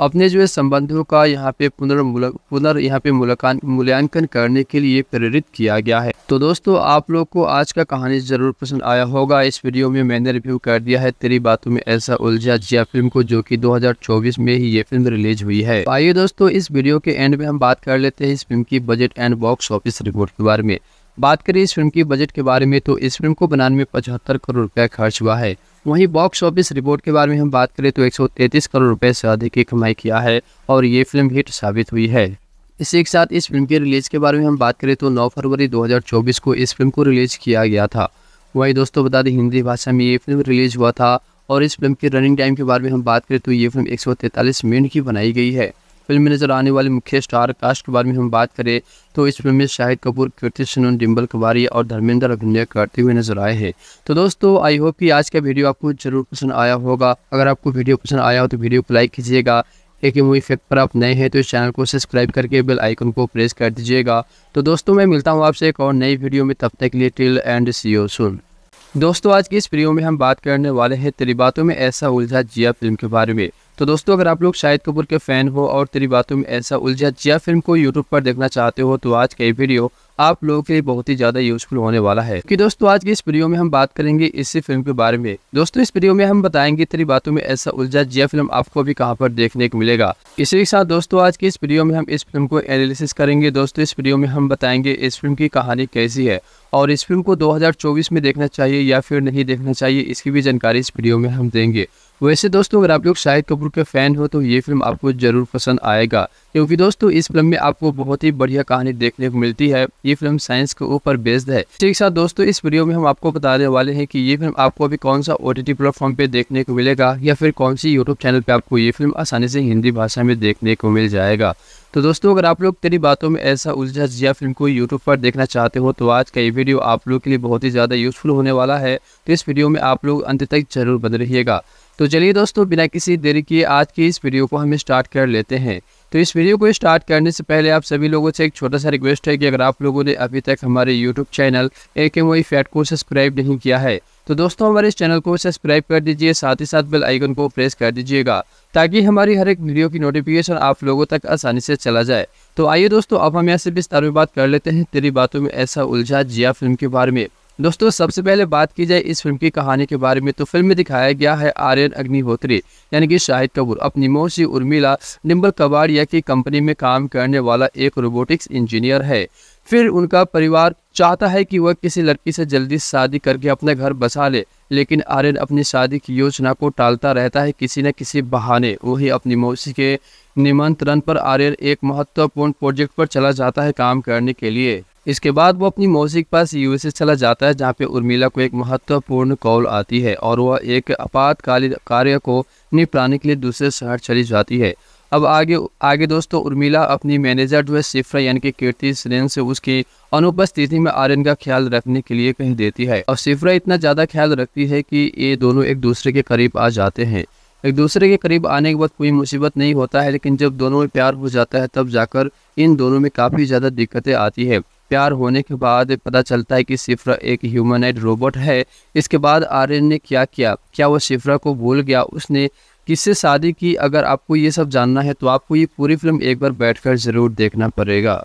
अपने जो है संबंधों का यहाँ पे पुनर् पुनर् यहाँ पे मूल्यांकन करने के लिए प्रेरित किया गया है तो दोस्तों आप लोग को आज का कहानी जरूर पसंद आया होगा इस वीडियो में मैंने रिव्यू कर दिया है तेरी बातों में ऐसा उलझा जिया फिल्म को जो कि 2024 में ही ये फिल्म रिलीज हुई है तो आइए दोस्तों इस वीडियो के एंड में हम बात कर लेते हैं इस फिल्म की budget and box office report के बारे में बात करें इस फिल्म की बजट के बारे में तो इस फिल्म को बनाने में पचहत्तर करोड़ रुपया खर्च हुआ है वहीं बॉक्स ऑफिस रिपोर्ट के बारे में हम बात करें तो 133 करोड़ रुपए से अधिक की कमाई किया है और ये फिल्म हिट साबित हुई है इसी के साथ इस फिल्म के रिलीज़ के बारे में हम बात करें तो 9 फरवरी 2024 को इस फिल्म को रिलीज़ किया गया था वहीं दोस्तों बता दें हिंदी भाषा में ये फिल्म रिलीज़ हुआ था और इस फिल्म के रनिंग टाइम के बारे में हम बात करें तो ये फिल्म एक मिनट की बनाई गई है फिल्म में नजर आने वाले मुख्य स्टार कास्ट के बारे में हम बात करें तो इस फिल्म में शाहिद कपूर कीर्ति सुनन डिम्बल कुमारी और धर्मेंद्र अभिनय करते हुए नजर आए हैं तो दोस्तों आई होप कि आज का वीडियो आपको जरूर पसंद आया होगा अगर आपको वीडियो पसंद आया हो तो वीडियो को लाइक कीजिएगा एक मूवी फेक्ट पर आप नए हैं तो इस चैनल को सब्सक्राइब करके बेल आइकन को प्रेस कर दीजिएगा तो दोस्तों मैं मिलता हूँ आपसे एक और नई वीडियो में तब तक के लिए till and see you soon दोस्तों आज की इस वीडियो में हम बात करने वाले हैं तेरी बातों में ऐसा उलझा जिया फिल्म के बारे में तो दोस्तों अगर आप लोग शाहिद कपूर के फैन हो और तेरी बातों में ऐसा उलझा जिया फिल्म को यूट्यूब पर देखना चाहते हो तो आज का वीडियो आप लोगों के लिए बहुत ही ज्यादा यूजफुल होने वाला है कि दोस्तों आज की इस वीडियो में हम बात करेंगे इसी फिल्म के बारे में दोस्तों इस वीडियो में हम बताएंगे तेरी बातों में ऐसा उलझा जिया फिल्म आपको भी कहाँ पर देखने को मिलेगा इसी के साथ दोस्तों आज की इस वीडियो में हम इस फिल्म को एनालिसिस करेंगे दोस्तों इस वीडियो में हम बताएंगे इस फिल्म की कहानी कैसी है और इस फिल्म को 2024 में देखना चाहिए या फिर नहीं देखना चाहिए इसकी भी जानकारी इस वीडियो में हम देंगे वैसे दोस्तों अगर आप लोग शाहिद कपूर के फ़ैन हो तो ये फिल्म आपको ज़रूर पसंद आएगा क्योंकि दोस्तों इस फिल्म में आपको बहुत ही बढ़िया कहानी देखने को मिलती है ये फिल्म साइंस के ऊपर बेस्ड है ठीक साथ दोस्तों इस वीडियो में हम आपको बताने वाले हैं कि ये फिल्म आपको अभी कौन सा ओ टी प्लेटफॉर्म पे देखने को मिलेगा या फिर कौन सी यूट्यूब चैनल पे आपको ये फिल्म आसानी से हिंदी भाषा में देखने को मिल जाएगा तो दोस्तों अगर आप लोग तेरी बातों में ऐसा उलझा जिया फिल्म को यूट्यूब पर देखना चाहते हो तो आज का ये वीडियो आप लोग के लिए बहुत ही ज़्यादा यूजफुल होने वाला है तो इस वीडियो में आप लोग अंत तक जरूर बने रहिएगा तो चलिए दोस्तों बिना किसी देरी के आज की इस वीडियो को हम स्टार्ट कर लेते हैं तो इस वीडियो को स्टार्ट करने से पहले आप सभी लोगों से एक छोटा सा रिक्वेस्ट है कि अगर आप लोगों ने अभी तक हमारे यूट्यूब चैनल ए के मोई फैट को सब्सक्राइब नहीं किया है तो दोस्तों हमारे इस चैनल को सब्सक्राइब कर दीजिए साथ ही साथ बेल आइकन को प्रेस कर दीजिएगा ताकि हमारी हर एक वीडियो की नोटिफिकेशन आप लोगों तक आसानी से चला जाए तो आइए दोस्तों अब हम यहाँ से विस्तार में बात कर लेते हैं तेरी बातों में ऐसा उलझा जिया फिल्म के बारे में दोस्तों सबसे पहले बात की जाए इस फिल्म की कहानी के बारे में तो फिल्म में दिखाया गया है आर्यन अग्निहोत्री यानी कि शाहिद कपूर अपनी मौसी उर्मिला निम्बल कबाड़िया की कंपनी में काम करने वाला एक रोबोटिक्स इंजीनियर है फिर उनका परिवार चाहता है कि वह किसी लड़की से जल्दी शादी करके अपना घर बसा ले लेकिन आर्यन अपनी शादी की योजना को टालता रहता है किसी न किसी बहाने वही अपनी मौसी के निमंत्रण पर आर्यन एक महत्वपूर्ण प्रोजेक्ट पर चला जाता है काम करने के लिए इसके बाद वो अपनी मौसी के पास यूएसए चला जाता है जहाँ पे उर्मिला को एक महत्वपूर्ण कॉल आती है और वह एक आपातकालीन कार्य को निपटाने के लिए दूसरे शहर चली जाती है अब आगे आगे दोस्तों उर्मिला अपनी मैनेजर जो है सिफ्रा यानी कि कीर्ति सरेन से उसकी अनुपस्थिति में आर्यन का ख्याल रखने के लिए कहीं देती है और सिफ्रा इतना ज़्यादा ख्याल रखती है कि ये दोनों एक दूसरे के करीब आ जाते हैं एक दूसरे के करीब आने के बाद कोई मुसीबत नहीं होता है लेकिन जब दोनों में प्यार हो जाता है तब जाकर इन दोनों में काफ़ी ज़्यादा दिक्कतें आती है प्यार होने के बाद पता चलता है कि शिफ्रा एक ह्यूमनाइड रोबोट है इसके बाद आर्यन ने क्या किया क्या वो शिफ्रा को भूल गया उसने किससे शादी की अगर आपको ये सब जानना है तो आपको ये पूरी फिल्म एक बार बैठकर ज़रूर देखना पड़ेगा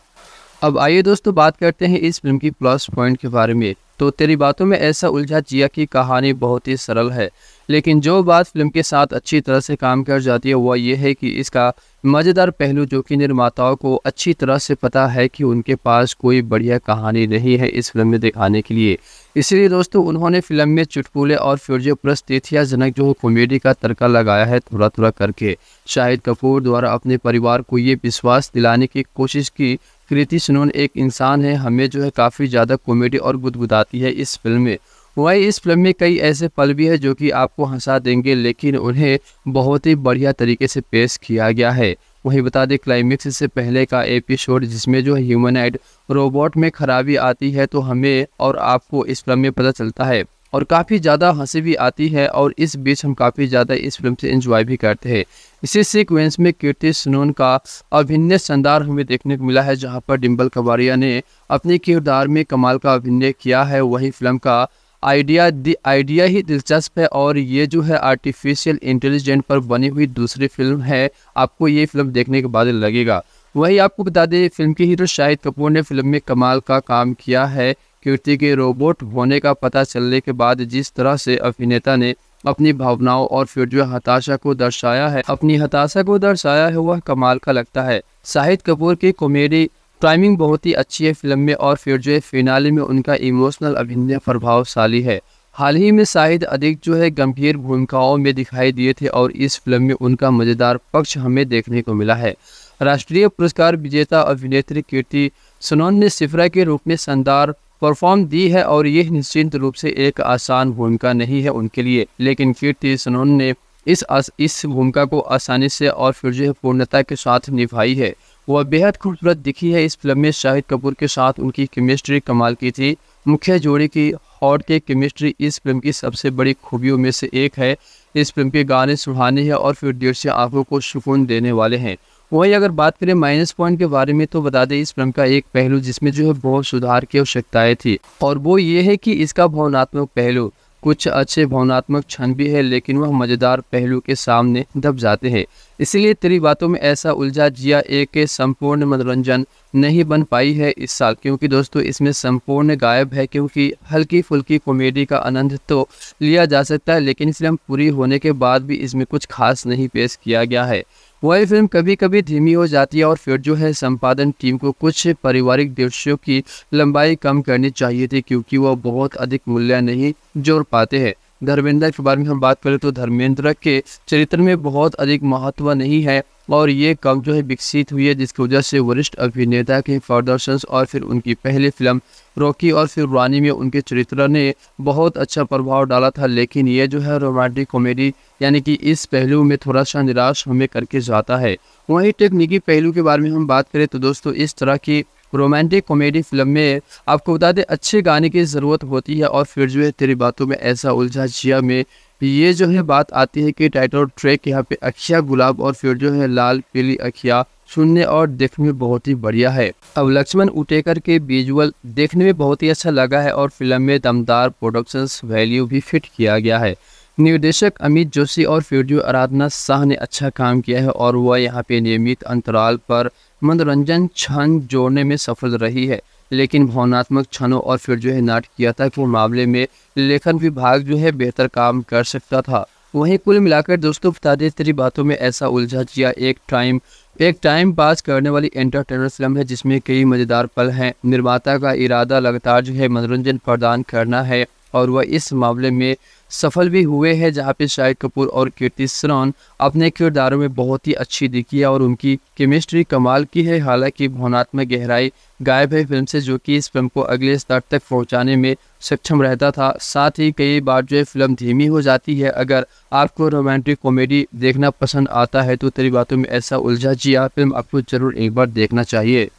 अब आइए दोस्तों बात करते हैं इस फिल्म की प्लस पॉइंट के बारे में तो तेरी बातों में ऐसा उलझा जिया की कहानी बहुत ही सरल है लेकिन जो बात फिल्म के साथ अच्छी तरह से काम कर जाती है वह यह है कि इसका मज़ेदार पहलू जो कि निर्माताओं को अच्छी तरह से पता है कि उनके पास कोई बढ़िया कहानी नहीं है इस फिल्म में दिखाने के लिए इसलिए दोस्तों उन्होंने फिल्म में चुटपुले और फिरजो प्लस तिथियाजनक जो कॉमेडी का तड़का लगाया है थोड़ा थोड़ा करके शाहिद कपूर द्वारा अपने परिवार को ये विश्वास दिलाने की कोशिश की कृति सुनून एक इंसान है हमें जो है काफ़ी ज़्यादा कॉमेडी और गुदगुदाती है इस फिल्म में वही इस फिल्म में कई ऐसे पल भी है जो कि आपको हंसा देंगे लेकिन उन्हें बहुत ही बढ़िया तरीके से पेश किया गया है वहीं बता दें क्लाइमेक्स से पहले का एपिसोड जिसमें जो एड रोबोट में खराबी आती है तो हमें और आपको इस फिल्म में पता चलता है और काफ़ी ज़्यादा हंसी भी आती है और इस बीच हम काफ़ी ज़्यादा इस फिल्म से एंजॉय भी करते हैं इसी सीक्वेंस में कीर्ति सुनून का अभिनय शानदार हमें देखने को मिला है जहां पर डिम्बल कबारिया ने अपने किरदार में कमाल का अभिनय किया है वही फिल्म का आइडिया आइडिया ही दिलचस्प है और ये जो है आर्टिफिशियल इंटेलिजेंट पर बनी हुई दूसरी फिल्म है आपको ये फिल्म देखने के बाद लगेगा वही आपको बता दें फिल्म के हीरो तो शाहिद कपूर ने फिल्म में कमाल का काम किया है कीर्ति के रोबोट होने का पता चलने के बाद जिस तरह से अभिनेता ने अपनी भावनाओं और फिर जो हताशा को दर्शाया है अपनी हताशा को दर्शाया है वह कमाल का लगता है शाहिद कपूर की कॉमेडी टाइमिंग बहुत ही अच्छी है फिल्म में और फिर जो है फिनाले में उनका इमोशनल अभिनय प्रभावशाली है हाल ही में शाहिद अधिक जो है गंभीर भूमिकाओं में दिखाई दिए थे और इस फिल्म में उनका मज़ेदार पक्ष हमें देखने को मिला है राष्ट्रीय पुरस्कार विजेता अभिनेत्री कीर्ति सनोन ने सिफरा के रूप में शानदार परफॉर्म दी है और यह निश्चिंत रूप से एक आसान भूमिका नहीं है उनके लिए लेकिन कीर्ति सनोन ने इस आस, इस भूमिका को आसानी से और फिर जो है पूर्णता के साथ निभाई है वह बेहद खूबसूरत दिखी है इस फिल्म में शाहिद कपूर के साथ उनकी केमिस्ट्री कमाल की थी मुख्य जोड़ी की हॉट के केमिस्ट्री इस फिल्म की सबसे बड़ी खूबियों में से एक है इस फिल्म के गाने सुहाने हैं और फिर डेढ़ से आंखों को सुकून देने वाले हैं वहीं अगर बात करें माइनस पॉइंट के बारे में तो बता दें इस फिल्म का एक पहलू जिसमें जो है बहुत सुधार की आवश्यकताएं थी और वो ये है कि इसका भावनात्मक पहलू कुछ अच्छे भावनात्मक क्षण भी है लेकिन वह मज़ेदार पहलू के सामने दब जाते हैं इसलिए तेरी बातों में ऐसा उलझा जिया एक संपूर्ण मनोरंजन नहीं बन पाई है इस साल क्योंकि दोस्तों इसमें संपूर्ण गायब है क्योंकि हल्की फुल्की कॉमेडी का आनंद तो लिया जा सकता है लेकिन फिल्म पूरी होने के बाद भी इसमें कुछ खास नहीं पेश किया गया है वही फिल्म कभी कभी धीमी हो जाती है और फिर जो है संपादन टीम को कुछ पारिवारिक दृश्यों की लंबाई कम करनी चाहिए थी क्योंकि वह बहुत अधिक मूल्य नहीं जोड़ पाते हैं धर्मेंद्र के बारे में हम बात करें तो धर्मेंद्र के चरित्र में बहुत अधिक महत्व नहीं है और ये कम जो है विकसित हुई है जिसकी वजह से वरिष्ठ अभिनेता के प्रदर्शन और फिर उनकी पहली फिल्म रॉकी और फिर रानी में उनके चरित्र ने बहुत अच्छा प्रभाव डाला था लेकिन ये जो है रोमांटिक कॉमेडी यानी कि इस पहलू में थोड़ा सा निराश हमें करके जाता है वहीं टेक्निकी पहलू के बारे में हम बात करें तो दोस्तों इस तरह की रोमांटिक कॉमेडी फिल्म में आपको बता दें अच्छे गाने की ज़रूरत होती है और फिर जो है तेरी बातों में ऐसा उलझा जिया में ये जो है बात आती है कि टाइटल ट्रैक यहाँ पे अखिया गुलाब और फिर जो है लाल पीली अखिया सुनने और देखने में बहुत ही बढ़िया है अब लक्ष्मण उटेकर के विजुअल देखने में बहुत ही अच्छा लगा है और फिल्म में दमदार प्रोडक्शन वैल्यू भी फिट किया गया है निर्देशक अमित जोशी और वीडियो आराधना शाह ने अच्छा काम किया है और वह यहाँ पे नियमित अंतराल पर मनोरंजन क्षण जोड़ने में सफल रही है लेकिन भावनात्मक क्षणों और फिर जो है नाटकीयता के मामले में लेखन विभाग जो है बेहतर काम कर सकता था वहीं कुल मिलाकर दोस्तों ताजे तेरी बातों में ऐसा उलझा जिया एक टाइम एक टाइम पास करने वाली एंटरटेनर फिल्म है जिसमें कई मज़ेदार पल हैं निर्माता का इरादा लगातार जो है मनोरंजन प्रदान करना है और वह इस मामले में सफल भी हुए हैं जहाँ पे शाहिद कपूर और कीर्ति श्रॉन अपने किरदारों में बहुत ही अच्छी दिखी है और उनकी केमिस्ट्री कमाल की है हालांकि भावनात्मक गहराई गायब है फिल्म से जो कि इस फिल्म को अगले स्तर तक पहुंचाने में सक्षम रहता था साथ ही कई बार जो है फिल्म धीमी हो जाती है अगर आपको रोमांटिक कॉमेडी देखना पसंद आता है तो तेरी बातों में ऐसा उलझा जिया फिल्म आपको जरूर एक बार देखना चाहिए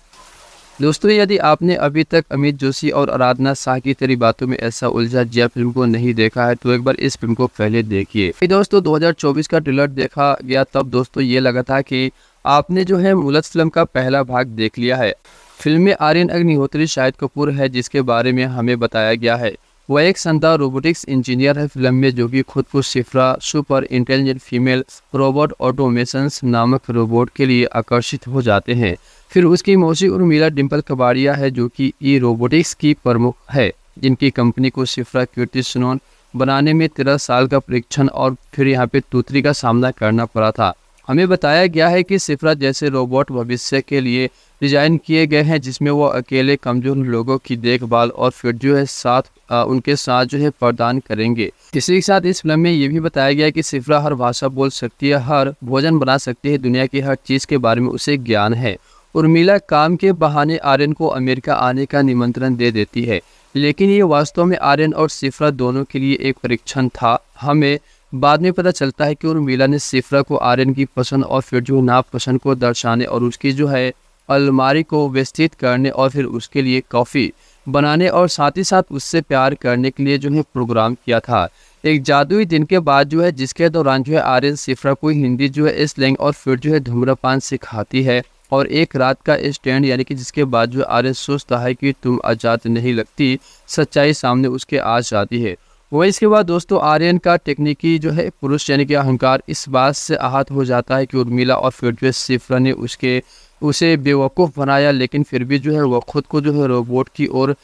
दोस्तों यदि आपने अभी तक अमित जोशी और आराधना शाह की तेरी बातों में ऐसा उलझा जिया फिल्म को नहीं देखा है तो एक बार इस फिल्म को पहले देखिए दोस्तों 2024 का ट्रेलर देखा गया तब दोस्तों ये लगा था कि आपने जो है मुलत फिल्म का पहला भाग देख लिया है फिल्म में आर्यन अग्निहोत्री शाहिद कपूर है जिसके बारे में हमें बताया गया है वह एक संदा रोबोटिक्स इंजीनियर है फिल्म में जो कि खुद को Sifra super intelligent female robot automations नामक रोबोट के लिए आकर्षित हो जाते हैं फिर उसकी मौसी उर्मिला डिम्पल कबाड़िया है जो कि ई रोबोटिक्स की प्रमुख है जिनकी कंपनी को सिफरा कीर्ति सुनोन बनाने में तेरह साल का परीक्षण और फिर यहाँ पे तूतरी का सामना करना पड़ा था हमें बताया गया है कि सिफरा जैसे रोबोट भविष्य के लिए डिजाइन किए गए हैं जिसमें वो अकेले कमजोर लोगों की देखभाल और फिर जो है साथ आ, उनके साथ जो है प्रदान करेंगे इसी के साथ इस फिल्म में ये भी बताया गया कि सिफरा हर भाषा बोल सकती है हर भोजन बना सकती है दुनिया की हर चीज़ के बारे में उसे ज्ञान है उर्मिला काम के बहाने आर्यन को अमेरिका आने का निमंत्रण दे देती है लेकिन ये वास्तव में आर्यन और सिफरा दोनों के लिए एक परीक्षण था हमें बाद में पता चलता है कि उर्मिला ने सिफरा को आर्यन की पसंद और फिर जो नापसंद को दर्शाने और उसकी जो है अलमारी को व्यस्तित करने और फिर उसके लिए कॉफ़ी बनाने और साथ ही साथ उससे प्यार करने के लिए जो है प्रोग्राम किया था एक जादुई दिन के बाद जो है जिसके दौरान जो है आर्यन सिफरा को हिंदी जो है स्लैंग और फिर जो है धूम्रपान सिखाती है और एक रात का स्टैंड यानी कि जिसके बाद जो आर्यन सोचता है कि तुम आज़ाद नहीं लगती सच्चाई सामने उसके आ जाती है वही इसके बाद दोस्तों आर्यन का टेक्निकी जो है पुरुष यानी कि अहंकार इस बात से आहत हो जाता है कि उर्मिला और फिर सिफरा ने उसके उसे बेवकूफ़ बनाया लेकिन फिर भी जो है वह खुद को जो है रोबोट की ओर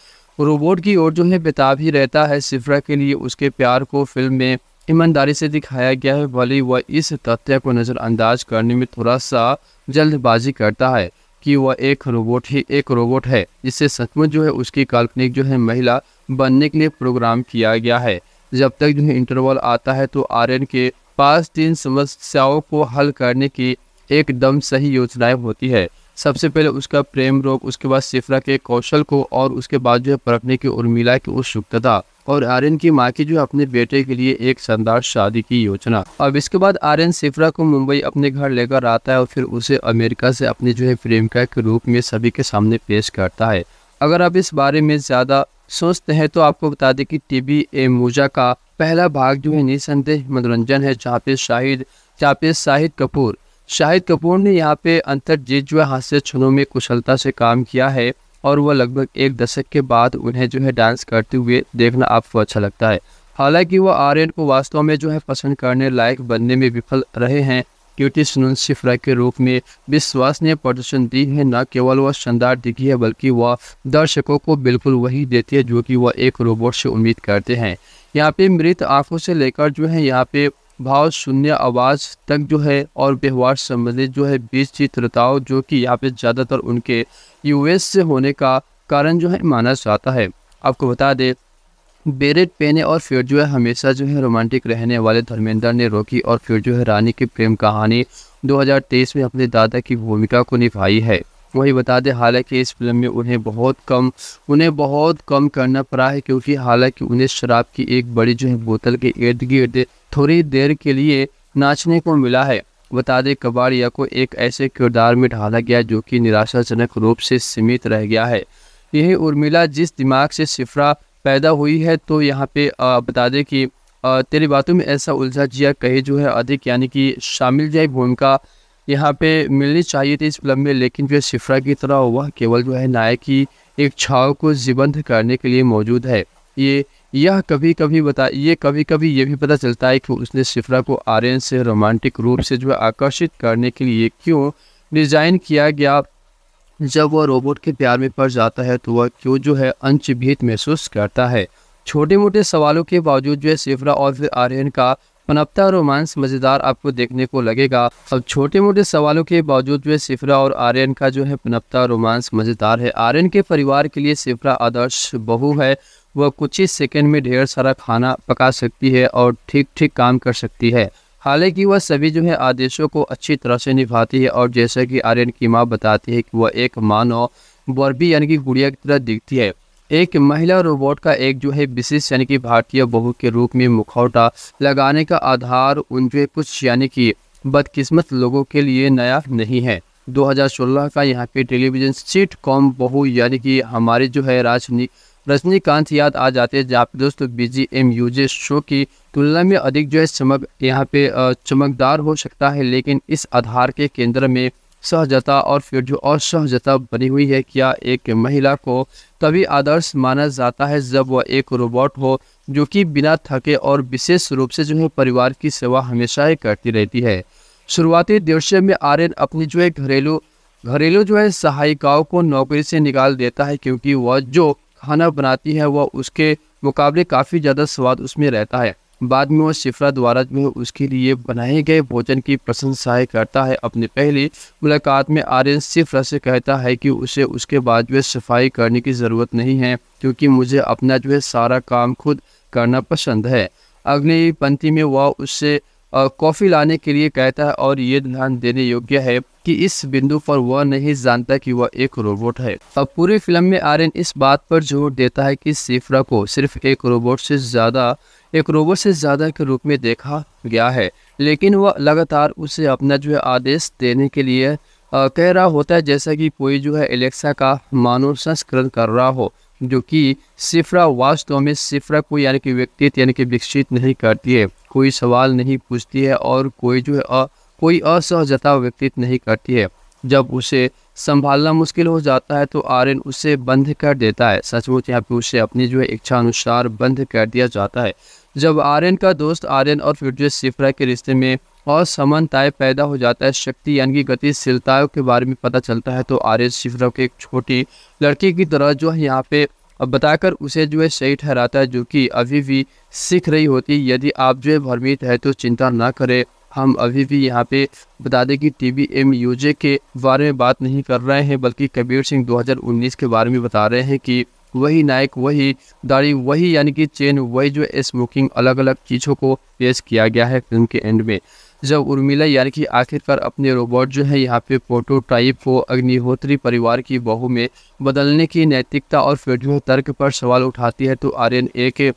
रोबोट की ओर जो है बेताब ही रहता है सिफरा के लिए उसके प्यार को फिल्म में ईमानदारी से दिखाया गया है भले वह इस तथ्य को नज़रअंदाज करने में थोड़ा सा जल्दबाजी करता है कि वह एक रोबोट ही एक रोबोट है जिसे सचमुच जो है उसकी काल्पनिक जो है महिला बनने के लिए प्रोग्राम किया गया है जब तक जो है इंटरवल आता है तो आर्यन के पास तीन समस्याओं को हल करने की एकदम सही योजनाएं होती है सबसे पहले उसका प्रेम रोग उसके बाद सिफरा के कौशल को और उसके बाद जो है परखने की उर्मिला की उत्सुकता और आर्यन की मां की जो अपने बेटे के लिए एक शानदार शादी की योजना अब इसके बाद आर्यन सिफरा को मुंबई अपने घर लेकर आता है और फिर उसे अमेरिका से अपनी जो है प्रेमिका के रूप में सभी के सामने पेश करता है अगर आप इस बारे में ज़्यादा सोचते हैं तो आपको बता दें कि टीबी ए मूजा का पहला भाग जो है निसंदेह मनोरंजन है जहाँ पे शाहिद जहाँ पे शाहिद कपूर शाहिद कपूर ने यहाँ पे अंतर जीत जो है हास्य क्षणों में कुशलता से काम किया है और वह लगभग एक दशक के बाद उन्हें जो है डांस करते हुए देखना आपको अच्छा लगता है हालांकि वह आर्यन को वास्तव में जो है पसंद करने लायक बनने में विफल रहे हैं क्योंकि सुनन शिफ्रा के रूप में विश्वसनीय प्रदर्शन दी है न केवल वह शानदार दिखी है बल्कि वह दर्शकों को बिल्कुल वही देती है जो कि वह एक रोबोट से उम्मीद करते हैं यहाँ पे मृत आंखों से लेकर जो है यहाँ पे भाव शून्य आवाज़ तक जो है और व्यवहार संबंधित जो है बीच चित्रताओं जो कि यहाँ पे ज़्यादातर उनके यूएस से होने का कारण जो है माना जाता है आपको बता दें बेरेट पेने और फिर जो है हमेशा जो है रोमांटिक रहने वाले धर्मेंद्र ने रोकी और फिर जो है रानी की प्रेम कहानी 2023 में अपने दादा की भूमिका को निभाई है वही बता दें हालांकि इस फिल्म में उन्हें बहुत कम उन्हें बहुत कम करना पड़ा है क्योंकि हालांकि उन्हें शराब की एक बड़ी जो है बोतल के इर्द गिर्द थोड़ी देर के लिए नाचने को मिला है बता दें कबाड़िया को एक ऐसे किरदार में ढाला गया जो कि निराशाजनक रूप से सीमित रह गया है यही उर्मिला जिस दिमाग से सिफरा पैदा हुई है तो यहाँ पे बता दें कि तेरी बातों में ऐसा उलझा जिया कहे जो है अधिक यानी कि शामिल जाए भूमिका यहाँ पे मिलनी चाहिए थी इस फिल्म में लेकिन जो सिफरा की तरह हुआ केवल जो है नायक की एक छाव को जीवंत करने के लिए मौजूद है ये यह कभी कभी बता ये कभी कभी ये भी पता चलता है कि उसने शिफ्रा को आर्यन से रोमांटिक रूप से जो आकर्षित करने के लिए क्यों डिज़ाइन किया गया जब वह रोबोट के प्यार में पड़ जाता है तो वह क्यों जो है अंशभीत महसूस करता है छोटे मोटे सवालों के बावजूद जो है शिफ्रा और फिर आर्यन का पनपता रोमांस मज़ेदार आपको देखने को लगेगा अब छोटे मोटे सवालों के बावजूद जो है सिफरा और आर्यन का जो है पनपता रोमांस मज़ेदार है आर्यन के परिवार के लिए सिफरा आदर्श बहू है वह कुछ ही सेकंड में ढेर सारा खाना पका सकती है और ठीक ठीक काम कर सकती है हालांकि वह सभी जो है आदेशों को अच्छी तरह से निभाती है और जैसा कि आर्यन की माँ बताती है कि वह एक मानव बर्बी यानी कि गुड़िया की तरह दिखती है एक महिला रोबोट का एक जो है विशेष यानी कि भारतीय बहू के रूप में मुखौटा लगाने का आधार उन जो कुछ यानी कि बदकिस्मत लोगों के लिए नया नहीं है 2016 का यहाँ पे टेलीविजन सीट कॉम बहू यानी कि हमारे जो है राजनीति रजनीकांत याद आ जाते हैं जहाँ पे दोस्तों बीजी एम यूजे शो की तुलना में अधिक जो है चमक यहाँ पे चमकदार हो सकता है लेकिन इस आधार के केंद्र में सहजता और फिर जो असहजता बनी हुई है क्या एक महिला को तभी आदर्श माना जाता है जब वह एक रोबोट हो जो कि बिना थके और विशेष रूप से जो है परिवार की सेवा हमेशा ही करती रहती है शुरुआती दृश्य में आर्यन अपनी जो है घरेलू घरेलू जो है सहायिकाओं को नौकरी से निकाल देता है क्योंकि वह जो खाना बनाती है वह उसके मुकाबले काफ़ी ज़्यादा स्वाद उसमें रहता है बाद में वह शिफरा द्वारा जो उसके लिए बनाए गए भोजन की प्रशंसाएँ करता है अपने पहली मुलाकात में आर्यन शिफरा से कहता है कि उसे उसके बाद जो है सफाई करने की ज़रूरत नहीं है क्योंकि मुझे अपना जो है सारा काम खुद करना पसंद है अगली पंक्ति में वह उससे कॉफ़ी लाने के लिए कहता है और ये ध्यान देने योग्य है कि इस बिंदु पर वह नहीं जानता कि वह एक रोबोट है अब पूरी फिल्म में आर्यन इस बात पर जोर देता है कि सिफरा को सिर्फ एक रोबोट से ज़्यादा एक रोबोट से ज़्यादा के रूप में देखा गया है लेकिन वह लगातार उसे अपना जो है आदेश देने के लिए आ, कह रहा होता है जैसा कि कोई जो है एलेक्सा का मानव संस्करण कर रहा हो जो कि सिफरा वास्तव में सिफरा को यानी कि व्यक्तित्व यानी कि विकसित नहीं करती है कोई सवाल नहीं पूछती है और कोई जो है आ, कोई असहजता व्यतीत नहीं करती है जब उसे संभालना मुश्किल हो जाता है तो आर्यन उसे बंद कर देता है सचमुच यहाँ पे उसे अपनी जो है इच्छा अनुसार बंद कर दिया जाता है जब आर्यन का दोस्त आर्यन और जो सिफरा के रिश्ते में और पैदा हो जाता है शक्ति यानी कि गतिशीलताओं के बारे में पता चलता है तो आर्यन सिफरा के एक छोटी लड़की की तरह जो है यहाँ पे और बताकर उसे जो है सही ठहराता है जो कि अभी भी सीख रही होती है यदि आप जो है भ्रमित है तो चिंता ना करें हम अभी भी यहाँ पे बता दें कि टी बी एम यूजे के बारे में बात नहीं कर रहे हैं बल्कि कबीर सिंह 2019 के बारे में बता रहे हैं कि वही नायक वही दाढ़ी वही यानी कि चेन वही जो स्मोकिंग अलग अलग चीज़ों को पेश किया गया है फिल्म के एंड में जब उर्मिला यानी कि आखिरकार अपने रोबोट जो है यहाँ पे प्रोटोटाइप को अग्निहोत्री परिवार की बहू में बदलने की नैतिकता और फिर तर्क पर सवाल उठाती है तो आर्यन एक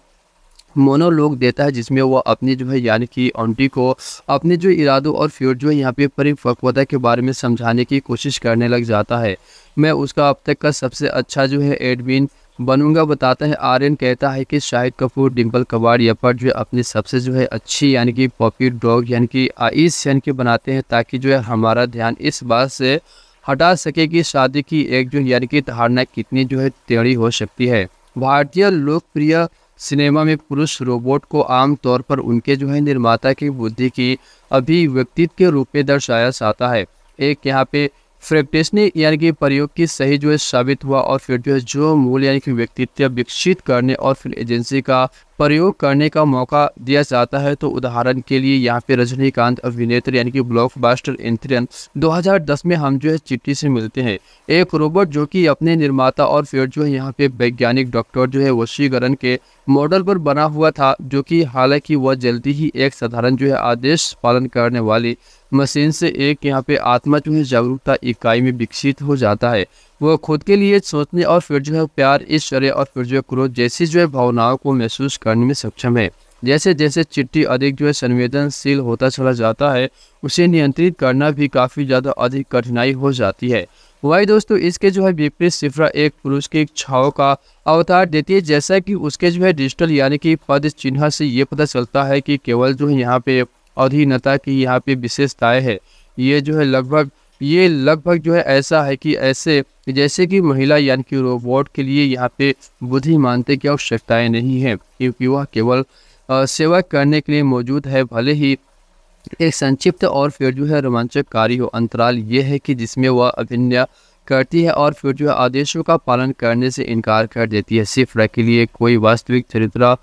मोनोलोग देता है जिसमें वह अपनी जो है यानी कि ऑन्टी को अपने जो इरादों और फ्यूर जो है यहाँ पे परिपक्वता के बारे में समझाने की कोशिश करने लग जाता है मैं उसका अब तक का सबसे अच्छा जो है एडमिन बनूंगा बताते हैं आर्यन कहता है कि शाहिद कपूर डिम्पल कबाड़ पर जो है अपनी सबसे जो है अच्छी यानी कि पॉपी डॉग यानी कि आईस यानी कि बनाते हैं ताकि जो है हमारा ध्यान इस बात से हटा सके कि शादी की एक जो यानी कि धारणा कितनी जो है टेढ़ी हो सकती है भारतीय लोकप्रिय सिनेमा में पुरुष रोबोट को आमतौर पर उनके जो है निर्माता की बुद्धि की अभिव्यक्तित्व के रूप में दर्शाया जाता है एक यहाँ पे फ्रेपटेशनी यानी कि प्रयोग की सही जो है साबित हुआ और फिर जो है जो मूल यानी कि व्यक्तित्व विकसित करने और फिर एजेंसी का प्रयोग करने का मौका दिया जाता है तो उदाहरण के लिए यहाँ पे रजनीकांत अभिनेत्री यानी कि ब्लॉकबस्टर एंथ्रियन 2010 में हम जो है चिट्ठी से मिलते हैं एक रोबोट जो कि अपने निर्माता और फिर जो है यहाँ पे वैज्ञानिक डॉक्टर जो है वशीकरण के मॉडल पर बना हुआ था जो कि हालांकि वह जल्दी ही एक साधारण जो है आदेश पालन करने वाली मशीन से एक यहाँ पे आत्मा जो है जागरूकता इकाई में विकसित हो जाता है वह खुद के लिए सोचने और फिर जो है प्यार ईश्वर्य और फिर जो है क्रोध जैसी जो है भावनाओं को महसूस करने में सक्षम है जैसे जैसे चिट्ठी अधिक जो है संवेदनशील होता चला जाता है उसे नियंत्रित करना भी काफ़ी ज़्यादा अधिक कठिनाई हो जाती है वही दोस्तों इसके जो है विपरीत सिफरा एक पुरुष की इच्छाओं का अवतार देती है जैसा कि उसके जो है डिजिटल यानी कि पद चिन्ह से ये पता चलता है कि केवल जो है यहाँ पे अधीनता की यहाँ पे विशेषताएं है ये जो है लगभग ये लगभग जो है ऐसा है कि ऐसे जैसे कि महिला यानी कि रोबोट के लिए यहाँ पे बुद्धिमानते की आवश्यकताएं नहीं है क्योंकि वह केवल सेवा करने के लिए मौजूद है भले ही एक संक्षिप्त और फिर जो है कार्य हो अंतराल ये है कि जिसमें वह अभिनय करती है और फिर जो है आदेशों का पालन करने से इनकार कर देती है सिर्फ के लिए कोई वास्तविक चरित्र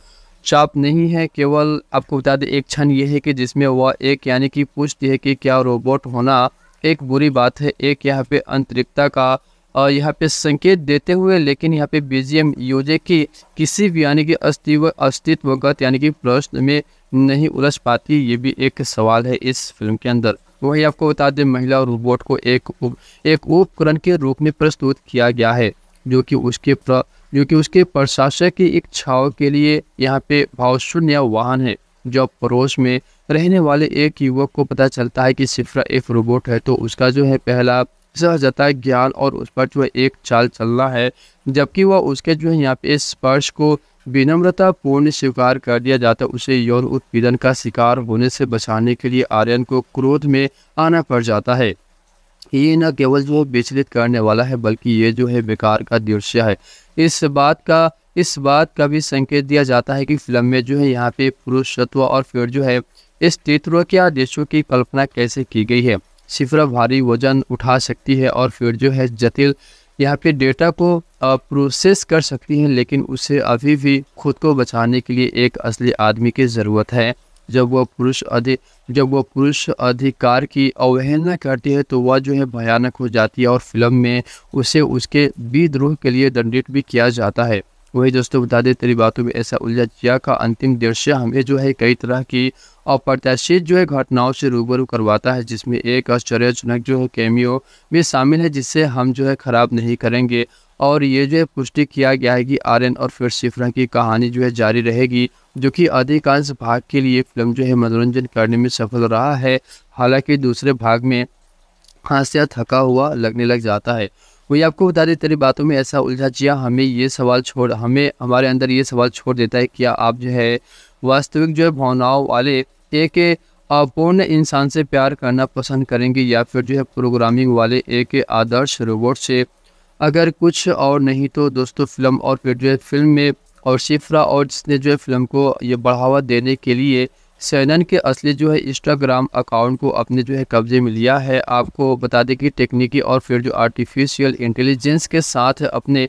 चाप नहीं है केवल आपको बता दें एक क्षण यह है कि जिसमें वह एक यानी कि पुष्टि है कि क्या रोबोट होना एक बुरी बात है एक यहाँ पे अंतरिक्षता का और यहाँ पे संकेत देते हुए लेकिन यहाँ पे बीजीएम योजे की किसी भी यानी कि अस्तित्व अस्तित्वगत यानी कि प्रश्न में नहीं उलझ पाती ये भी एक सवाल है इस फिल्म के अंदर वही आपको बता दें महिला रोबोट को एक उप, एक उपकरण के रूप में प्रस्तुत किया गया है जो कि उसके प्र, जो कि उसके प्रशासक की इच्छाओं के लिए यहाँ पे भावशून्य वाहन है जो पड़ोस में रहने वाले एक युवक को पता चलता है कि सिफ्रा एक रोबोट है तो उसका जो है पहला सहजता है ज्ञान और उस पर जो एक चाल चलना है जबकि वह उसके जो है यहाँ पे स्पर्श को विनम्रता पूर्ण स्वीकार कर दिया जाता है उसे यौन उत्पीड़न का शिकार होने से बचाने के लिए आर्यन को क्रोध में आना पड़ जाता है ये न केवल जो विचलित करने वाला है बल्कि ये जो है बेकार का दृश्य है इस बात का इस बात का भी संकेत दिया जाता है कि फिल्म में जो है यहाँ पे पुरुषत्व और फिर जो है इस चित्रों के आदेशों की कल्पना कैसे की गई है सिफरा भारी वजन उठा सकती है और फिर जो है जटिल यहाँ पे डेटा को प्रोसेस कर सकती है लेकिन उसे अभी भी खुद को बचाने के लिए एक असली आदमी की ज़रूरत है जब वह पुरुष अधि जब वह पुरुष अधिकार की अवहेलना करती है तो वह जो है भयानक हो जाती है और फिल्म में उसे उसके विद्रोह के लिए दंडित भी किया जाता है वही दोस्तों बता दें तेरी बातों में ऐसा उलझा जिया का अंतिम दृश्य हमें जो है कई तरह की अप्रत्याशित जो है घटनाओं से रूबरू करवाता है जिसमें एक आश्चर्यजनक जो है कैमियो भी शामिल है जिससे हम जो है ख़राब नहीं करेंगे और ये जो है पुष्टि किया गया है कि आर्यन और फिर सिफरा की कहानी जो है जारी रहेगी जो कि अधिकांश भाग के लिए फिल्म जो है मनोरंजन करने में सफल रहा है हालांकि दूसरे भाग में हाँसिया थका हुआ लगने लग जाता है वही आपको बता दें तेरी बातों में ऐसा उलझा जिया हमें ये सवाल छोड़ हमें हमारे अंदर ये सवाल छोड़ देता है कि आप जो है वास्तविक जो है भावनाओं वाले एक अपूर्ण इंसान से प्यार करना पसंद करेंगे या फिर जो है प्रोग्रामिंग वाले एक आदर्श रोबोट से अगर कुछ और नहीं तो दोस्तों फिल्म और फिर जो है फिल्म में और शिफ्रा और जिसने जो है फिल्म को ये बढ़ावा देने के लिए सैनन के असली जो है इंस्टाग्राम अकाउंट को अपने जो है कब्जे में लिया है आपको बता दें कि टेक्निकी और फिर जो आर्टिफिशियल इंटेलिजेंस के साथ अपने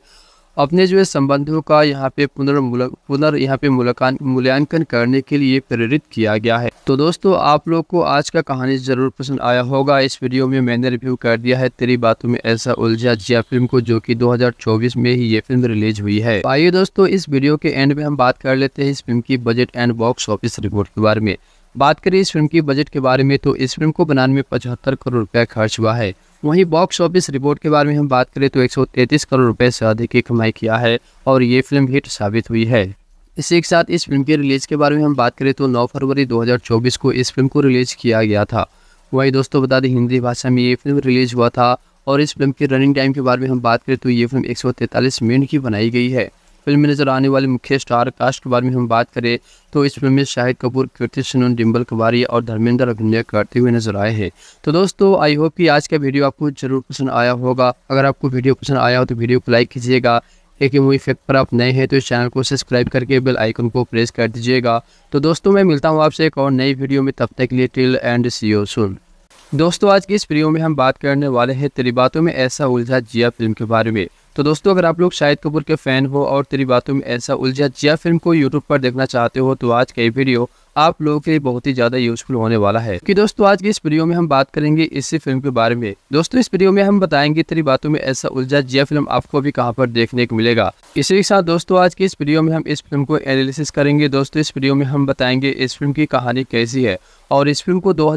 अपने जो है संबंधों का यहाँ पे पुनर्मूल पुनर् यहाँ पे मूल्यांकन करने के लिए प्रेरित किया गया है तो दोस्तों आप लोग को आज का कहानी जरूर पसंद आया होगा इस वीडियो में मैंने रिव्यू कर दिया है तेरी बातों में ऐसा उलझा जिया फिल्म को जो कि 2024 में ही ये फिल्म रिलीज हुई है आइए दोस्तों इस वीडियो के एंड में हम बात कर लेते हैं इस फिल्म की budget and box office report के बारे में बात करें इस फिल्म की बजट के बारे में तो इस फिल्म को बनाने में पचहत्तर करोड़ रुपया खर्च हुआ है वहीं बॉक्स ऑफिस रिपोर्ट के बारे में हम बात करें तो 133 करोड़ रुपए से अधिक की कमाई किया है और ये फिल्म हिट साबित हुई है इसी के साथ इस फिल्म के रिलीज के बारे में हम बात करें तो 9 फरवरी 2024 को इस फिल्म को रिलीज किया गया था वहीं दोस्तों बता दें हिंदी भाषा में ये फिल्म रिलीज हुआ था और इस फिल्म के रनिंग टाइम के बारे में हम बात करें तो ये फिल्म एक मिनट की बनाई गई है फिल्म में नजर आने वाले मुख्य स्टार कास्ट के बारे में हम बात करें तो इस फिल्म में शाहिद कपूर कीर्ति सनून डिम्बल कुमारी और धर्मेंद्र अभिनय करते हुए नजर आए हैं तो दोस्तों आई होप कि आज का वीडियो आपको जरूर पसंद आया होगा अगर आपको वीडियो पसंद आया हो तो वीडियो को लाइक कीजिएगा एक मूवी फैक्ट पर आप नए हैं तो इस चैनल को सब्सक्राइब करके बेल आइकन को प्रेस कर दीजिएगा तो दोस्तों मैं मिलता हूँ आपसे एक और नई वीडियो में तब तक के लिए टिल एंड सी ओ सुन दोस्तों आज की इस वीडियो में हम बात करने वाले हैं तेरी बातों में ऐसा उलझा जिया फिल्म के बारे में तो दोस्तों अगर आप लोग शाहिद कपूर के फ़ैन हो और तेरी बातों में ऐसा उलझा जिया फिल्म को यूट्यूब पर देखना चाहते हो तो आज का ये वीडियो आप लोगों के लिए बहुत ही ज़्यादा यूजफुल होने वाला है कि दोस्तों आज की इस वीडियो में हम बात करेंगे इसी फिल्म के बारे में दोस्तों इस वीडियो में हम बताएंगे तेरी बातों में ऐसा उलझा जिया फिल्म आपको भी कहाँ पर देखने को मिलेगा इसी के साथ दोस्तों आज की इस वीडियो में हम इस फिल्म को एनालिसिस करेंगे दोस्तों इस वीडियो में हम बताएंगे इस फिल्म की कहानी कैसी है और इस फिल्म को दो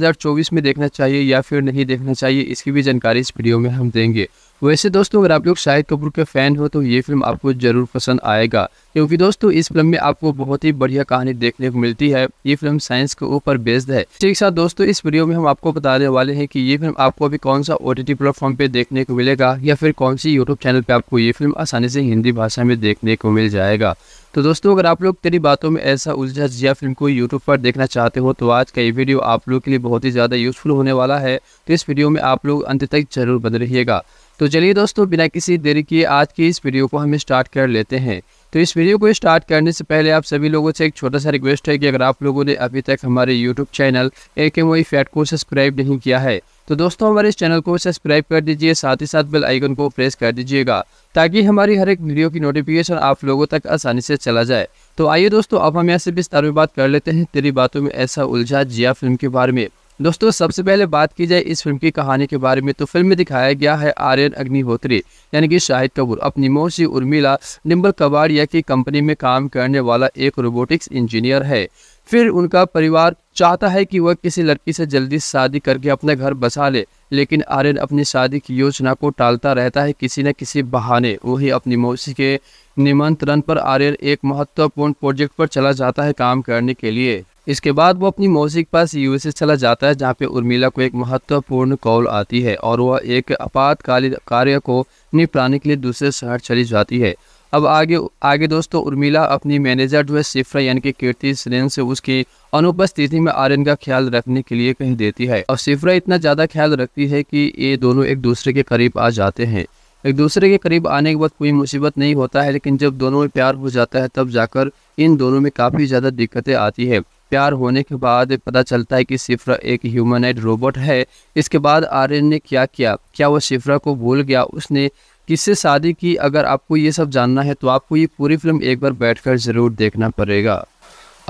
में देखना चाहिए या फिर नहीं देखना चाहिए इसकी भी जानकारी इस वीडियो में हम देंगे वैसे दोस्तों अगर आप लोग शाहिद कपूर के फ़ैन हो तो ये फिल्म आपको ज़रूर पसंद आएगा क्योंकि दोस्तों इस फिल्म में आपको बहुत ही बढ़िया कहानी देखने को मिलती है ये फिल्म साइंस के ऊपर बेस्ड है ठीक साथ दोस्तों इस वीडियो में हम आपको बताने वाले हैं कि ये फिल्म आपको अभी कौन सा ओ प्लेटफॉर्म पे देखने को मिलेगा या फिर कौन सी यूट्यूब चैनल पे आपको ये फिल्म आसानी से हिंदी भाषा में देखने को मिल जाएगा तो दोस्तों अगर आप लोग तेरी बातों में ऐसा उलझा जिया फिल्म को यूट्यूब पर देखना चाहते हो तो आज का ये वीडियो आप लोग के लिए बहुत ही ज़्यादा यूजफुल होने वाला है तो इस वीडियो में आप लोग अंत तक जरूर बने रहिएगा तो चलिए दोस्तों बिना किसी देरी के आज की इस वीडियो को हम स्टार्ट कर लेते हैं तो इस वीडियो को स्टार्ट करने से पहले आप सभी लोगों से एक छोटा सा रिक्वेस्ट है कि अगर आप लोगों ने अभी तक हमारे यूट्यूब चैनल ए के मोई फैट को सब्सक्राइब नहीं किया है तो दोस्तों हमारे इस चैनल को सब्सक्राइब कर दीजिए साथ ही साथ बेल आइकन को प्रेस कर दीजिएगा ताकि हमारी हर एक वीडियो की नोटिफिकेशन आप लोगों तक आसानी से चला जाए तो आइए दोस्तों अब हम यहाँ से विस्तार में बात कर लेते हैं तेरी बातों में ऐसा उलझा जिया फिल्म के बारे में दोस्तों सबसे पहले बात की जाए इस फिल्म की कहानी के बारे में तो फिल्म में दिखाया गया है आर्यन अग्निहोत्री यानी कि शाहिद कपूर अपनी मौसी उर्मिला निम्बल कबाड़िया की कंपनी में काम करने वाला एक रोबोटिक्स इंजीनियर है फिर उनका परिवार चाहता है कि वह किसी लड़की से जल्दी शादी करके अपना घर बसा ले लेकिन आर्यन अपनी शादी की योजना को टालता रहता है किसी न किसी बहाने वही अपनी मौसी के निमंत्रण पर आर्यन एक महत्वपूर्ण प्रोजेक्ट पर चला जाता है काम करने के लिए इसके बाद वो अपनी मौसी के पास यूएसए चला जाता है जहाँ पे उर्मिला को एक महत्वपूर्ण कॉल आती है और वह एक आपातकालीन कार्य को निपटाने के लिए दूसरे शहर चली जाती है अब आगे आगे दोस्तों उर्मिला अपनी मैनेजर जो है सिफ्रा यानी कि कीर्ति सरेन से उसकी अनुपस्थिति में आर्यन का ख्याल रखने के लिए कह देती है और सिफ्रा इतना ज़्यादा ख्याल रखती है कि ये दोनों एक दूसरे के करीब आ जाते हैं एक दूसरे के करीब आने के बाद कोई मुसीबत नहीं होता है लेकिन जब दोनों में प्यार हो जाता है तब जाकर इन दोनों में काफ़ी ज़्यादा दिक्कतें आती है प्यार होने के बाद पता चलता है कि शिफ्रा एक ह्यूमनाइड रोबोट है इसके बाद आर्यन ने क्या किया क्या वो शिफ्रा को भूल गया उसने किससे शादी की अगर आपको ये सब जानना है तो आपको ये पूरी फिल्म एक बार बैठकर ज़रूर देखना पड़ेगा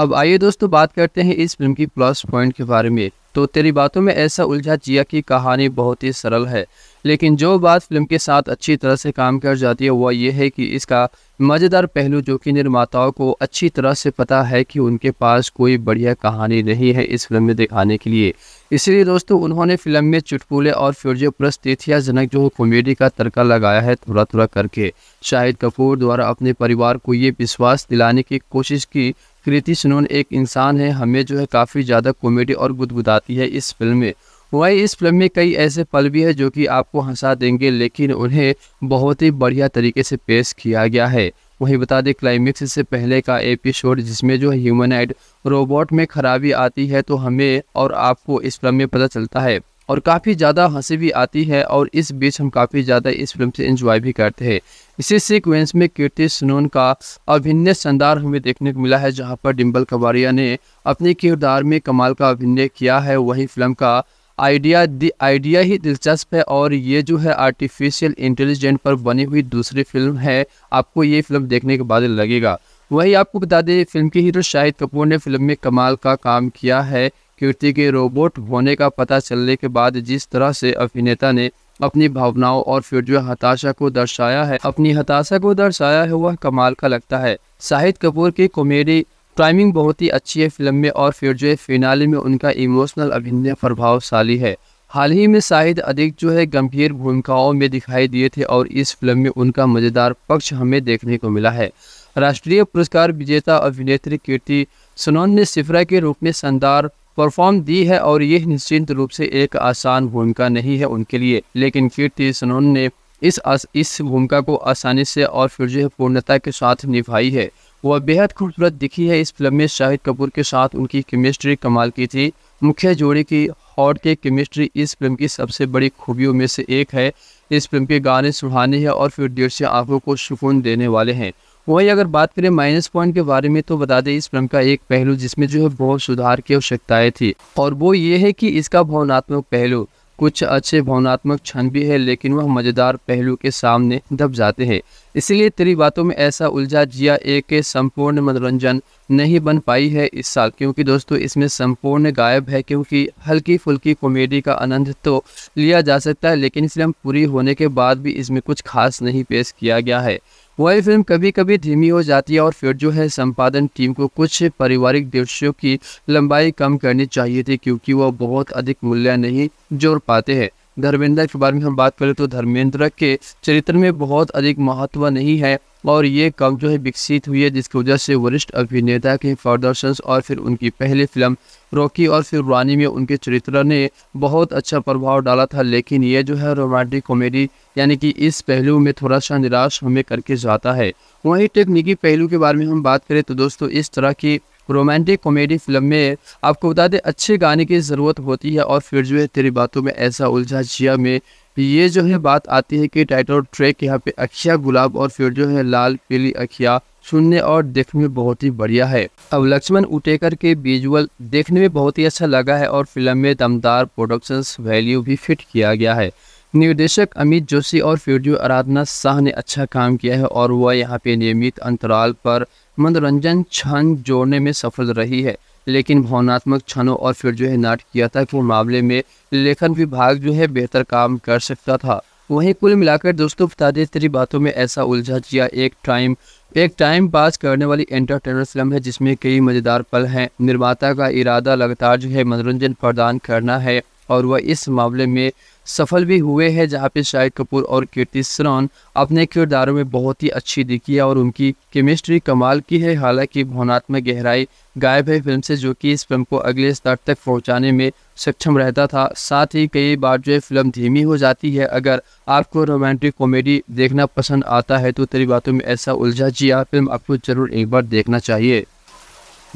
अब आइए दोस्तों बात करते हैं इस फिल्म की प्लस पॉइंट के बारे में तो तेरी बातों में ऐसा उलझा जिया की कहानी बहुत ही सरल है लेकिन जो बात फिल्म के साथ अच्छी तरह से काम कर जाती है वह यह है कि इसका मज़ेदार पहलू जो कि निर्माताओं को अच्छी तरह से पता है कि उनके पास कोई बढ़िया कहानी नहीं है इस फिल्म में दिखाने के लिए इसलिए दोस्तों उन्होंने फिल्म में चुटपुले और फ्यूजोप्रस्त तिथियाजनक जो कॉमेडी का तड़का लगाया है थोड़ा थोड़ा करके शाहिद कपूर द्वारा अपने परिवार को ये विश्वास दिलाने की कोशिश की कृति सुनून एक इंसान है हमें जो है काफ़ी ज़्यादा कॉमेडी और गुदगुदाती है इस फिल्म में वही इस फिल्म में कई ऐसे पल भी हैं जो कि आपको हंसा देंगे लेकिन उन्हें बहुत ही बढ़िया तरीके से पेश किया गया है वहीं बता दें क्लाइमेक्स से पहले का एपिसोड जिसमें जो ह्यूमनाइड रोबोट में खराबी आती है तो हमें और आपको इस फिल्म में पता चलता है और काफ़ी ज़्यादा हंसी भी आती है और इस बीच हम काफ़ी ज़्यादा इस फिल्म से इंजॉय भी करते हैं इसी सीक्वेंस में कीर्ति सुनून का अभिनय शानदार हमें देखने को मिला है जहां पर डिम्बल कबारिया ने अपने किरदार में कमाल का अभिनय किया है वहीं फिल्म का आइडिया आइडिया ही दिलचस्प है और ये जो है आर्टिफिशियल इंटेलिजेंट पर बनी हुई दूसरी फिल्म है आपको ये फिल्म देखने के बाद लगेगा वही आपको बता दें फिल्म के हीरो शाहिद कपूर ने फिल्म में कमाल का काम किया है कीर्ति के रोबोट होने का पता चलने के बाद जिस तरह से अभिनेता ने अपनी भावनाओं और फिर जो हताशा को दर्शाया है अपनी हताशा को दर्शाया है वह कमाल का लगता है शाहिद कपूर की कॉमेडी टाइमिंग बहुत ही अच्छी है फिल्म में और फिर जो है फिनाले में उनका इमोशनल अभिनय प्रभावशाली है हाल ही में शाहिद अधिक जो है गंभीर भूमिकाओं में दिखाई दिए थे और इस फिल्म में उनका मज़ेदार पक्ष हमें देखने को मिला है राष्ट्रीय पुरस्कार विजेता अभिनेत्री कीर्ति सुनौन ने सिफरा के रूप में शानदार परफॉर्म दी है और यह निश्चित रूप से एक आसान भूमिका नहीं है उनके लिए लेकिन कीर्ति सुनौन ने इस इस भूमिका को आसानी से और फिर जो है पूर्णता के साथ निभाई है वह बेहद खूबसूरत दिखी है इस फिल्म में शाहिद कपूर के साथ उनकी केमिस्ट्री कमाल की थी मुख्य जोड़ी की हॉट के केमिस्ट्री इस फिल्म की सबसे बड़ी खूबियों में से एक है इस फिल्म के गाने सुहाने हैं और फिर देर से आंखों को सुकून देने वाले हैं वहीं अगर बात करें माइनस पॉइंट के बारे में तो बता दें इस फिल्म का एक पहलू जिसमें जो है बहुत सुधार की आवश्यकताएं थी और वो ये है कि इसका भावनात्मक पहलू कुछ अच्छे भावनात्मक क्षण भी है लेकिन वह मज़ेदार पहलू के सामने दब जाते हैं इसलिए तेरी बातों में ऐसा उलझा जिया एक संपूर्ण मनोरंजन नहीं बन पाई है इस साल क्योंकि दोस्तों इसमें संपूर्ण गायब है क्योंकि हल्की फुल्की कॉमेडी का आनंद तो लिया जा सकता है लेकिन फिल्म पूरी होने के बाद भी इसमें कुछ खास नहीं पेश किया गया है वही फिल्म कभी कभी धीमी हो जाती है और फिर जो है संपादन टीम को कुछ पारिवारिक दृश्यों की लंबाई कम करनी चाहिए थी क्योंकि वह बहुत अधिक मूल्य नहीं जोड़ पाते हैं धर्मेंद्र के बारे में हम बात करें तो धर्मेंद्र के चरित्र में बहुत अधिक महत्व नहीं है और ये कम जो है विकसित हुई है जिसकी वजह से वरिष्ठ अभिनेता के प्रदर्शन और फिर उनकी पहली फिल्म रॉकी और फिर रानी में उनके चरित्र ने बहुत अच्छा प्रभाव डाला था लेकिन ये जो है रोमांटिक कॉमेडी यानी कि इस पहलू में थोड़ा सा निराश हमें करके जाता है वहीं टेक्निकी पहलू के बारे में हम बात करें तो दोस्तों इस तरह की रोमांटिक कॉमेडी फिल्म में आपको बता दें अच्छे गाने की ज़रूरत होती है और फिर जो है तेरी बातों में ऐसा उलझा जिया में ये जो है बात आती है कि टाइटल ट्रैक यहाँ पे अखिया गुलाब और फिर जो है लाल पीली अखिया सुनने और देखने में बहुत ही बढ़िया है अब लक्ष्मण उटेकर के विजुअल देखने में बहुत ही अच्छा लगा है और फिल्म में दमदार प्रोडक्शन वैल्यू भी फिट किया गया है निर्देशक अमित जोशी और फिर जो आराधना शाह ने अच्छा काम किया है और वह यहाँ पे नियमित अंतराल पर मनोरंजन क्षण जोड़ने में सफल रही है लेकिन भावनात्मक क्षणों और फिर जो है नाटकीयता के मामले में लेखन विभाग जो है बेहतर काम कर सकता था वहीं कुल मिलाकर दोस्तों बता दें तेरी बातों में ऐसा उलझा जिया एक टाइम एक टाइम पास करने वाली एंटरटेनर फिल्म है जिसमें कई मज़ेदार पल हैं निर्माता का इरादा लगातार जो है मनोरंजन प्रदान करना है और वह इस मामले में सफल भी हुए हैं जहाँ पे शाहिद कपूर और कीर्ति सरान अपने किरदारों में बहुत ही अच्छी दिखी है और उनकी केमिस्ट्री कमाल की है हालांकि भावनात्मक गहराई गायब है फिल्म से जो कि इस फिल्म को अगले स्तर तक पहुंचाने में सक्षम रहता था साथ ही कई बार जो है फिल्म धीमी हो जाती है अगर आपको रोमांटिक कॉमेडी देखना पसंद आता है तो तेरी बातों में ऐसा उलझा जिया फिल्म आपको जरूर एक बार देखना चाहिए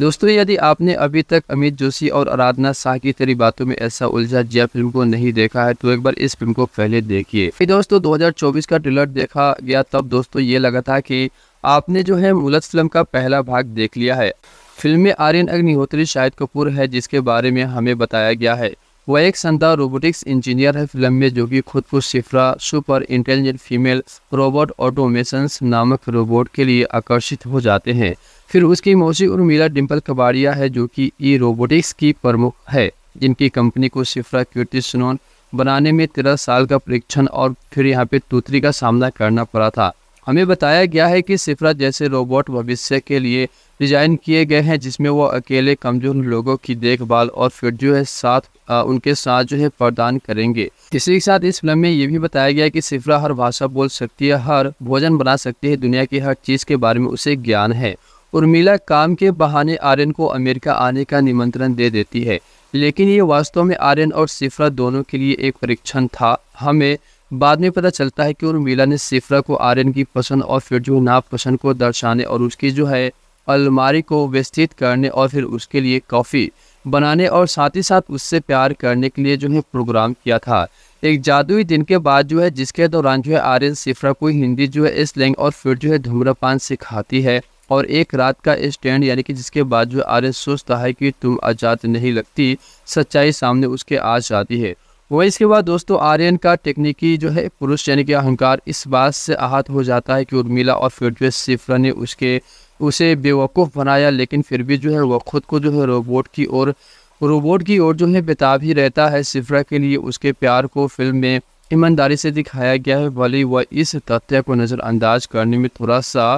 दोस्तों यदि आपने अभी तक अमित जोशी और आराधना शाह की तेरी बातों में ऐसा उलझा जिया फिल्म को नहीं देखा है तो एक बार इस फिल्म को पहले देखिए दोस्तों 2024 का ट्रेलर देखा गया तब दोस्तों ये लगा था कि आपने जो है मुलत फिल्म का पहला भाग देख लिया है फिल्म में आर्यन अग्निहोत्री शाहिद कपूर है जिसके बारे में हमें बताया गया है वह एक शानदार रोबोटिक्स इंजीनियर है फिल्म में जो कि खुद को Sifra super intelligent female robot automation नामक रोबोट के लिए आकर्षित हो जाते हैं फिर उसकी मौसी उर्मिला डिम्पल कबाड़िया है जो कि ई रोबोटिक्स की प्रमुख है जिनकी कंपनी को शिफ्रा क्यूटी सुनोन बनाने में तेरह साल का परीक्षण और फिर यहाँ पे तूतरी का सामना करना पड़ा था हमें बताया गया है कि सिफरा जैसे रोबोट भविष्य के लिए डिज़ाइन किए गए हैं जिसमें वो अकेले कमज़ोर लोगों की देखभाल और फिर जो है साथ आ, उनके साथ जो है प्रदान करेंगे इसी के साथ इस फिल्म में ये भी बताया गया कि सिफरा हर भाषा बोल सकती है हर भोजन बना सकती है दुनिया की हर चीज़ के बारे में उसे ज्ञान है उर्मिला काम के बहाने आर्यन को अमेरिका आने का निमंत्रण दे देती है लेकिन ये वास्तव में आर्यन और सिफरा दोनों के लिए एक परीक्षण था हमें बाद में पता चलता है कि उर्मिला ने सिफरा को आर्यन की पसंद और फिर जो नापसंद को दर्शाने और उसकी जो है अलमारी को व्यवस्थित करने और फिर उसके लिए कॉफ़ी बनाने और साथ ही साथ उससे प्यार करने के लिए जो है प्रोग्राम किया था एक जादुई दिन के बाद जो है जिसके दौरान जो है आर्यन सिफ्रा को हिंदी जो है स्लैंग और फिर जो है धूम्रपान सिखाती है और एक रात का स्टैंड यानी कि जिसके बाद जो आर्यन सोचता है कि तुम आजाद नहीं लगती सच्चाई सामने उसके आ जाती है वही इसके बाद दोस्तों आर्यन का टेक्निकी जो है पुरुष यानी कि अहंकार इस बात से आहत हो जाता है कि उर्मिला और फिर जो है सिफ्रा ने उसके उसे बेवकूफ़ बनाया लेकिन फिर भी जो है वह ख़ुद को जो है रोबोट की ओर रोबोट की ओर जो है बेताब ही रहता है सिफरा के लिए उसके प्यार को फिल्म में ईमानदारी से दिखाया गया है भले वह इस तथ्य को नज़रअंदाज करने में थोड़ा सा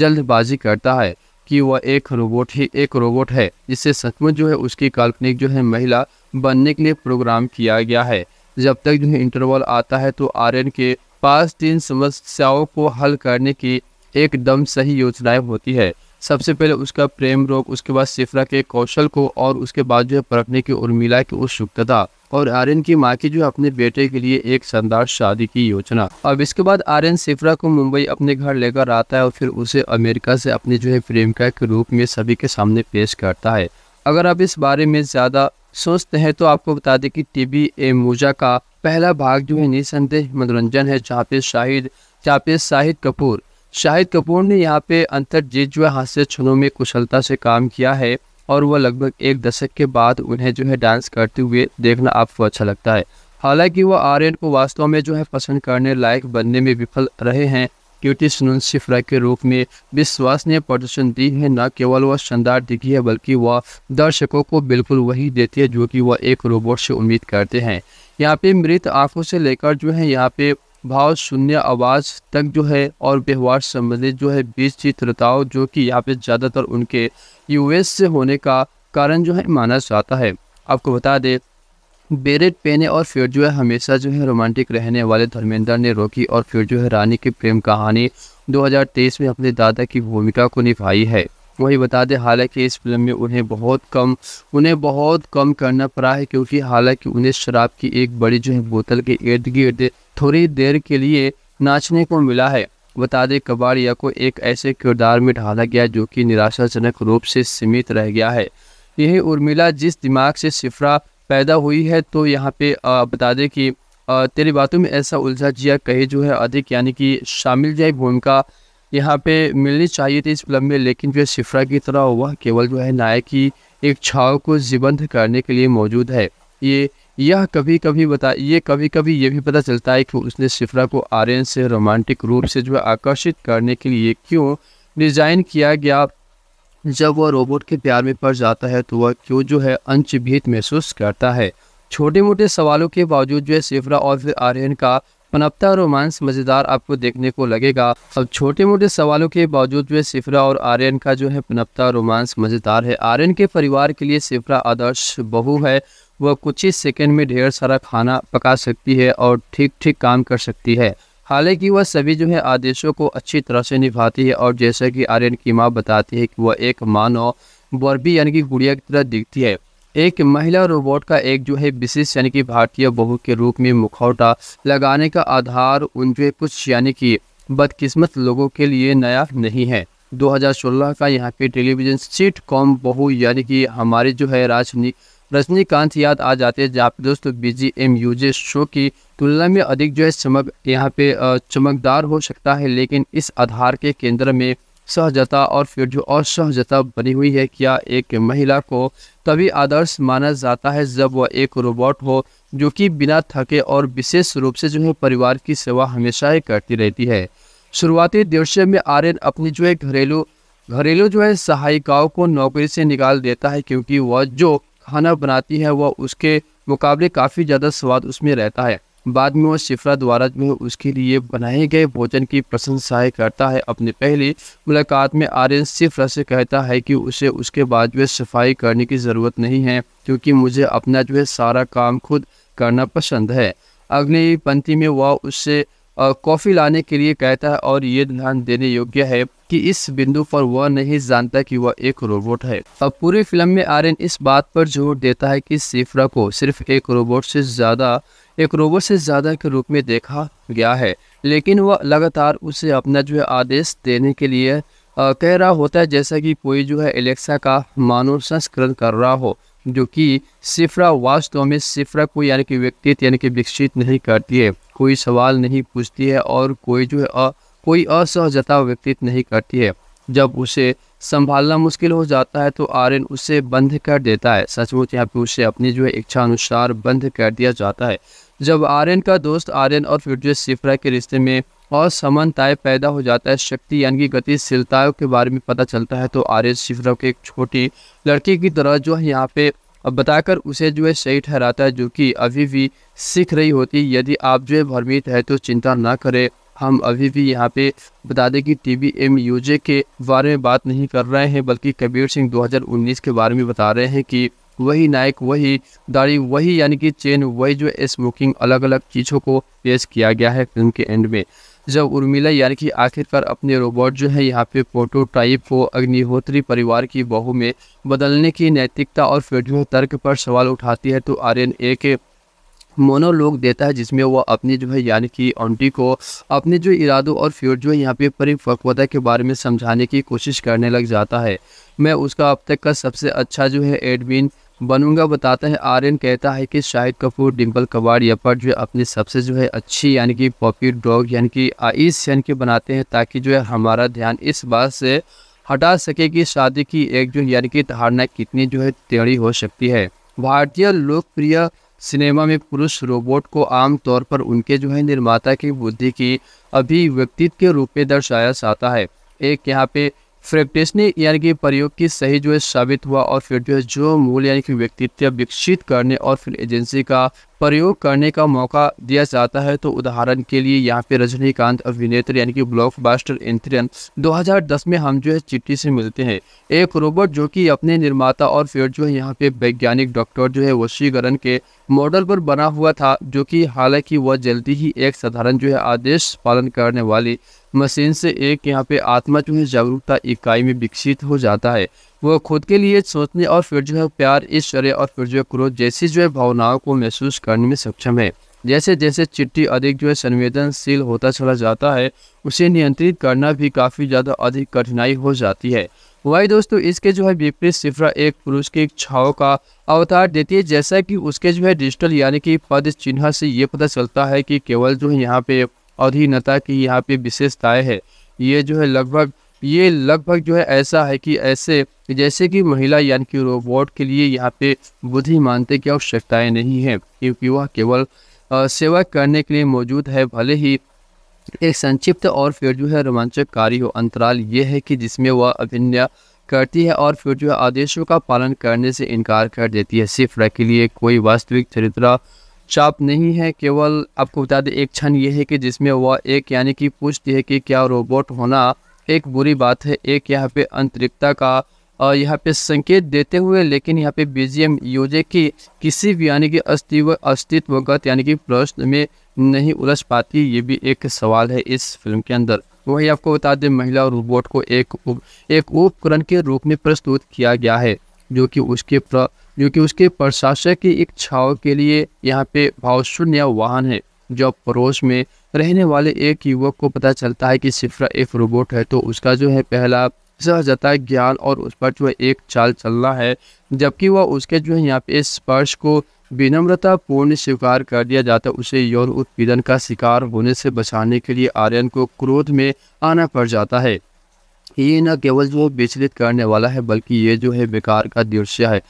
जल्दबाजी करता है कि वह एक रोबोट ही एक रोबोट है जिससे सचमुच जो है उसकी काल्पनिक जो है महिला बनने के लिए प्रोग्राम किया गया है जब तक जो है इंटरवल आता है तो आर्यन के पास तीन समस्याओं को हल करने की एकदम सही योजनाएं होती है सबसे पहले उसका प्रेम रोग उसके बाद सिफरा के कौशल को और उसके बाद जो है परखने की उर्मिला की उत्सुकता और आर्यन की माँ की जो अपने बेटे के लिए एक शानदार शादी की योजना अब इसके बाद आर्यन सिफरा को मुंबई अपने घर लेकर आता है और फिर उसे अमेरिका से अपने जो है प्रेमिका के रूप में सभी के सामने पेश करता है अगर आप इस बारे में ज़्यादा सोचते हैं तो आपको बता दें कि टीबी ए मूजा का पहला भाग जो है निसंदेह मनोरंजन है चापे शाहिद चापे शाहिद कपूर शाहिद कपूर ने यहाँ पे अंतर जीत जो है हास्य छनों में कुशलता से काम किया है और वह लगभग एक दशक के बाद उन्हें जो है डांस करते हुए देखना आपको अच्छा लगता है हालांकि वह आर्यन को वास्तव में जो है पसंद करने लायक बनने में विफल रहे हैं क्योंकि सुनन सिफरा के रूप में विश्वास ने प्रदर्शन दी है न केवल वह शानदार दिखी है बल्कि वह दर्शकों को बिल्कुल वही देती है जो कि वह एक रोबोट से उम्मीद करते हैं यहाँ पे मृत आंखों से लेकर जो है यहाँ पे भाव शून्य आवाज़ तक जो है और व्यवहार संबंधित जो है बीस चित्रताओं जो कि यहाँ पे ज़्यादातर उनके यूएस से होने का कारण जो है माना जाता है आपको बता दें बेरेट पेने और फिर जो है हमेशा जो है रोमांटिक रहने वाले धर्मेंद्र ने रोकी और फिर जो है रानी की प्रेम कहानी 2023 में अपने दादा की भूमिका को निभाई है वही बता दें हालांकि इस फिल्म में उन्हें बहुत कम उन्हें बहुत कम करना पड़ा है क्योंकि हालांकि उन्हें शराब की एक बड़ी जो है बोतल के इर्द गिर्द थोड़ी देर के लिए नाचने को मिला है बता दें कबाड़िया को एक ऐसे किरदार में ढाला गया जो कि निराशाजनक रूप से सीमित रह गया है यही उर्मिला जिस दिमाग से सिफरा पैदा हुई है तो यहाँ पे बता दें कि तेरी बातों में ऐसा उलझा जिया कहे जो है अधिक यानी कि शामिल जाए भूमिका यहाँ पे मिलनी चाहिए थी इस फिल्म में लेकिन जो सिफरा की तरह हुआ केवल जो है नायक की एक छाव को जीबंद करने के लिए मौजूद है ये यह कभी कभी बता ये कभी कभी ये भी पता चलता है कि उसने सिफरा को आर्यन से रोमांटिक रूप से जो है आकर्षित करने के लिए क्यों डिज़ाइन किया गया जब वह रोबोट के प्यार में पड़ जाता है तो वह क्यों जो है अंचभीत महसूस करता है छोटे मोटे सवालों के बावजूद जो है सिफरा और फिर आर्यन का पनपता रोमांस मज़ेदार आपको देखने को लगेगा अब छोटे मोटे सवालों के बावजूद वे सिफरा और आर्यन का जो है पनपता रोमांस मज़ेदार है आर्यन के परिवार के लिए सिफरा आदर्श बहू है वह कुछ ही सेकेंड में ढेर सारा खाना पका सकती है और ठीक ठीक काम कर सकती है हालांकि वह सभी जो है आदेशों को अच्छी तरह से निभाती है और जैसा कि आर्यन की माँ बताती है कि वह एक मानव बर्बी यानी कि गुड़िया की तरह दिखती है एक महिला रोबोट का एक जो है विशेष यानी कि भारतीय बहू के रूप में मुखौटा लगाने का आधार उन जो कुछ यानी कि बदकिस्मत लोगों के लिए नया नहीं है 2016 का यहाँ पे टेलीविजन सीट कॉम बहू यानी कि हमारी जो है राजनी रजनीकांत याद आ जाते हैं जहाँ पे दोस्तों B G M UJ show की तुलना में अधिक जो है चमक यहाँ पे चमकदार हो सकता है लेकिन इस आधार के केंद्र में सहजता और फिर जो और सहजता बनी हुई है क्या एक महिला को तभी आदर्श माना जाता है जब वह एक रोबोट हो जो कि बिना थके और विशेष रूप से जो है परिवार की सेवा हमेशा ही करती रहती है शुरुआती दृश्य में आर्यन अपनी जो है घरेलू घरेलू जो है सहायिकाओं को नौकरी से निकाल देता है क्योंकि वह जो खाना बनाती है वह उसके मुकाबले काफ़ी ज़्यादा स्वाद उसमें रहता है बाद में वो शिफ्रा द्वारा जो उसके लिए बनाए गए भोजन की प्रशंसाएँ करता है अपनी पहली मुलाकात में आर्यन शिफ्रा से कहता है कि उसे उसके बाद जो सफाई करने की ज़रूरत नहीं है क्योंकि मुझे अपना जो है सारा काम खुद करना पसंद है अग्नि पंथी में वह उससे कॉफ़ी लाने के लिए कहता है और ये ध्यान देने योग्य है कि इस बिंदु पर वह नहीं जानता कि वह एक रोबोट है अब पूरी फिल्म में आर्यन इस बात पर जोर देता है कि सिफरा को सिर्फ एक रोबोट से ज़्यादा एक रोबोट से ज़्यादा के रूप में देखा गया है लेकिन वह लगातार उसे अपना जो है आदेश देने के लिए कह रहा होता है जैसा कि कोई जो है एलेक्सा का मानव संस्करण कर रहा हो जो कि सिफरा वास्तव में सिफरा को यानी कि व्यक्तित्व यानी कि विकसित नहीं करती है कोई सवाल नहीं पूछती है और कोई जो है कोई असहजता व्यतीत नहीं करती है जब उसे संभालना मुश्किल हो जाता है तो आर्यन उसे बंद कर देता है सचमुच यहाँ पे उसे अपनी जो है इच्छा अनुसार बंद कर दिया जाता है जब आर्यन का दोस्त आर्यन और फिर सिफरा के रिश्ते में और पैदा हो जाता है शक्ति यानी कि गतिशीलताओं के बारे में पता चलता है तो आर्यन सिफरा के एक छोटी लड़की की तरह जो है यहाँ पे और बताकर उसे जो है सही ठहराता है जो कि अभी भी सीख रही होती यदि आप जो है भ्रमित है तो चिंता ना करें हम अभी भी यहाँ पे बता दें कि टी बी एम यूजे के बारे में बात नहीं कर रहे हैं बल्कि कबीर सिंह 2019 के बारे में बता रहे हैं कि वही नायक वही दाढ़ी वही यानी कि चेन वही जो है स्मोकिंग अलग अलग चीज़ों को पेश किया गया है फिल्म के एंड में जब उर्मिला यानी कि आखिरकार अपने रोबोट जो है यहाँ पे प्रोटोटाइप को अग्निहोत्री परिवार की बहू में बदलने की नैतिकता और फेडियो तर्क पर सवाल उठाती है तो आर्यन एक मोनोलॉग देता है जिसमें वह अपनी जो है यानी कि ऑन्टी को अपने जो इरादों और फ्यूर जो है यहाँ पे परिपक्वता के बारे में समझाने की कोशिश करने लग जाता है मैं उसका अब तक का सबसे अच्छा जो है एडमिन बनूंगा बताते हैं आर्यन कहता है कि शाहिद कपूर डिम्पल या पर जो है अपनी सबसे जो है अच्छी यानी कि पॉपुलर डॉग यानी कि आईस यानी कि बनाते हैं ताकि जो है हमारा ध्यान इस बात से हटा सके कि शादी की एक जो यानी कि धारणा कितनी जो है टेढ़ी हो सकती है भारतीय लोकप्रिय सिनेमा में पुरुष रोबोट को आम तौर पर उनके जो है निर्माता की बुद्धि की अभिव्यक्तित्व के रूप में दर्शाया जाता है एक यहाँ पे फ्रेप्टेशनी यानी कि प्रयोग की सही जो है साबित हुआ और फिर जो है जो मूल यानी कि व्यक्तित्व विकसित करने और फिर एजेंसी का प्रयोग करने का मौका दिया जाता है तो उदाहरण के लिए यहाँ पे रजनीकांत अभिनेत्र यानी कि ब्लॉक बास्टर एंथ्रियन 2010 में हम जो है चिट्ठी से मिलते हैं एक रोबोट जो कि अपने निर्माता और फिर जो है यहाँ पे वैज्ञानिक डॉक्टर जो है वशीकरण के मॉडल पर बना हुआ था जो कि हालांकि वह जल्दी ही एक साधारण जो है आदेश पालन करने वाली मशीन से एक यहाँ पे आत्मा जो है जागरूकता इकाई में विकसित हो जाता है वो खुद के लिए सोचने और फिर जो है प्यार ईश्वर्य और फिर जो है क्रोध जैसी जो है भावनाओं को महसूस करने में सक्षम है जैसे जैसे चिट्ठी अधिक जो है संवेदनशील होता चला जाता है उसे नियंत्रित करना भी काफ़ी ज़्यादा अधिक कठिनाई हो जाती है वही दोस्तों इसके जो है विपरीत सिफरा एक पुरुष की इच्छाओं का अवतार देती है जैसा कि उसके जो है डिजिटल यानी कि पद चिन्ह से ये पता चलता है कि केवल जो है यहाँ पे अधीनता की यहाँ पे विशेषताएँ है ये जो है लगभग ये लगभग जो है ऐसा है कि ऐसे जैसे कि महिला यानी कि रोबोट के लिए यहाँ पे बुद्धि मानते की आवश्यकताएं नहीं है क्योंकि वह केवल सेवा करने के लिए मौजूद है भले ही एक संक्षिप्त और फिर जो है रोमांचकारी हो अंतराल ये है कि जिसमें वह अभिनय करती है और फिर जो है आदेशों का पालन करने से इनकार कर देती है सिर्फ के लिए कोई वास्तविक चरित्र चाप नहीं है केवल आपको बता दें एक क्षण ये है कि जिसमें वह एक यानी कि पूछती है कि क्या रोबोट होना एक बुरी बात है एक यहाँ पे अंतरिक्षता का और यहाँ पे संकेत देते हुए लेकिन यहाँ पे बीजीएम योजे की किसी भी यानी कि अस्तित्व अस्तित्वगत यानी कि प्रश्न में नहीं उलझ पाती ये भी एक सवाल है इस फिल्म के अंदर वही आपको बता दें महिला रोबोट को एक उप, एक उपकरण के रूप में प्रस्तुत किया गया है जो कि उसके प्र, जो कि उसके प्रशासक की इच्छाओं के लिए यहाँ पे भावशून्य वाहन है जो पड़ोस में रहने वाले एक युवक को पता चलता है कि सिफ्रा एक रोबोट है तो उसका जो है पहला सह जाता है ज्ञान और उस पर जो है एक चाल चलना है जबकि वह उसके जो है यहाँ पे स्पर्श को विनम्रता पूर्ण स्वीकार कर दिया जाता है उसे यौन उत्पीड़न का शिकार होने से बचाने के लिए आर्यन को क्रोध में आना पड़ जाता है ये न केवल जो विचलित करने वाला है बल्कि ये जो है बेकार का दृश्य है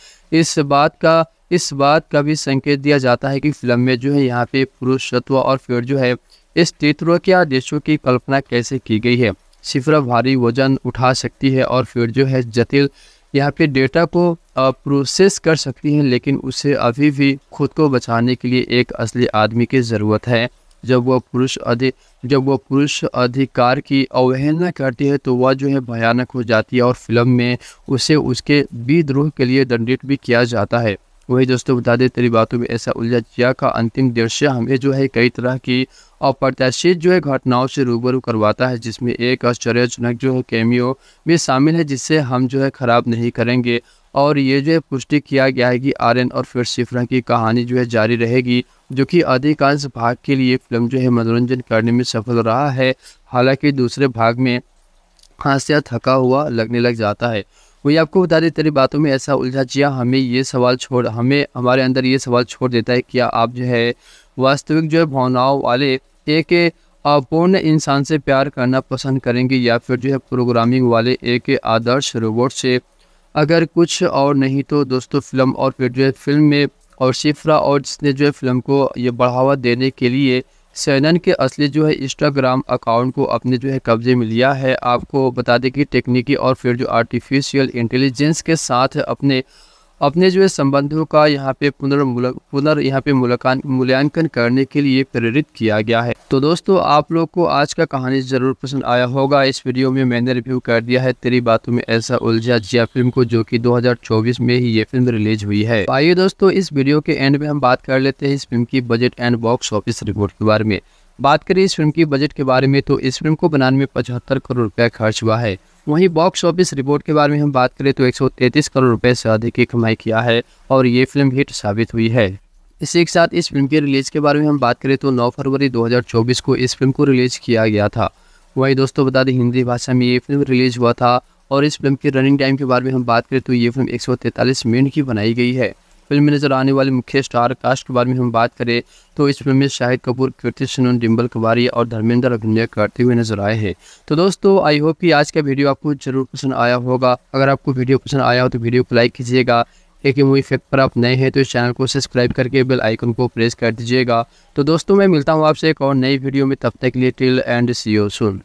इस बात का इस बात का भी संकेत दिया जाता है कि फिल्म में जो है यहाँ पे पुरुषत्व और फिर जो है इस तीतरों के आदेशों की कल्पना कैसे की गई है सिफरा भारी वजन उठा सकती है और फिर जो है जटिल यहाँ पे डेटा को प्रोसेस कर सकती हैं लेकिन उसे अभी भी खुद को बचाने के लिए एक असली आदमी की ज़रूरत है जब वह पुरुष अधि जब वह पुरुष अधिकार की अवहेलना करती है तो वह जो है भयानक हो जाती है और फिल्म में उसे उसके विद्रोह के लिए दंडित भी किया जाता है वही दोस्तों बता दें तेरी बातों में ऐसा उलझा जिया का अंतिम दृश्य हमें जो है कई तरह की अप्रत्याशित जो है घटनाओं से रूबरू करवाता है जिसमें एक आश्चर्यजनक जो है कैमियो भी शामिल है जिससे हम जो है ख़राब नहीं करेंगे और ये जो है पुष्टि किया गया है कि आर्यन और फिर सिफरा की कहानी जो है जारी रहेगी जो कि अधिकांश भाग के लिए फिल्म जो है मनोरंजन करने में सफल रहा है हालांकि दूसरे भाग में हाँसिया थका हुआ लगने लग जाता है वही आपको बता दें तेरी बातों में ऐसा उलझा जिया हमें ये सवाल छोड़ हमें हमारे अंदर ये सवाल छोड़ देता है कि आप जो है वास्तविक जो है भावनाओं वाले एक अपूर्ण इंसान से प्यार करना पसंद करेंगे या फिर जो है प्रोग्रामिंग वाले एक आदर्श रोबोट से अगर कुछ और नहीं तो दोस्तों फिल्म और फिर जो है फिल्म में और शिफ्रा और जिसने जो है फिल्म को ये बढ़ावा देने के लिए सैनन के असली जो है इंस्टाग्राम अकाउंट को अपने जो है कब्जे में लिया है आपको बता दें कि टेक्निकी और फिर जो आर्टिफिशियल इंटेलिजेंस के साथ अपने अपने जो है संबंधों का यहाँ पे पुनर् पुनर् यहाँ पे मूल्यांकन करने के लिए प्रेरित किया गया है तो दोस्तों आप लोग को आज का कहानी जरूर पसंद आया होगा इस वीडियो में मैंने रिव्यू कर दिया है तेरी बातों में ऐसा उलझा जिया फिल्म को जो कि 2024 में ही ये फिल्म रिलीज हुई है आइए दोस्तों इस वीडियो के एंड में हम बात कर लेते हैं इस फिल्म की budget and box office report के बारे में बात करें इस फिल्म की बजट के बारे में तो इस फिल्म को बनाने में पचहत्तर करोड़ रुपया खर्च हुआ है वहीं बॉक्स ऑफिस रिपोर्ट के बारे में हम बात करें तो 133 करोड़ रुपए से अधिक की कमाई किया है और ये फिल्म हिट साबित हुई है इसी के साथ इस फिल्म के रिलीज़ के बारे में हम बात करें तो 9 फरवरी 2024 को इस फिल्म को रिलीज़ किया गया था वहीं दोस्तों बता दें हिंदी भाषा में ये फिल्म रिलीज़ हुआ था और इस फिल्म के रनिंग टाइम के बारे में हम बात करें तो ये फिल्म एक मिनट की बनाई गई है फिल्म में नजर आने वाले मुख्य स्टार कास्ट के बारे में हम बात करें तो इस फिल्म में शाहिद कपूर कृति सुनन डिम्बल कुमारी और धर्मेंद्र अभिनय करते हुए नजर आए हैं तो दोस्तों आई होप कि आज का वीडियो आपको जरूर पसंद आया होगा अगर आपको वीडियो पसंद आया हो तो वीडियो को लाइक कीजिएगा एक ही मूवी फैक्ट पर आप नए हैं तो इस चैनल को सब्सक्राइब करके बेल आइकन को प्रेस कर दीजिएगा तो दोस्तों मैं मिलता हूँ आपसे एक और नई वीडियो में तब तक के लिए टिल एंड सी ओ सुन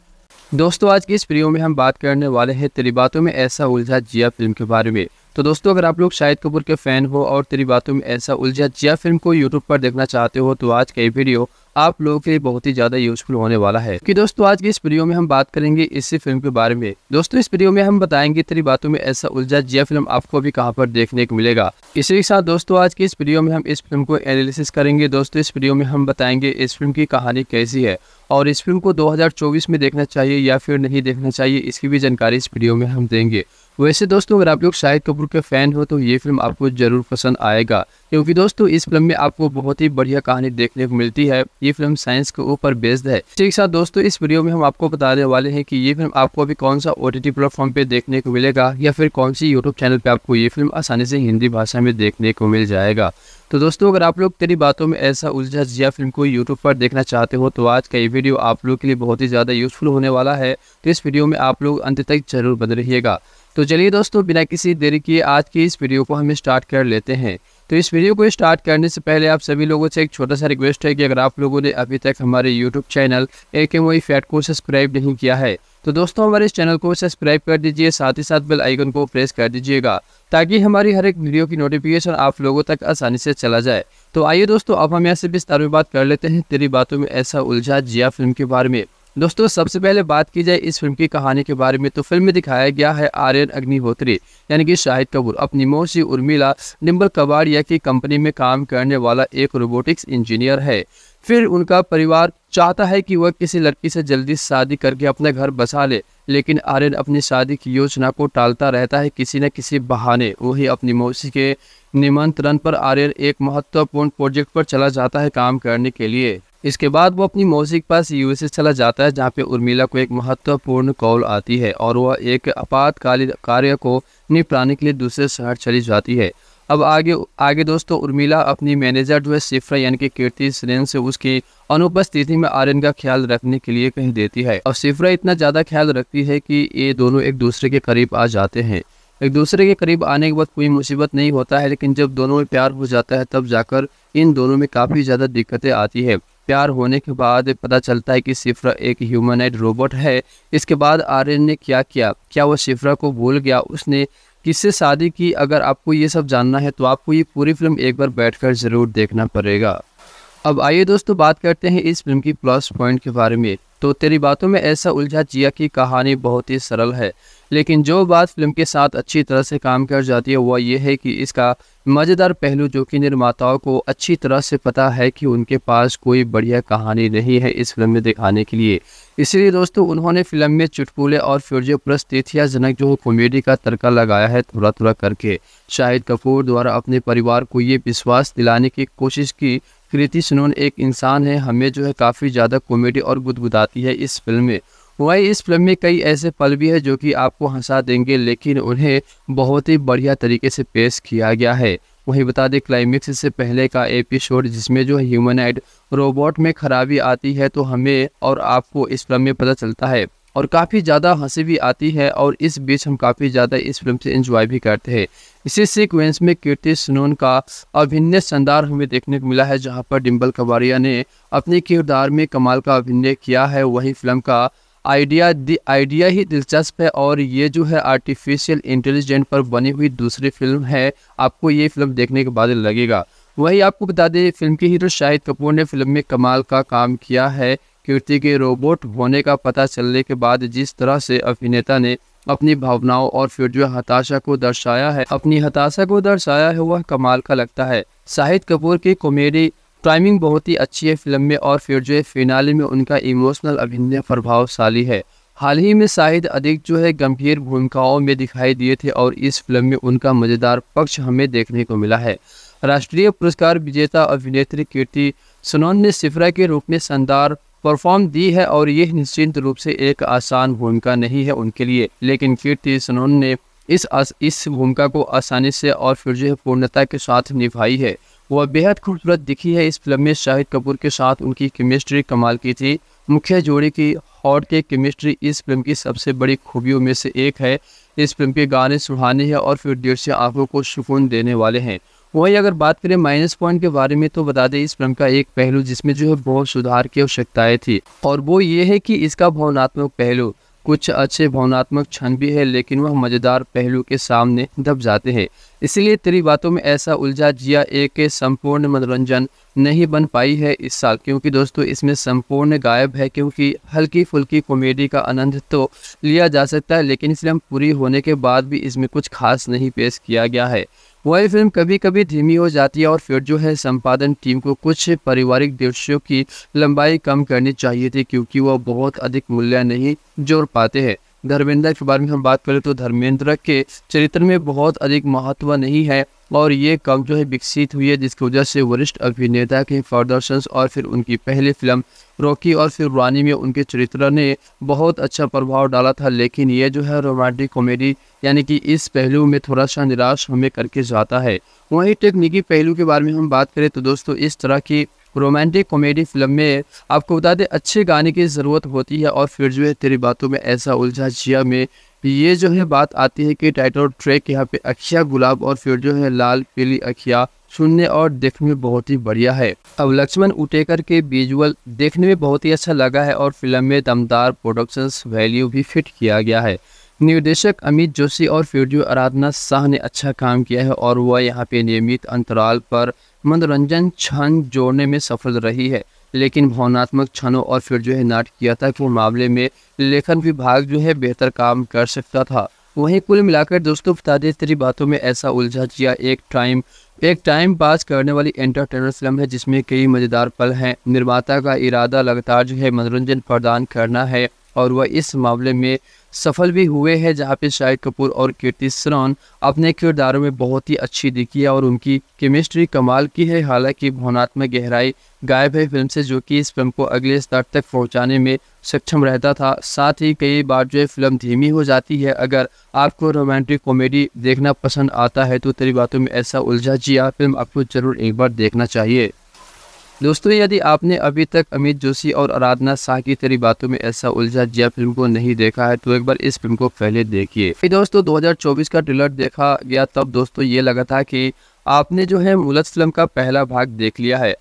दोस्तों आज की इस वीडियो में हम बात करने वाले हैं बातों में ऐसा उलझा जिया फिल्म के बारे में तो दोस्तों अगर आप लोग शाहिद कपूर के फ़ैन हो और तेरी बातों में ऐसा उलझा जिया फिल्म को यूट्यूब पर देखना चाहते हो तो आज का ये वीडियो आप लोगों के लिए बहुत ही ज़्यादा यूजफुल होने वाला है कि दोस्तों आज की इस वीडियो में हम बात करेंगे इसी फिल्म के बारे में दोस्तों इस वीडियो में हम बताएंगे तेरी बातों में ऐसा उलझा जिया फिल्म आपको भी कहाँ पर देखने को मिलेगा इसी के साथ दोस्तों आज की इस वीडियो में हम इस फिल्म को एनालिसिस करेंगे दोस्तों इस वीडियो में हम बताएंगे इस फिल्म की कहानी कैसी है और इस फिल्म को 2024 में देखना चाहिए या फिर नहीं देखना चाहिए इसकी भी जानकारी इस वीडियो में हम देंगे वैसे दोस्तों अगर आप लोग शाहिद कपूर के फ़ैन हो तो ये फिल्म आपको ज़रूर पसंद आएगा क्योंकि दोस्तों इस फिल्म में आपको बहुत ही बढ़िया कहानी देखने को मिलती है ये फिल्म साइंस के ऊपर बेस्ड है ठीक साथ दोस्तों इस वीडियो में हम आपको बताने वाले हैं कि ये फिल्म आपको अभी कौन सा ओ टी प्लेटफॉर्म पे देखने को मिलेगा या फिर कौन सी यूट्यूब चैनल पे आपको ये फिल्म आसानी से हिंदी भाषा में देखने को मिल जाएगा तो दोस्तों अगर आप लोग तेरी बातों में ऐसा उलझा जिया फिल्म को यूट्यूब पर देखना चाहते हो तो आज का ये वीडियो आप लोग के लिए बहुत ही ज़्यादा यूज़फुल होने वाला है तो इस वीडियो में आप लोग अंत तक जरूर बन रहिएगा तो चलिए दोस्तों बिना किसी देरी के आज की इस वीडियो को हम स्टार्ट कर लेते हैं तो इस वीडियो को स्टार्ट करने से पहले आप सभी लोगों से एक छोटा सा रिक्वेस्ट है कि अगर आप लोगों ने अभी तक हमारे यूट्यूब चैनल ए के मोई फैट को सब्सक्राइब नहीं किया है तो दोस्तों हमारे इस चैनल को सब्सक्राइब कर दीजिए साथ ही साथ बेल आइकन को प्रेस कर दीजिएगा ताकि हमारी हर एक वीडियो की नोटिफिकेशन आप लोगों तक आसानी से चला जाए तो आइए दोस्तों अब हम यहाँ से विस्तार में बात कर लेते हैं तेरी बातों में ऐसा उलझा जिया फिल्म के बारे में दोस्तों सबसे पहले बात की जाए इस फिल्म की कहानी के बारे में तो फिल्म में दिखाया गया है आर्यन अग्निहोत्री यानी कि शाहिद कपूर अपनी मौसी उर्मिला निम्बल कबाड़िया की कंपनी में काम करने वाला एक रोबोटिक्स इंजीनियर है फिर उनका परिवार चाहता है कि वह किसी लड़की से जल्दी शादी करके अपने घर बसा ले लेकिन आर्यन अपनी शादी की योजना को टालता रहता है किसी न किसी बहाने वही अपनी मौसी के निमंत्रण पर आर्यन एक महत्वपूर्ण प्रोजेक्ट पर चला जाता है काम करने के लिए इसके बाद वो अपनी मौसी के पास यूएसए चला जाता है जहाँ पे उर्मिला को एक महत्वपूर्ण कॉल आती है और वह एक आपातकालीन कार्य को निपटाने के लिए दूसरे शहर चली जाती है अब आगे आगे दोस्तों उर्मिला अपनी मैनेजर जो है सिफ्रा यानी कि कीर्ति सरेन से उसकी अनुपस्थिति में आर्यन का ख्याल रखने के लिए कह देती है और सिफ्रा इतना ज़्यादा ख्याल रखती है कि ये दोनों एक दूसरे के करीब आ जाते हैं एक दूसरे के करीब आने के बाद कोई मुसीबत नहीं होता है लेकिन जब दोनों में प्यार हो जाता है तब जाकर इन दोनों में काफ़ी ज़्यादा दिक्कतें आती है प्यार होने के बाद पता चलता है कि सिफ्रा एक ह्यूमनाइड रोबोट है इसके बाद आर्यन ने क्या किया क्या वो सिफ्रा को भूल गया उसने किससे शादी की अगर आपको ये सब जानना है तो आपको ये पूरी फिल्म एक बार बैठकर ज़रूर देखना पड़ेगा अब आइए दोस्तों बात करते हैं इस फिल्म की प्लस पॉइंट के बारे में तो तेरी बातों में ऐसा उलझा जिया की कहानी बहुत ही सरल है लेकिन जो बात फिल्म के साथ अच्छी तरह से काम कर जाती है वह यह है कि इसका मज़ेदार पहलू जो कि निर्माताओं को अच्छी तरह से पता है कि उनके पास कोई बढ़िया कहानी नहीं है इस फिल्म में दिखाने के लिए इसलिए दोस्तों उन्होंने फिल्म में चुटपुले और फ्यूजो प्लस तेथियाजनक जो कॉमेडी का तड़का लगाया है थोड़ा थोड़ा करके शाहिद कपूर द्वारा अपने परिवार को ये विश्वास दिलाने की कोशिश की कृति सुनून एक इंसान है हमें जो है काफ़ी ज़्यादा कॉमेडी और गुदगुदाती है इस फिल्म में वही इस फिल्म में कई ऐसे पल भी है जो कि आपको हंसा देंगे लेकिन उन्हें बहुत ही बढ़िया तरीके से पेश किया गया है वहीं बता दें क्लाइमेक्स से पहले का एपिसोड जिसमें जो ह्यूमनाइड रोबोट में खराबी आती है तो हमें और आपको इस फिल्म में पता चलता है और काफ़ी ज़्यादा हंसी भी आती है और इस बीच हम काफ़ी ज़्यादा इस फिल्म से एंजॉय भी करते हैं इसी सीक्वेंस में कीर्ति सुनोन का अभिनय शानदार हमें देखने को मिला है जहां पर डिम्बल कबारिया ने अपने किरदार में कमाल का अभिनय किया है वही फिल्म का आइडिया दी आइडिया ही दिलचस्प है और ये जो है आर्टिफिशियल इंटेलिजेंट पर बनी हुई दूसरी फिल्म है आपको ये फिल्म देखने के बाद लगेगा वही आपको बता दें फिल्म के हीरो शाहिद कपूर ने फिल्म में कमाल का काम किया है कीर्ति के रोबोट होने का पता चलने के बाद जिस तरह से अभिनेता ने अपनी भावनाओं और फिर जो हताशा को दर्शाया है अपनी हताशा को दर्शाया है वह कमाल का लगता है शाहिद कपूर की कॉमेडी टाइमिंग बहुत ही अच्छी है फिल्म में और फिर जो है फिनाले में उनका इमोशनल अभिनय प्रभावशाली है हाल ही में शाहिद अधिक जो है गंभीर भूमिकाओं में दिखाई दिए थे और इस फिल्म में उनका मज़ेदार पक्ष हमें देखने को मिला है राष्ट्रीय पुरस्कार विजेता अभिनेत्री कीर्ति सुनौन ने सिफरा के रूप में शानदार परफॉर्म दी है और यह निश्चिंत रूप से एक आसान भूमिका नहीं है उनके लिए लेकिन कीर्ति सुनौन ने इस आस, इस भूमिका को आसानी से और फिर जो है पूर्णता के साथ निभाई है वह बेहद खूबसूरत दिखी है इस फिल्म में शाहिद कपूर के साथ उनकी केमिस्ट्री कमाल की थी मुख्य जोड़ी की हॉट के केमिस्ट्री इस फिल्म की सबसे बड़ी खूबियों में से एक है इस फिल्म के गाने सुहाने हैं और फिर डेढ़ से आंखों को सुकून देने वाले हैं वहीं अगर बात करें माइनस पॉइंट के बारे में तो बता दें इस फिल्म का एक पहलू जिसमें जो है बहुत सुधार की आवश्यकताएं थी और वो ये है कि इसका भावनात्मक पहलू कुछ अच्छे भावनात्मक क्षण भी है लेकिन वह मज़ेदार पहलू के सामने दब जाते हैं इसलिए तेरी बातों में ऐसा उलझा जिया एक संपूर्ण मनोरंजन नहीं बन पाई है इस साल क्योंकि दोस्तों इसमें संपूर्ण गायब है क्योंकि हल्की फुल्की कॉमेडी का आनंद तो लिया जा सकता है लेकिन फिल्म पूरी होने के बाद भी इसमें कुछ खास नहीं पेश किया गया है वही फिल्म कभी कभी धीमी हो जाती है और फिर जो है संपादन टीम को कुछ पारिवारिक दृश्यों की लंबाई कम करनी चाहिए थी क्योंकि वह बहुत अधिक मूल्य नहीं जोड़ पाते हैं धर्मेंद्र के बारे में हम बात करें तो धर्मेंद्र के चरित्र में बहुत अधिक महत्व नहीं है और ये कम जो है विकसित हुई है जिसकी वजह से वरिष्ठ अभिनेता के प्रदर्शन और फिर उनकी पहली फिल्म रॉकी और फिर रानी में उनके चरित्र ने बहुत अच्छा प्रभाव डाला था लेकिन ये जो है रोमांटिक कॉमेडी यानी कि इस पहलू में थोड़ा सा निराश हमें करके जाता है वहीं तकनीकी पहलू के बारे में हम बात करें तो दोस्तों इस तरह की रोमांटिक कॉमेडी फिल्म में आपको बता दें अच्छे गाने की ज़रूरत होती है और फिर जो है तेरी बातों में ऐसा उलझा जिया में ये जो है बात आती है कि टाइटल ट्रैक यहाँ पे अखिया गुलाब और फिर जो है लाल पीली अखिया सुनने और देखने में बहुत ही बढ़िया है अब लक्ष्मण उटेकर के विजुअल देखने में बहुत ही अच्छा लगा है और फिल्म में दमदार प्रोडक्शंस वैल्यू भी फिट किया गया है निर्देशक अमित जोशी और फिर आराधना शाह ने अच्छा काम किया है और वह यहाँ पे नियमित अंतराल पर मनोरंजन क्षण जोड़ने में सफल रही है लेकिन भावनात्मक क्षणों और फिर जो है नाटकीयता के मामले में लेखन विभाग जो है बेहतर काम कर सकता था वहीं कुल मिलाकर दोस्तों बता दें तेरी बातों में ऐसा उलझा जिया एक टाइम एक टाइम पास करने वाली एंटरटेनर फिल्म है जिसमें कई मज़ेदार पल हैं निर्माता का इरादा लगातार जो है मनोरंजन प्रदान करना है और वह इस मामले में सफल भी हुए हैं जहाँ पे शाहिद कपूर और कीर्ति सरन अपने किरदारों में बहुत ही अच्छी दिखी है और उनकी केमिस्ट्री कमाल की है हालांकि भावनात्मक गहराई गायब है फिल्म से जो कि इस फिल्म को अगले स्तर तक पहुंचाने में सक्षम रहता था साथ ही कई बार जो है फिल्म धीमी हो जाती है अगर आपको रोमांटिक कॉमेडी देखना पसंद आता है तो तेरी बातों में ऐसा उलझा जिया फिल्म आपको ज़रूर एक बार देखना चाहिए दोस्तों यदि आपने अभी तक अमित जोशी और आराधना शाह की तेरी बातों में ऐसा उलझा जिया फिल्म को नहीं देखा है तो एक बार इस फिल्म को पहले देखिए दोस्तों 2024 का ट्रेलर देखा गया तब दोस्तों ये लगा था कि आपने जो है मुलत फिल्म का पहला भाग देख लिया है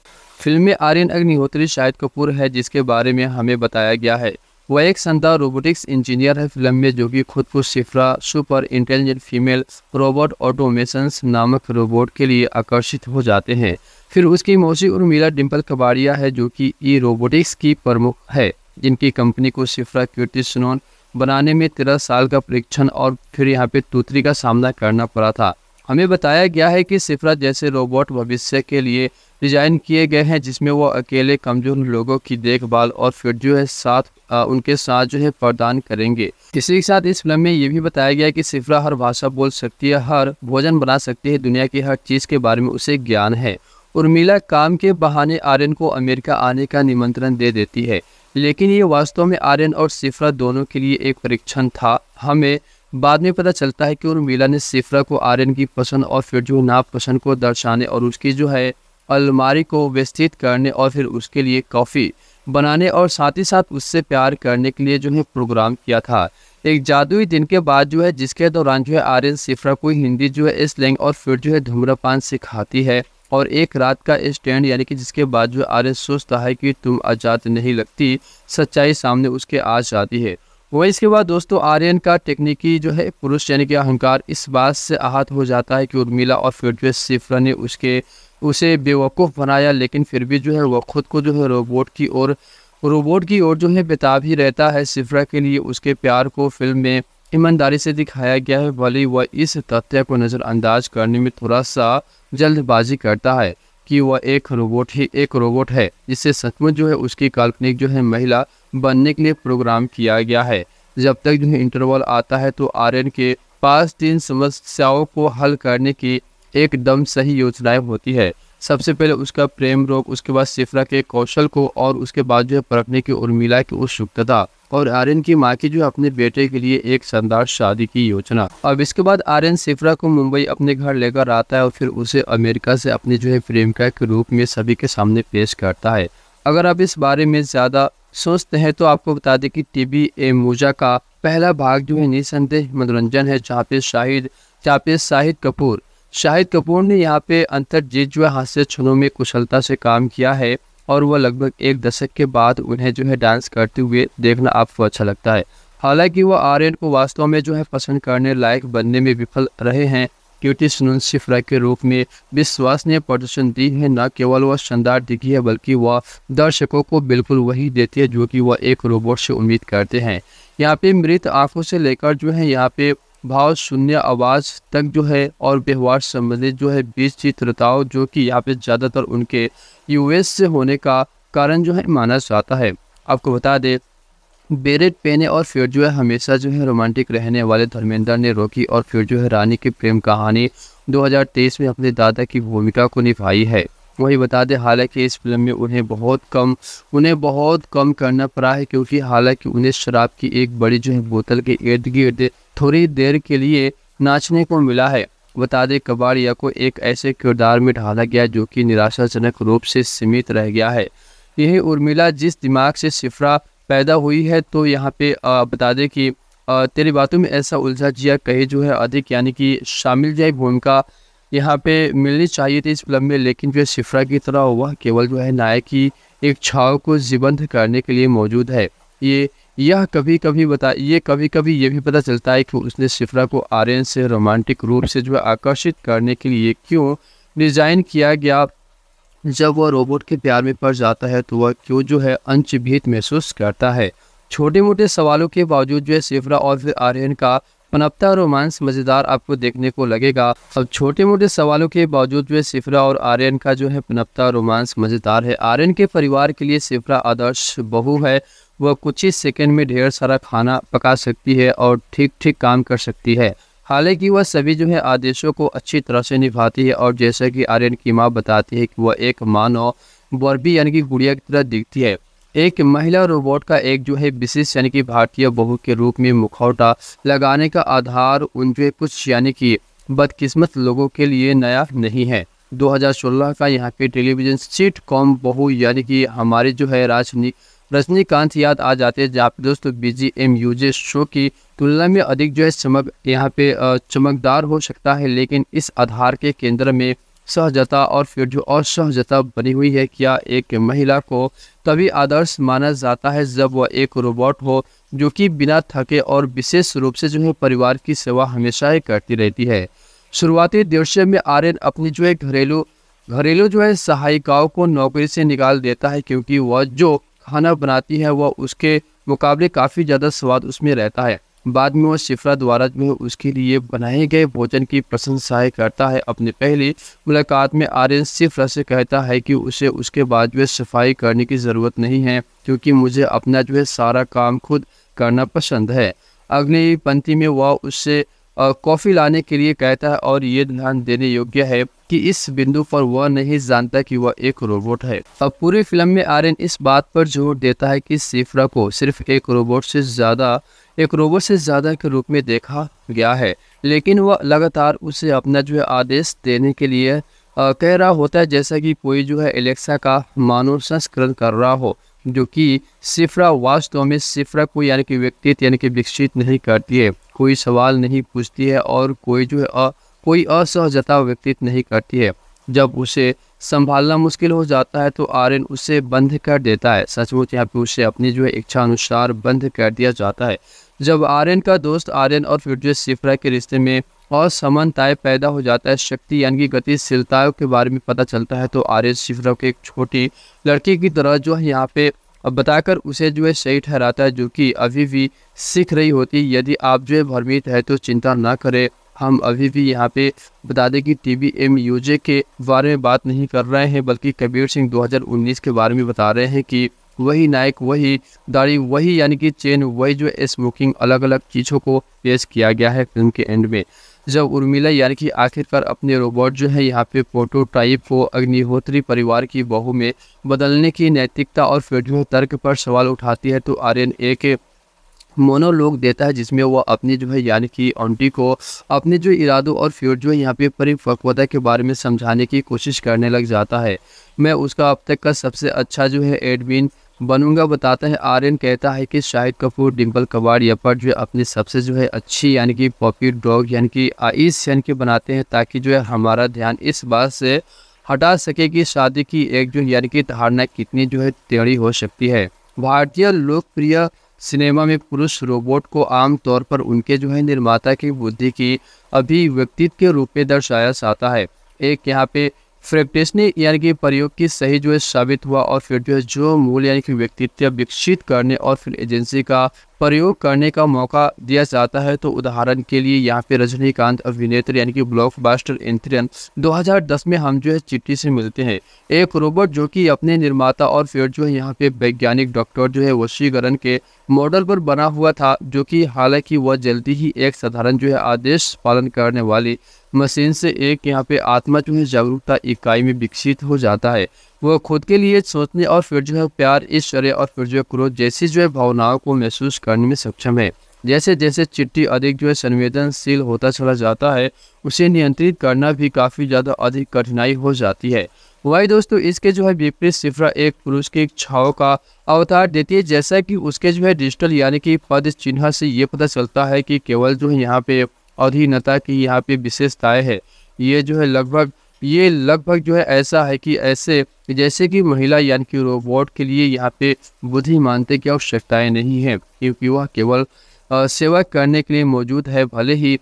फिल्म में आर्यन अग्निहोत्री शाहिद कपूर है जिसके बारे में हमें बताया गया है वह एक शानदार रोबोटिक्स इंजीनियर है फिल्म में जो कि खुद को Sifra super intelligent female robot automation नामक रोबोट के लिए आकर्षित हो जाते हैं फिर उसकी मौसी उर्मिला डिम्पल कबाड़िया है जो कि ई रोबोटिक्स की प्रमुख है जिनकी कंपनी को शिफ्रा सुनोन बनाने में तेरह साल का परीक्षण और फिर यहाँ पे तूतरी का सामना करना पड़ा था हमें बताया गया है कि सिफरा जैसे रोबोट भविष्य के लिए डिजाइन किए गए हैं जिसमें वो अकेले कमजोर लोगों की देखभाल और फिर जो है साथ आ, उनके साथ जो है प्रदान करेंगे इसी के साथ इस फिल्म में ये भी बताया गया कि सिफरा हर भाषा बोल सकती है हर भोजन बना सकती है दुनिया की हर चीज़ के बारे में उसे ज्ञान है उर्मिला काम के बहाने आर्यन को अमेरिका आने का निमंत्रण दे देती है लेकिन ये वास्तव में आर्यन और सिफरा दोनों के लिए एक परीक्षण था हमें बाद में पता चलता है कि उर्मिला ने सिफरा को आर्यन की पसंद और फिर जो नापसंद को दर्शाने और उसकी जो है अलमारी को व्यस्त करने और फिर उसके लिए कॉफ़ी बनाने और साथ ही साथ उससे प्यार करने के लिए जो है प्रोग्राम किया था एक जादुई दिन के बाद जो है जिसके दौरान जो है आर्यन सिफरा को हिंदी जो है स्लैंग और फिर जो है धूम्रपान सिखाती है और एक रात का स्टैंड यानी कि जिसके बाद जो आर्यन सोचता है कि तुम आज़ाद नहीं लगती सच्चाई सामने उसके आ जाती है वही इसके बाद दोस्तों आर्यन का टेक्निकी जो है पुरुष यानी कि अहंकार इस बात से आहत हो जाता है कि उर्मिला और फिर सिफरा ने उसके उसे बेवकूफ़ बनाया लेकिन फिर भी जो है वह खुद को जो है रोबोट की ओर रोबोट की ओर जो है बेताब ही रहता है सिफरा के लिए उसके प्यार को फिल्म में ईमानदारी से दिखाया गया है भले वह इस तथ्य को नज़रअंदाज करने में थोड़ा सा जल्दबाजी करता है कि वह एक रोबोट ही एक रोबोट है जिससे सचमुच जो है उसकी काल्पनिक जो है महिला बनने के लिए प्रोग्राम किया गया है जब तक जो है इंटरवल आता है तो आर्यन के पास तीन समस्याओं को हल करने की एकदम सही योजनाएं होती है सबसे पहले उसका प्रेम रोग उसके बाद सिफरा के कौशल को और उसके बाद जो है परखने की उर्मिला की उत्सुकता और आर्यन की माँ की जो अपने बेटे के लिए एक शानदार शादी की योजना अब इसके बाद आर्यन सिफरा को मुंबई अपने घर लेकर आता है और फिर उसे अमेरिका से अपनी जो है प्रेमिका के रूप में सभी के सामने पेश करता है अगर आप इस बारे में ज़्यादा सोचते हैं तो आपको बता दें कि टीबी ए मूजा का पहला भाग जो है निसंदेह मनोरंजन है जहाँ पे शाहिद जहाँ पे शाहिद कपूर शाहिद कपूर ने यहाँ पे अंतर जीत जो है हास्य छनों में कुशलता से काम किया है और वह लगभग एक दशक के बाद उन्हें जो है डांस करते हुए देखना आपको अच्छा लगता है हालांकि वह आर्यन को वास्तव में जो है पसंद करने लायक बनने में विफल रहे हैं क्योंकि सुनन सिफ्रा के रूप में विश्वास ने प्रदर्शन दी है न केवल वह शानदार दिखी है बल्कि वह दर्शकों को बिल्कुल वही देती है जो कि वह एक रोबोट से उम्मीद करते हैं यहाँ पे मृत आंखों से लेकर जो है यहाँ पे भाव शून्य आवाज़ तक जो है और व्यवहार संबंधित जो है बीस चित्रताओं जो कि यहाँ पे ज़्यादातर उनके यूएस से होने का कारण जो है माना जाता है आपको बता दें बेरेट पेने और फिर जो है हमेशा जो है रोमांटिक रहने वाले धर्मेंद्र ने रोकी और फिर जो है रानी की प्रेम कहानी 2023 में अपने दादा की भूमिका को निभाई है वही बता दें हालांकि इस फिल्म में उन्हें बहुत कम उन्हें बहुत कम करना पड़ा है क्योंकि हालांकि उन्हें शराब की एक बड़ी जो है बोतल के इर्द गिर्द थोड़ी देर के लिए नाचने को मिला है बता दें कबाड़िया को एक ऐसे किरदार में ढाला गया जो कि निराशाजनक रूप से सीमित रह गया है यही उर्मिला जिस दिमाग से सिफरा पैदा हुई है तो यहाँ पे बता दें कि तेरी बातों में ऐसा उलझा जिया कहे जो है अधिक यानी कि शामिल जाए भूमिका यहाँ पे मिलनी चाहिए थी इस फिल्म में लेकिन जो शिफ्रा सिफरा की तरह हुआ केवल जो है नायक की एक छाव को जीवंत करने के लिए मौजूद है ये यह कभी कभी बता ये कभी कभी ये भी पता चलता है कि उसने सिफरा को आर्यन से रोमांटिक रूप से जो है आकर्षित करने के लिए क्यों डिज़ाइन किया गया जब वह रोबोट के प्यार में पड़ जाता है तो वह क्यों जो है अंचभीत महसूस करता है छोटे मोटे सवालों के बावजूद जो है सिफरा और फिर आर्यन का पनपता रोमांस मज़ेदार आपको देखने को लगेगा अब छोटे मोटे सवालों के बावजूद वे सिफरा और आर्यन का जो है पनपता रोमांस मज़ेदार है आर्यन के परिवार के लिए सिफरा आदर्श बहू है वह कुछ ही सेकेंड में ढेर सारा खाना पका सकती है और ठीक ठीक काम कर सकती है हालांकि वह सभी जो है आदेशों को अच्छी तरह से निभाती है और जैसा कि आर्यन की माँ बताती है कि वह एक मानव बर्बी यानी कि गुड़िया की तरह दिखती है एक महिला रोबोट का एक जो है विशेष यानी कि भारतीय बहू के रूप में मुखौटा लगाने का आधार उन जो कुछ यानी कि बदकिस्मत लोगों के लिए नया नहीं है 2016 का यहाँ पे टेलीविजन सीट कॉम बहू यानी कि हमारे जो है राजनी रजनीकांत याद आ जाते हैं जहाँ पे दोस्तों बी एम यूजे शो की तुलना में अधिक जो है चमक यहाँ पे चमकदार हो सकता है लेकिन इस आधार के केंद्र में सहजता और फिर जो असहजता बनी हुई है क्या एक महिला को तभी आदर्श माना जाता है जब वह एक रोबोट हो जो कि बिना थके और विशेष रूप से जो है परिवार की सेवा हमेशा ही करती रहती है शुरुआती दृश्य में आर्यन अपनी जो है घरेलू घरेलू जो है सहायिकाओं को नौकरी से निकाल देता है क्योंकि वह जो खाना बनाती है वह उसके मुकाबले काफ़ी ज़्यादा स्वाद उसमें रहता है बाद में वह शिफ्रा द्वारा जो उसके लिए बनाए गए भोजन की प्रशंसाएँ करता है अपनी पहली मुलाकात में आर्यन शिफ्रा से कहता है कि उसे उसके बाद जो सफाई करने की ज़रूरत नहीं है क्योंकि मुझे अपना जो है सारा काम खुद करना पसंद है अगले पंक्ति में वह उससे कॉफ़ी लाने के लिए कहता है और ये ध्यान देने योग्य है कि इस बिंदु पर वह नहीं जानता कि वह एक रोबोट है अब पूरी फिल्म में आर्यन इस बात पर जोर देता है कि सिफ्रा को सिर्फ एक रोबोट से ज़्यादा एक रोबोट से ज़्यादा के रूप में देखा गया है लेकिन वह लगातार उसे अपना जो है आदेश देने के लिए आ, कह रहा होता है जैसा कि कोई जो है एलेक्सा का मानव संस्करण कर रहा हो जो कि सिफरा वास्तव में सिफरा को यानी कि व्यक्तित्व यानी कि विकसित नहीं करती है कोई सवाल नहीं पूछती है और कोई जो है आ, कोई असहजता व्यक्तित नहीं करती है जब उसे संभालना मुश्किल हो जाता है तो आर्यन उसे बंद कर देता है सचमुच यहाँ पे उसे अपनी जो है इच्छा अनुसार बंद कर दिया जाता है जब आर्यन का दोस्त आर्यन और फ्यूटरिस्ट सिफ्रा के रिश्ते में और समानताएं पैदा हो जाता है शक्ति यानी कि गतिशीलताओं के बारे में पता चलता है तो आर्यन सिफ्रा के एक छोटी लड़की की तरह जो है यहाँ पे बताकर उसे जो है सही ठहराता है जो कि अभी भी सीख रही होती है यदि आप जो है भ्रमित है तो चिंता ना करें हम अभी भी यहाँ पे बता दें कि T B M U J के बारे में बात नहीं कर रहे हैं बल्कि कबीर सिंह 2019 के बारे में बता रहे हैं कि वही नाइक वही दाढ़ी वही यानी कि चेन वही जो स्मोकिंग अलग अलग चीज़ों को पेश किया गया है फिल्म के एंड में जब उर्मिला यानी कि आखिरकार अपने रोबोट जो है यहाँ पे प्रोटोटाइप को अग्निहोत्री परिवार की बहू में बदलने की नैतिकता और फिर तर्क पर सवाल उठाती है तो आर्यन ए के मोनोलॉग देता है जिसमें वह अपनी जो है यानी कि ऑंटी को अपने जो इरादों और फ्यूर जो है यहाँ पे परिपक्वता के बारे में समझाने की कोशिश करने लग जाता है मैं उसका अब तक का सबसे अच्छा जो है एडमिन बनूंगा बताते हैं आर्यन कहता है कि शाहिद कपूर डिम्पल कबाड़ पर जो है अपनी सबसे जो है अच्छी यानी कि पॉपी डॉग यानी कि आईस यानी कि बनाते हैं ताकि जो है हमारा ध्यान इस बात से हटा सके कि शादी की एक जो यानी कि धारणा कितनी जो है टेढ़ी हो सकती है भारतीय लोकप्रिय सिनेमा में पुरुष रोबोट को आमतौर पर उनके जो है निर्माता की बुद्धि की अभिव्यक्तित्व के रूप में दर्शाया जाता है एक यहाँ पे फ्रेपटेशनी यानी कि प्रयोग की सही जो है साबित हुआ और फिर जो है जो मूल यानी कि व्यक्तित्व विकसित करने और फिर एजेंसी का प्रयोग करने का मौका दिया जाता है तो उदाहरण के लिए यहाँ पे रजनीकांत अभिनेत्री यानी कि ब्लॉकबस्टर हजार 2010 में हम जो है चिट्ठी से मिलते हैं एक रोबोट जो कि अपने निर्माता और फिर जो है यहाँ पे वैज्ञानिक डॉक्टर जो है वशीकरण के मॉडल पर बना हुआ था जो कि हालांकि वह जल्दी ही एक साधारण जो है आदेश पालन करने वाली मशीन से एक यहाँ पे आत्मा जो है जागरूकता इकाई में विकसित हो जाता है वो खुद के लिए सोचने और फिर जो है प्यार ईश्वर्य और फिर जो है क्रोध जैसी जो है भावनाओं को महसूस करने में सक्षम है जैसे जैसे चिट्ठी अधिक जो है संवेदनशील होता चला जाता है उसे नियंत्रित करना भी काफ़ी ज़्यादा अधिक कठिनाई हो जाती है वही दोस्तों इसके जो है विपरीत सिफरा एक पुरुष की इच्छाओं का अवतार देती है जैसा कि उसके जो है डिजिटल यानी कि पद चिन्ह से ये पता चलता है कि केवल जो है यहाँ पे अधीनता की यहाँ पे विशेषताएँ है ये जो है लगभग ये लगभग जो है ऐसा है कि ऐसे जैसे कि महिला यानी कि रोबोट के लिए यहाँ पे बुद्धि मानते की आवश्यकताएं नहीं है क्योंकि वह केवल सेवा करने के लिए मौजूद है भले ही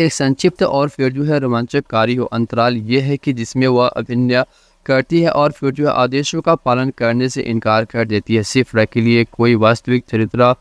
एक संक्षिप्त और फिर जो है कार्य हो अंतराल ये है कि जिसमें वह अभिनय करती है और फिर जो है आदेशों का पालन करने से इनकार कर देती है सिर्फ के लिए कोई वास्तविक चरित्र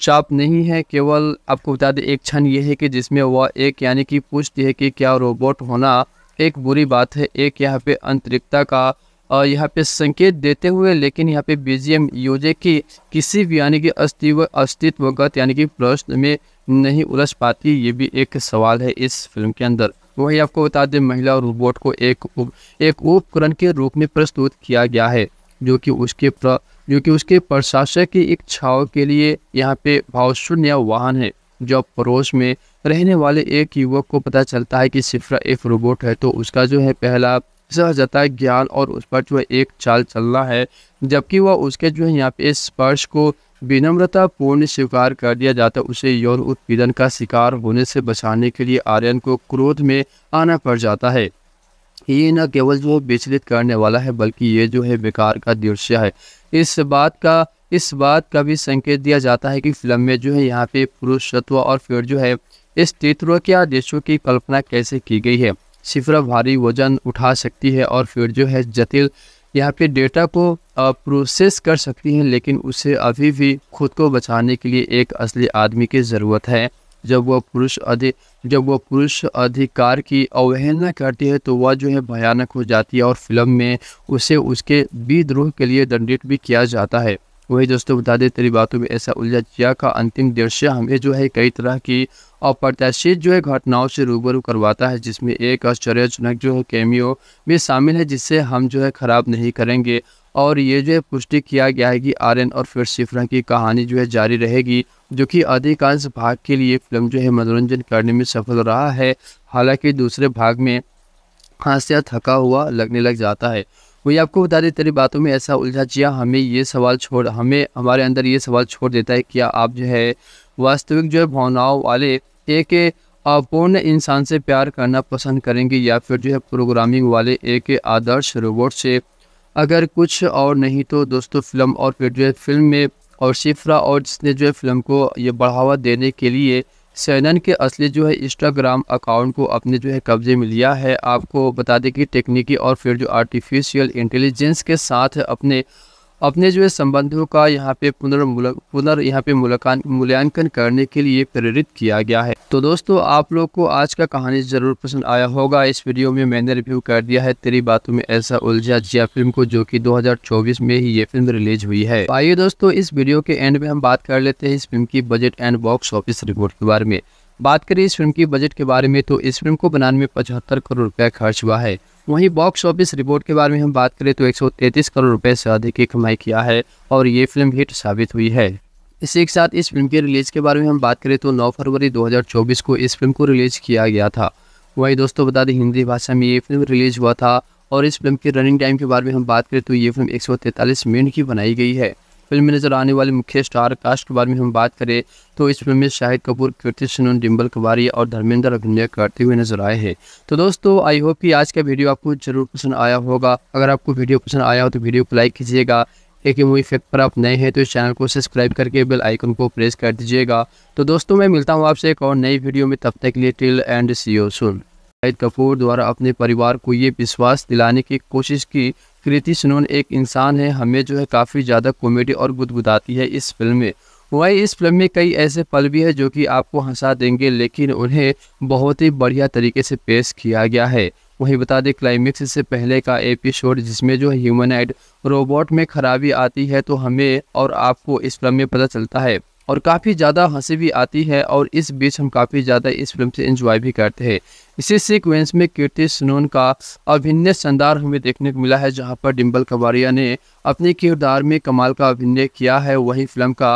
चाप नहीं है केवल आपको बता दें एक क्षण यह है कि जिसमें वह एक यानी कि पूछती है कि क्या रोबोट होना एक बुरी बात है एक यहाँ पे अंतरिक्षता का और यहाँ पे संकेत देते हुए लेकिन यहाँ पे बीजीएम यूजे की किसी भी यानी कि अस्तित्व अस्तित्वगत यानी कि प्रश्न में नहीं उलझ पाती ये भी एक सवाल है इस फिल्म के अंदर वही आपको बता दें महिला रोबोट को एक उप, एक उपकरण के रूप में प्रस्तुत किया गया है जो कि उसके प्र, जो कि उसके प्रशासक की इच्छाओं के लिए यहाँ पे भावशून्य वाहन है जब पड़ोस में रहने वाले एक युवक को पता चलता है कि सिफरा एक रोबोट है तो उसका जो है पहला सह जाता है ज्ञान और उस पर जो है एक चाल चलना है जबकि वह उसके जो है यहाँ पे स्पर्श को विनम्रता पूर्ण स्वीकार कर दिया जाता है उसे यौन उत्पीड़न का शिकार होने से बचाने के लिए आर्यन को क्रोध में आना पड़ जाता है ये न केवल जो विचलित करने वाला है बल्कि ये जो है बेकार का दृश्य है इस बात का इस बात का भी संकेत दिया जाता है कि फिल्म में जो है यहाँ पे पुरुषत्व और फिर जो है इस तीतरों के आदेशों की कल्पना कैसे की गई है सिफ़रा भारी वजन उठा सकती है और फिर जो है जटिल यहाँ पे डेटा को प्रोसेस कर सकती हैं लेकिन उसे अभी भी खुद को बचाने के लिए एक असली आदमी की ज़रूरत है जब वह पुरुष अधिक जब वह पुरुष अधिकार की अवहेलना करती है तो वह जो है भयानक हो जाती है और फिल्म में उसे उसके विद्रोह के लिए दंडित भी किया जाता है वही दोस्तों बता दें तेरी बातों में ऐसा उलझा चिया का अंतिम दृश्य हमें जो है कई तरह की अप्रत्याशित जो है घटनाओं से रूबरू करवाता है जिसमें एक आश्चर्यजनक जो है कैमियो भी शामिल है जिससे हम जो है ख़राब नहीं करेंगे और ये जो है पुष्टि किया गया है कि आर्यन और फिर सिफरा की कहानी जो है जारी रहेगी जो कि अधिकांश भाग के लिए फिल्म जो है मनोरंजन करने में सफल रहा है हालांकि दूसरे भाग में हादसा थका हुआ लगने लग जाता है वही आपको बता दें तेरी बातों में ऐसा उलझा जिया हमें ये सवाल छोड़ हमें हमारे अंदर ये सवाल छोड़ देता है कि आप जो है वास्तविक जो है भावनाओं वाले एक अपूर्ण इंसान से प्यार करना पसंद करेंगे या फिर जो है प्रोग्रामिंग वाले एक आदर्श रोबोट से अगर कुछ और नहीं तो दोस्तों फिल्म और फिर जो है फिल्म में और शिफ्रा और जिसने जो है फिल्म को ये बढ़ावा देने के लिए सैनन के असली जो है इंस्टाग्राम अकाउंट को अपने जो है कब्जे में लिया है आपको बता दें कि तकनीकी और फिर जो आर्टिफिशियल इंटेलिजेंस के साथ अपने अपने जो है संबंधों का यहाँ पे पुनर्मूल पुनर् यहाँ पे मूल्यांकन करने के लिए प्रेरित किया गया है तो दोस्तों आप लोग को आज का कहानी जरूर पसंद आया होगा इस वीडियो में मैंने रिव्यू कर दिया है तेरी बातों में ऐसा उलझा जिया फिल्म को जो कि 2024 में ही ये फिल्म रिलीज हुई है तो आइए दोस्तों इस वीडियो के एंड में हम बात कर लेते हैं इस फिल्म की budget and box office report के बारे में बात करें इस फिल्म की बजट के बारे में तो इस फिल्म को बनाने में पचहत्तर करोड़ रुपया खर्च हुआ है वहीं बॉक्स ऑफिस रिपोर्ट के बारे में हम बात करें तो 133 करोड़ रुपए से अधिक की कमाई किया है और ये फिल्म हिट साबित हुई है इसी के साथ इस फिल्म के रिलीज़ के बारे में हम बात करें तो 9 फरवरी 2024 को इस फिल्म को रिलीज़ किया गया था वहीं दोस्तों बता दें हिंदी भाषा में ये फिल्म रिलीज़ हुआ था और इस फिल्म के रनिंग टाइम के बारे में हम बात करें तो ये फिल्म एक मिनट की बनाई गई है फिल्म में नजर आने वाले मुख्य स्टार कास्ट के बारे में हम बात करें तो इस फिल्म में शाहिद कपूर कृति सुनन डिम्बल कुमारी और धर्मेंद्र अभिनय करते हुए नजर आए हैं तो दोस्तों आई होप कि आज का वीडियो आपको जरूर पसंद आया होगा अगर आपको वीडियो पसंद आया हो तो वीडियो को लाइक कीजिएगा एक मूवी फैक्ट पर आप नए हैं तो इस चैनल को सब्सक्राइब करके बेल आइकन को प्रेस कर दीजिएगा तो दोस्तों मैं मिलता हूँ आपसे एक और नई वीडियो में तब तक के लिए till and see oh soon Shahid Kapoor द्वारा अपने परिवार को ये विश्वास दिलाने की कोशिश की कृति सुनोन एक इंसान है हमें जो है काफ़ी ज़्यादा कॉमेडी और गुदगुदाती है इस फिल्म में वही इस फिल्म में कई ऐसे पल भी है जो कि आपको हंसा देंगे लेकिन उन्हें बहुत ही बढ़िया तरीके से पेश किया गया है वहीं बता दें क्लाइमेक्स से पहले का एपिसोड जिसमें जो ह्यूमनाइड रोबोट में खराबी आती है तो हमें और आपको इस फिल्म में पता चलता है और काफ़ी ज़्यादा हंसी भी आती है और इस बीच हम काफ़ी ज़्यादा इस फिल्म से इंजॉय भी करते हैं इसी सीक्वेंस में कीर्ति सुनोन का अभिनय शानदार हमें देखने को मिला है जहां पर डिम्बल कबारिया ने अपने किरदार में कमाल का अभिनय किया है वही फिल्म का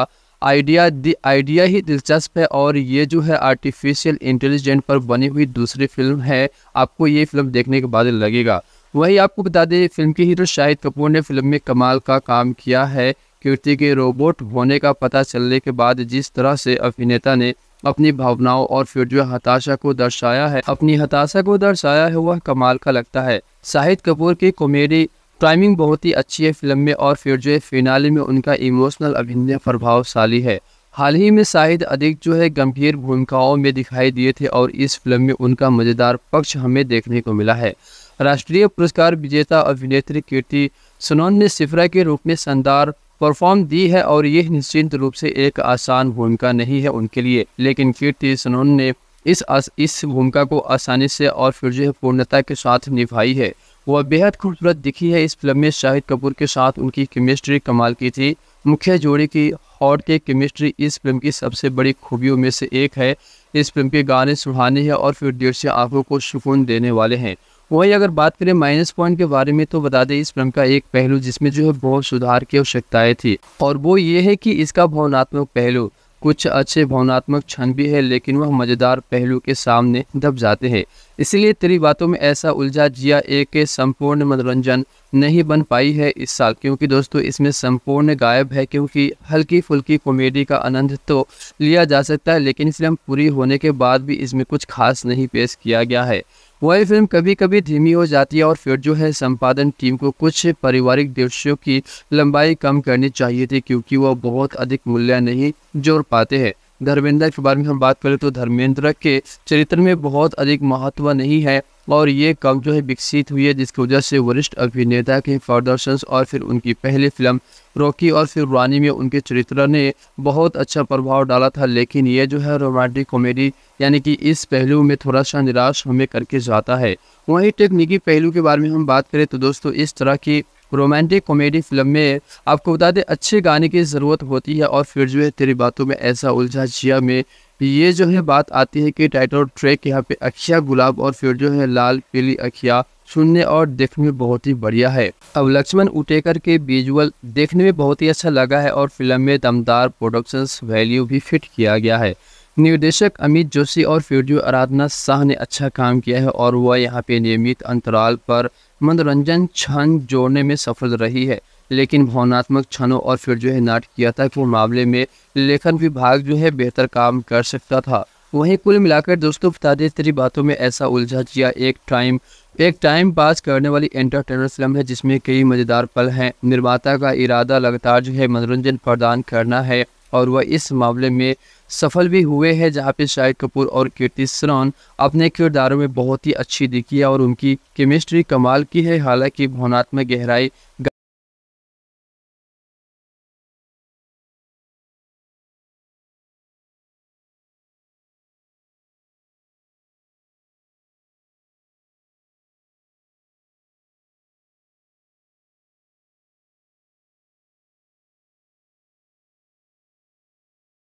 आइडिया आइडिया ही दिलचस्प है और ये जो है आर्टिफिशियल इंटेलिजेंट पर बनी हुई दूसरी फिल्म है आपको ये फिल्म देखने के बाद लगेगा वही आपको बता दें फिल्म के हीरो शाहिद कपूर ने फिल्म में कमाल का काम किया है कीर्ति के रोबोट होने का पता चलने के बाद जिस तरह से अभिनेता ने अपनी भावनाओं और फिर जो हताशा को दर्शाया है अपनी हताशा को दर्शाया है वह कमाल का लगता है शाहिद कपूर की कॉमेडी टाइमिंग बहुत ही अच्छी है फिल्म में और फिर जो फिनाले में उनका इमोशनल अभिनय प्रभावशाली है हाल ही में शाहिद अधिक जो है गंभीर भूमिकाओं में दिखाई दिए थे और इस फिल्म में उनका मज़ेदार पक्ष हमें देखने को मिला है राष्ट्रीय पुरस्कार विजेता अभिनेत्री कीर्ति सुनौन ने सिफरा के रूप में शानदार परफॉर्म दी है और यह निश्चित रूप से एक आसान भूमिका नहीं है उनके लिए लेकिन कीर्ति सनोन ने इस आस, इस भूमिका को आसानी से और फिर जो पूर्णता के साथ निभाई है वह बेहद खूबसूरत दिखी है इस फिल्म में शाहिद कपूर के साथ उनकी केमिस्ट्री कमाल की थी मुख्य जोड़ी की हॉट के केमिस्ट्री इस फिल्म की सबसे बड़ी खूबियों में से एक है इस फिल्म के गाने सुहाने हैं और फिर देर से आंखों को सुकून देने वाले हैं वही अगर बात करें माइनस पॉइंट के बारे में तो बता दें इस फिल्म का एक पहलू जिसमें जो है बहुत सुधार की आवश्यकताएं थी और वो ये है कि इसका भावनात्मक पहलू कुछ अच्छे भावनात्मक क्षण भी है लेकिन वह मज़ेदार पहलू के सामने दब जाते हैं इसलिए तेरी बातों में ऐसा उलझा जिया एक संपूर्ण मनोरंजन नहीं बन पाई है इस साल क्योंकि दोस्तों इसमें संपूर्ण गायब है क्योंकि हल्की फुल्की कॉमेडी का आनंद तो लिया जा सकता है लेकिन फिल्म पूरी होने के बाद भी इसमें कुछ खास नहीं पेश किया गया है वही फिल्म कभी कभी धीमी हो जाती है और फिर जो है संपादन टीम को कुछ पारिवारिक दृश्यों की लंबाई कम करनी चाहिए थी क्योंकि वह बहुत अधिक मूल्य नहीं जोड़ पाते हैं धर्मेंद्र के बारे में हम बात करें तो धर्मेंद्र के चरित्र में बहुत अधिक महत्व नहीं है और ये कम जो है विकसित हुई है जिसकी वजह से वरिष्ठ अभिनेता के प्रदर्शन और फिर उनकी पहली फिल्म रॉकी और फिर रानी में उनके चरित्र ने बहुत अच्छा प्रभाव डाला था लेकिन ये जो है रोमांटिक कॉमेडी यानी कि इस पहलू में थोड़ा सा निराश हमें करके जाता है वहीं टेक्निकी पहलू के बारे में हम बात करें तो दोस्तों इस तरह की रोमांटिक कॉमेडी फिल्म में आपको बता दें अच्छे गाने की ज़रूरत होती है और फिर जो है तेरी बातों में ऐसा उलझा जिया में ये जो है बात आती है कि टाइटल और ट्रैक यहाँ पे अखिया गुलाब और फिर जो है लाल पीली अखिया सुनने और देखने में बहुत ही बढ़िया है अब लक्ष्मण उटेकर के विजुअल देखने में बहुत ही अच्छा लगा है और फिल्म में दमदार प्रोडक्शंस वैल्यू भी फिट किया गया है निर्देशक अमित जोशी और वीडियो आराधना शाह ने अच्छा काम किया है और वह यहाँ पे नियमित अंतराल पर मनोरंजन क्षण जोड़ने में सफल रही है लेकिन भावनात्मक क्षणों और फिर जो है नाटकीयता के मामले में लेखन विभाग जो है बेहतर काम कर सकता था वहीं कुल मिलाकर दोस्तों दें तेरी बातों में ऐसा उलझा जिया एक टाइम एक टाइम पास करने वाली एंटरटेनर फिल्म है जिसमें कई मज़ेदार पल हैं निर्माता का इरादा लगातार जो है मनोरंजन प्रदान करना है और वह इस मामले में सफल भी हुए हैं जहाँ पे शाहिद कपूर और कीर्ति सरोन अपने किरदारों में बहुत ही अच्छी दिखी है और उनकी केमिस्ट्री कमाल की है हालांकि भावनात्मक गहराई